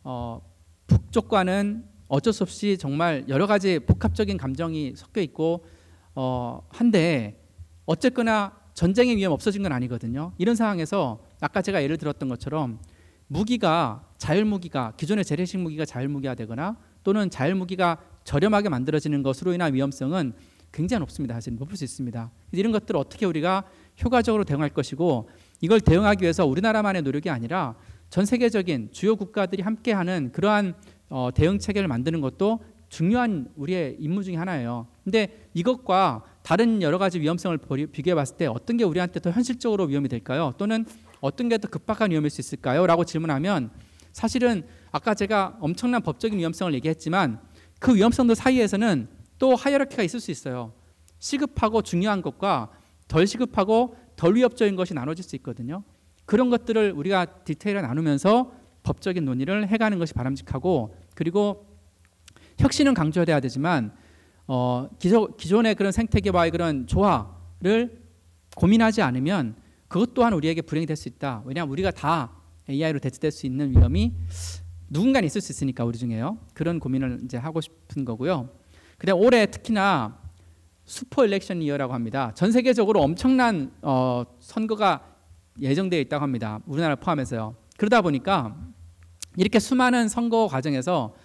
어, 북쪽과는 어쩔 수 없이 정말 여러 가지 복합적인 감정이 섞여 있고 어, 한데 어쨌거나 전쟁의 위험 없어진 건 아니거든요. 이런 상황에서 아까 제가 예를 들었던 것처럼 무기가 자율무기가 기존의 재래식 무기가 자율무기화 되거나 또는 자율무기가 저렴하게 만들어지는 것으로 인한 위험성은 굉장히 높습니다. 사실 높을 수 있습니다. 이런 것들을 어떻게 우리가 효과적으로 대응할 것이고 이걸 대응하기 위해서 우리나라만의 노력이 아니라 전 세계적인 주요 국가들이 함께하는 그러한 어, 대응 체계를 만드는 것도 중요한 우리의 임무 중의 하나예요. 근데 이것과 다른 여러 가지 위험성을 비교해 봤을 때 어떤 게 우리한테 더 현실적으로 위험이 될까요? 또는 어떤 게 더 급박한 위험일 수 있을까요? 라고 질문하면 사실은 아까 제가 엄청난 법적인 위험성을 얘기했지만 그 위험성들 사이에서는 또 하이어라키가 있을 수 있어요. 시급하고 중요한 것과 덜 시급하고 덜 위협적인 것이 나눠질 수 있거든요. 그런 것들을 우리가 디테일을 나누면서 법적인 논의를 해가는 것이 바람직하고 그리고 혁신은 강조해야 되지만 어, 기저, 기존의 그런 생태계와의 그런 조화를 고민하지 않으면 그것 또한 우리에게 불행이 될 수 있다. 왜냐하면 우리가 다 AI로 대체될 수 있는 위험이 누군가 있을 수 있으니까 우리 중에요. 그런 고민을 이제 하고 싶은 거고요. 근데 올해 특히나 슈퍼 일렉션 이어라고 합니다. 전 세계적으로 엄청난 어, 선거가 예정되어 있다고 합니다. 우리나라 포함해서요. 그러다 보니까 이렇게 수많은 선거 과정에서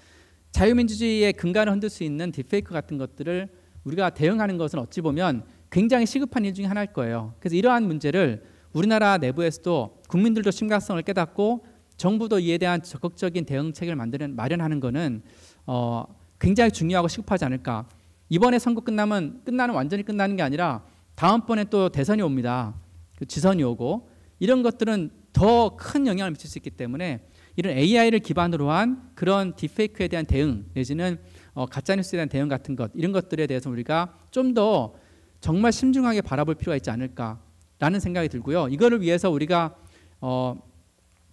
자유민주주의의 근간을 흔들 수 있는 딥페이크 같은 것들을 우리가 대응하는 것은 어찌 보면 굉장히 시급한 일 중에 하나일 거예요. 그래서 이러한 문제를 우리나라 내부에서도 국민들도 심각성을 깨닫고 정부도 이에 대한 적극적인 대응책을 만드는 마련하는 것은 어, 굉장히 중요하고 시급하지 않을까. 이번에 선거 끝나면 끝나는 완전히 끝나는 게 아니라 다음번에 또 대선이 옵니다. 그 지선이 오고 이런 것들은 더 큰 영향을 미칠 수 있기 때문에 이런 AI를 기반으로 한 그런 디페이크에 대한 대응 내지는 어, 가짜뉴스에 대한 대응 같은 것 이런 것들에 대해서 우리가 좀 더 정말 신중하게 바라볼 필요가 있지 않을까 라는 생각이 들고요. 이거를 위해서 우리가 어,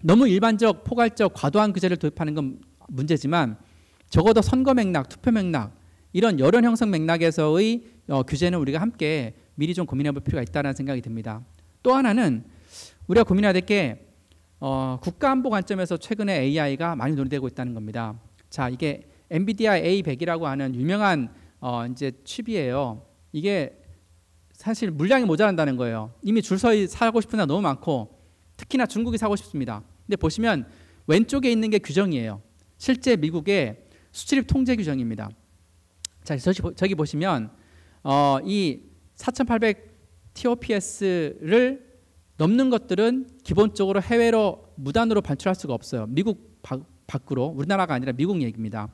너무 일반적, 포괄적, 과도한 규제를 도입하는 건 문제지만 적어도 선거 맥락, 투표 맥락 이런 여론 형성 맥락에서의 어, 규제는 우리가 함께 미리 좀 고민해 볼 필요가 있다는 생각이 듭니다. 또 하나는 우리가 고민해야 될 게 어, 국가안보 관점에서 최근에 AI가 많이 논의되고 있다는 겁니다. 자, 이게 엔비디아 A100이라고 하는 유명한 어, 이제 칩이에요. 이게 사실 물량이 모자란다는 거예요. 이미 줄서이 사고 싶은 사 너무 많고 특히나 중국이 사고 싶습니다. 근데 보시면 왼쪽에 있는 게 규정이에요. 실제 미국의 수출입 통제 규정입니다. 자, 저기, 저기 보시면 어, 이 4,800 TOPS를 넘는 것들은 기본적으로 해외로 무단으로 발출할 수가 없어요. 미국 바, 밖으로 우리나라가 아니라 미국 얘기입니다.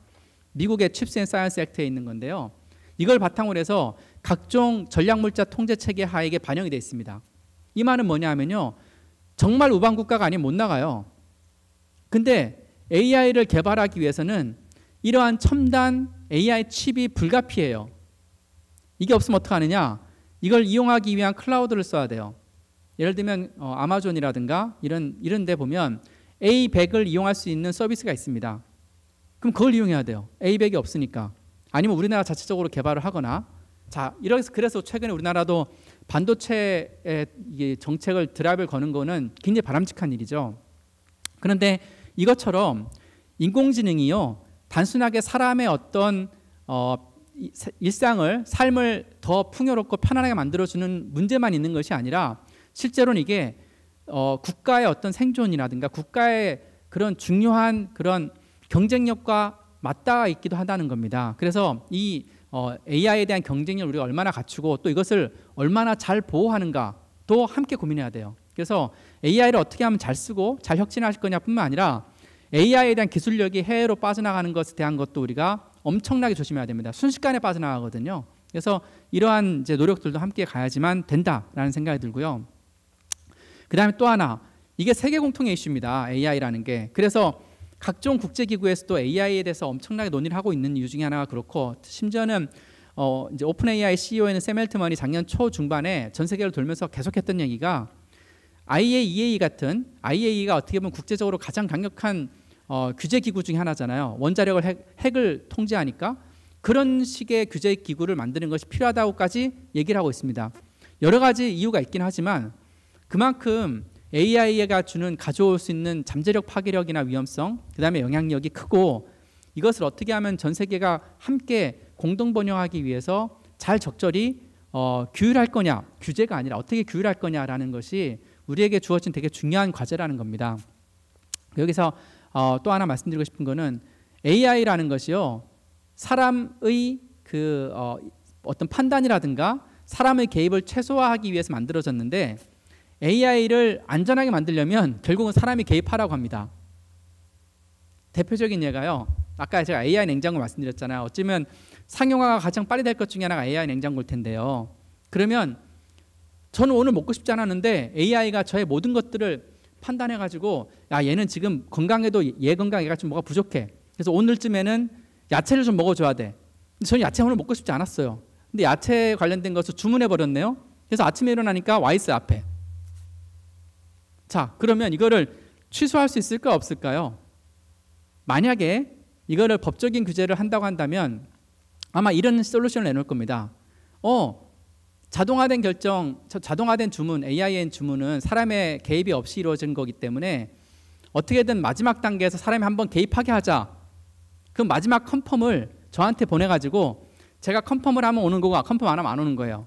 미국의 칩스 앤 사이언스 액트에 있는 건데요. 이걸 바탕으로 해서 각종 전략물자 통제 체계 하에게 반영이 되어 있습니다. 이 말은 뭐냐면요. 정말 우방 국가가 아니면 못 나가요. 근데 AI를 개발하기 위해서는 이러한 첨단 AI 칩이 불가피해요. 이게 없으면 어떡하느냐? 이걸 이용하기 위한 클라우드를 써야 돼요. 예를 들면 어, 아마존이라든가 이런 이런 데 보면 A100을 이용할 수 있는 서비스가 있습니다. 그럼 그걸 이용해야 돼요. A100이 없으니까. 아니면 우리나라 자체적으로 개발을 하거나 자, 이래서 그래서 최근에 우리나라도 반도체의 정책을 드랍을 거는 거는 굉장히 바람직한 일이죠. 그런데 이것처럼 인공지능이요 단순하게 사람의 어떤 어, 일상을 삶을 더 풍요롭고 편안하게 만들어주는 문제만 있는 것이 아니라 실제로는 이게 어, 국가의 어떤 생존이라든가 국가의 그런 중요한 그런 경쟁력과 맞닿아 있기도 한다는 겁니다. 그래서 이 어, AI에 대한 경쟁력 을 우리가 얼마나 갖추고 또 이것을 얼마나 잘 보호하는가도 함께 고민해야 돼요. 그래서 AI를 어떻게 하면 잘 쓰고 잘 혁신할 거냐뿐만 아니라 AI에 대한 기술력이 해외로 빠져나가는 것에 대한 것도 우리가 엄청나게 조심해야 됩니다. 순식간에 빠져나가거든요. 그래서 이러한 이제 노력들도 함께 가야지만 된다라는 생각이 들고요. 그 다음에 또 하나 이게 세계 공통의 이슈입니다. AI라는 게 그래서 각종 국제기구에서도 AI에 대해서 엄청나게 논의를 하고 있는 이유 중에 하나가 그렇고 심지어는 어, 이제 오픈 AI CEO인 샘 엘트먼이 작년 초 중반에 전 세계를 돌면서 계속했던 얘기가 IAEA e e 같은 IAEA가 어떻게 보면 국제적으로 가장 강력한 어, 규제 기구 중에 하나잖아요. 원자력을 핵, 을 통제하니까 그런 식의 규제 기구를 만드는 것이 필요하다고까지 얘기를 하고 있습니다. 여러 가지 이유가 있긴 하지만 그만큼 AI가 주는 가져올 수 있는 잠재력 파괴력이나 위험성, 그다음에 영향력이 크고 이것을 어떻게 하면 전 세계가 함께 공동 번영하기 위해서 잘 적절히 어, 규율할 거냐, 규제가 아니라 어떻게 규율할 거냐라는 것이 우리에게 주어진 되게 중요한 과제라는 겁니다. 여기서 어, 또 하나 말씀드리고 싶은 거는 AI라는 것이요 사람의 그 어, 어떤 판단이라든가 사람의 개입을 최소화하기 위해서 만들어졌는데 AI를 안전하게 만들려면 결국은 사람이 개입하라고 합니다. 대표적인 예가요. 아까 제가 AI 냉장고 말씀드렸잖아요. 어쩌면 상용화가 가장 빨리 될 것 중에 하나가 AI 냉장고일 텐데요. 그러면 저는 오늘 먹고 싶지 않았는데 AI가 저의 모든 것들을 판단해 가지고 야 얘는 지금 건강에도 얘 건강 얘가 좀 뭐가 부족해. 그래서 오늘쯤에는 야채를 좀 먹어 줘야 돼. 근데 저는 야채 오늘 먹고 싶지 않았어요. 근데 야채 관련된 것을 주문해 버렸네요. 그래서 아침에 일어나니까 와이스 앞에. 자, 그러면 이거를 취소할 수 있을까 없을까요? 만약에 이거를 법적인 규제를 한다고 한다면 아마 이런 솔루션을 내놓을 겁니다. 어, 자동화된 결정, 자동화된 주문, AIN 주문은 사람의 개입이 없이 이루어진 거기 때문에 어떻게든 마지막 단계에서 사람이 한번 개입하게 하자. 그 마지막 컨펌을 저한테 보내가지고 제가 컨펌을 하면 오는 거고 아, 컨펌 안 하면 안 오는 거예요.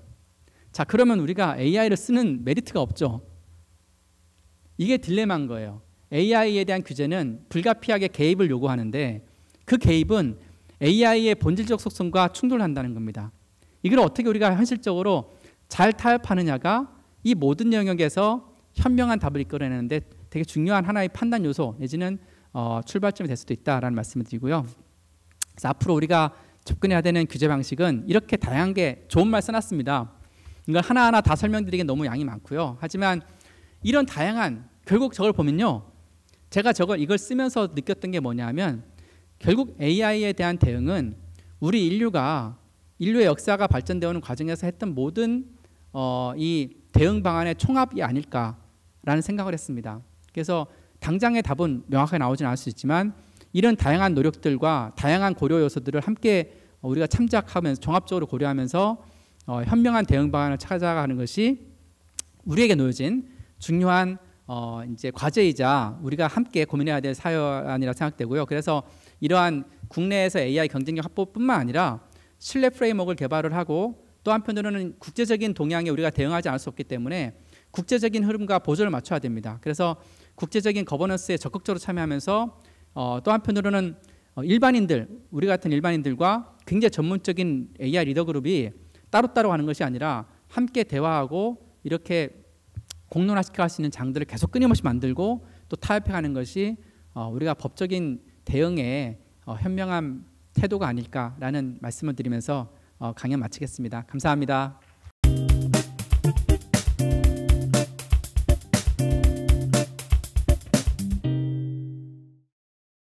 자, 그러면 우리가 AI를 쓰는 메리트가 없죠. 이게 딜레마인 거예요. AI에 대한 규제는 불가피하게 개입을 요구하는데 그 개입은 AI의 본질적 속성과 충돌한다는 겁니다. 이걸 어떻게 우리가 현실적으로 잘 타협하느냐가 이 모든 영역에서 현명한 답을 이끌어내는데 되게 중요한 하나의 판단 요소 내지는 어, 출발점이 될 수도 있다라는 말씀을 드리고요. 그래서 앞으로 우리가 접근해야 되는 규제 방식은 이렇게 다양한 게 좋은 말 써놨습니다. 이걸 하나하나 다 설명드리기엔 너무 양이 많고요. 하지만 이런 다양한 결국 저걸 보면요. 제가 저걸 이걸 쓰면서 느꼈던 게 뭐냐면 결국 AI에 대한 대응은 우리 인류가 인류의 역사가 발전되어 오는 과정에서 했던 모든 어, 이 대응 방안의 총합이 아닐까라는 생각을 했습니다. 그래서 당장의 답은 명확하게 나오진 않을 수 있지만 이런 다양한 노력들과 다양한 고려 요소들을 함께 우리가 참작하면서 종합적으로 고려하면서 어, 현명한 대응 방안을 찾아가는 것이 우리에게 놓여진 중요한 어, 이제 과제이자 우리가 함께 고민해야 될 사안이라 생각되고요. 그래서 이러한 국내에서 AI 경쟁력 확보뿐만 아니라 신뢰 프레임워크를 개발을 하고 또 한편으로는 국제적인 동향에 우리가 대응하지 않을 수 없기 때문에 국제적인 흐름과 보조를 맞춰야 됩니다. 그래서 국제적인 거버넌스에 적극적으로 참여하면서 어, 또 한편으로는 어, 일반인들 우리 같은 일반인들과 굉장히 전문적인 AI 리더 그룹이 따로따로 하는 것이 아니라 함께 대화하고 이렇게 공론화시켜 할수 있는 장들을 계속 끊임없이 만들고 또 타협해가는 것이 어, 우리가 법적인 대응에 어, 현명한 태도가 아닐까라는 말씀을 드리면서 어, 강연 마치겠습니다. 감사합니다.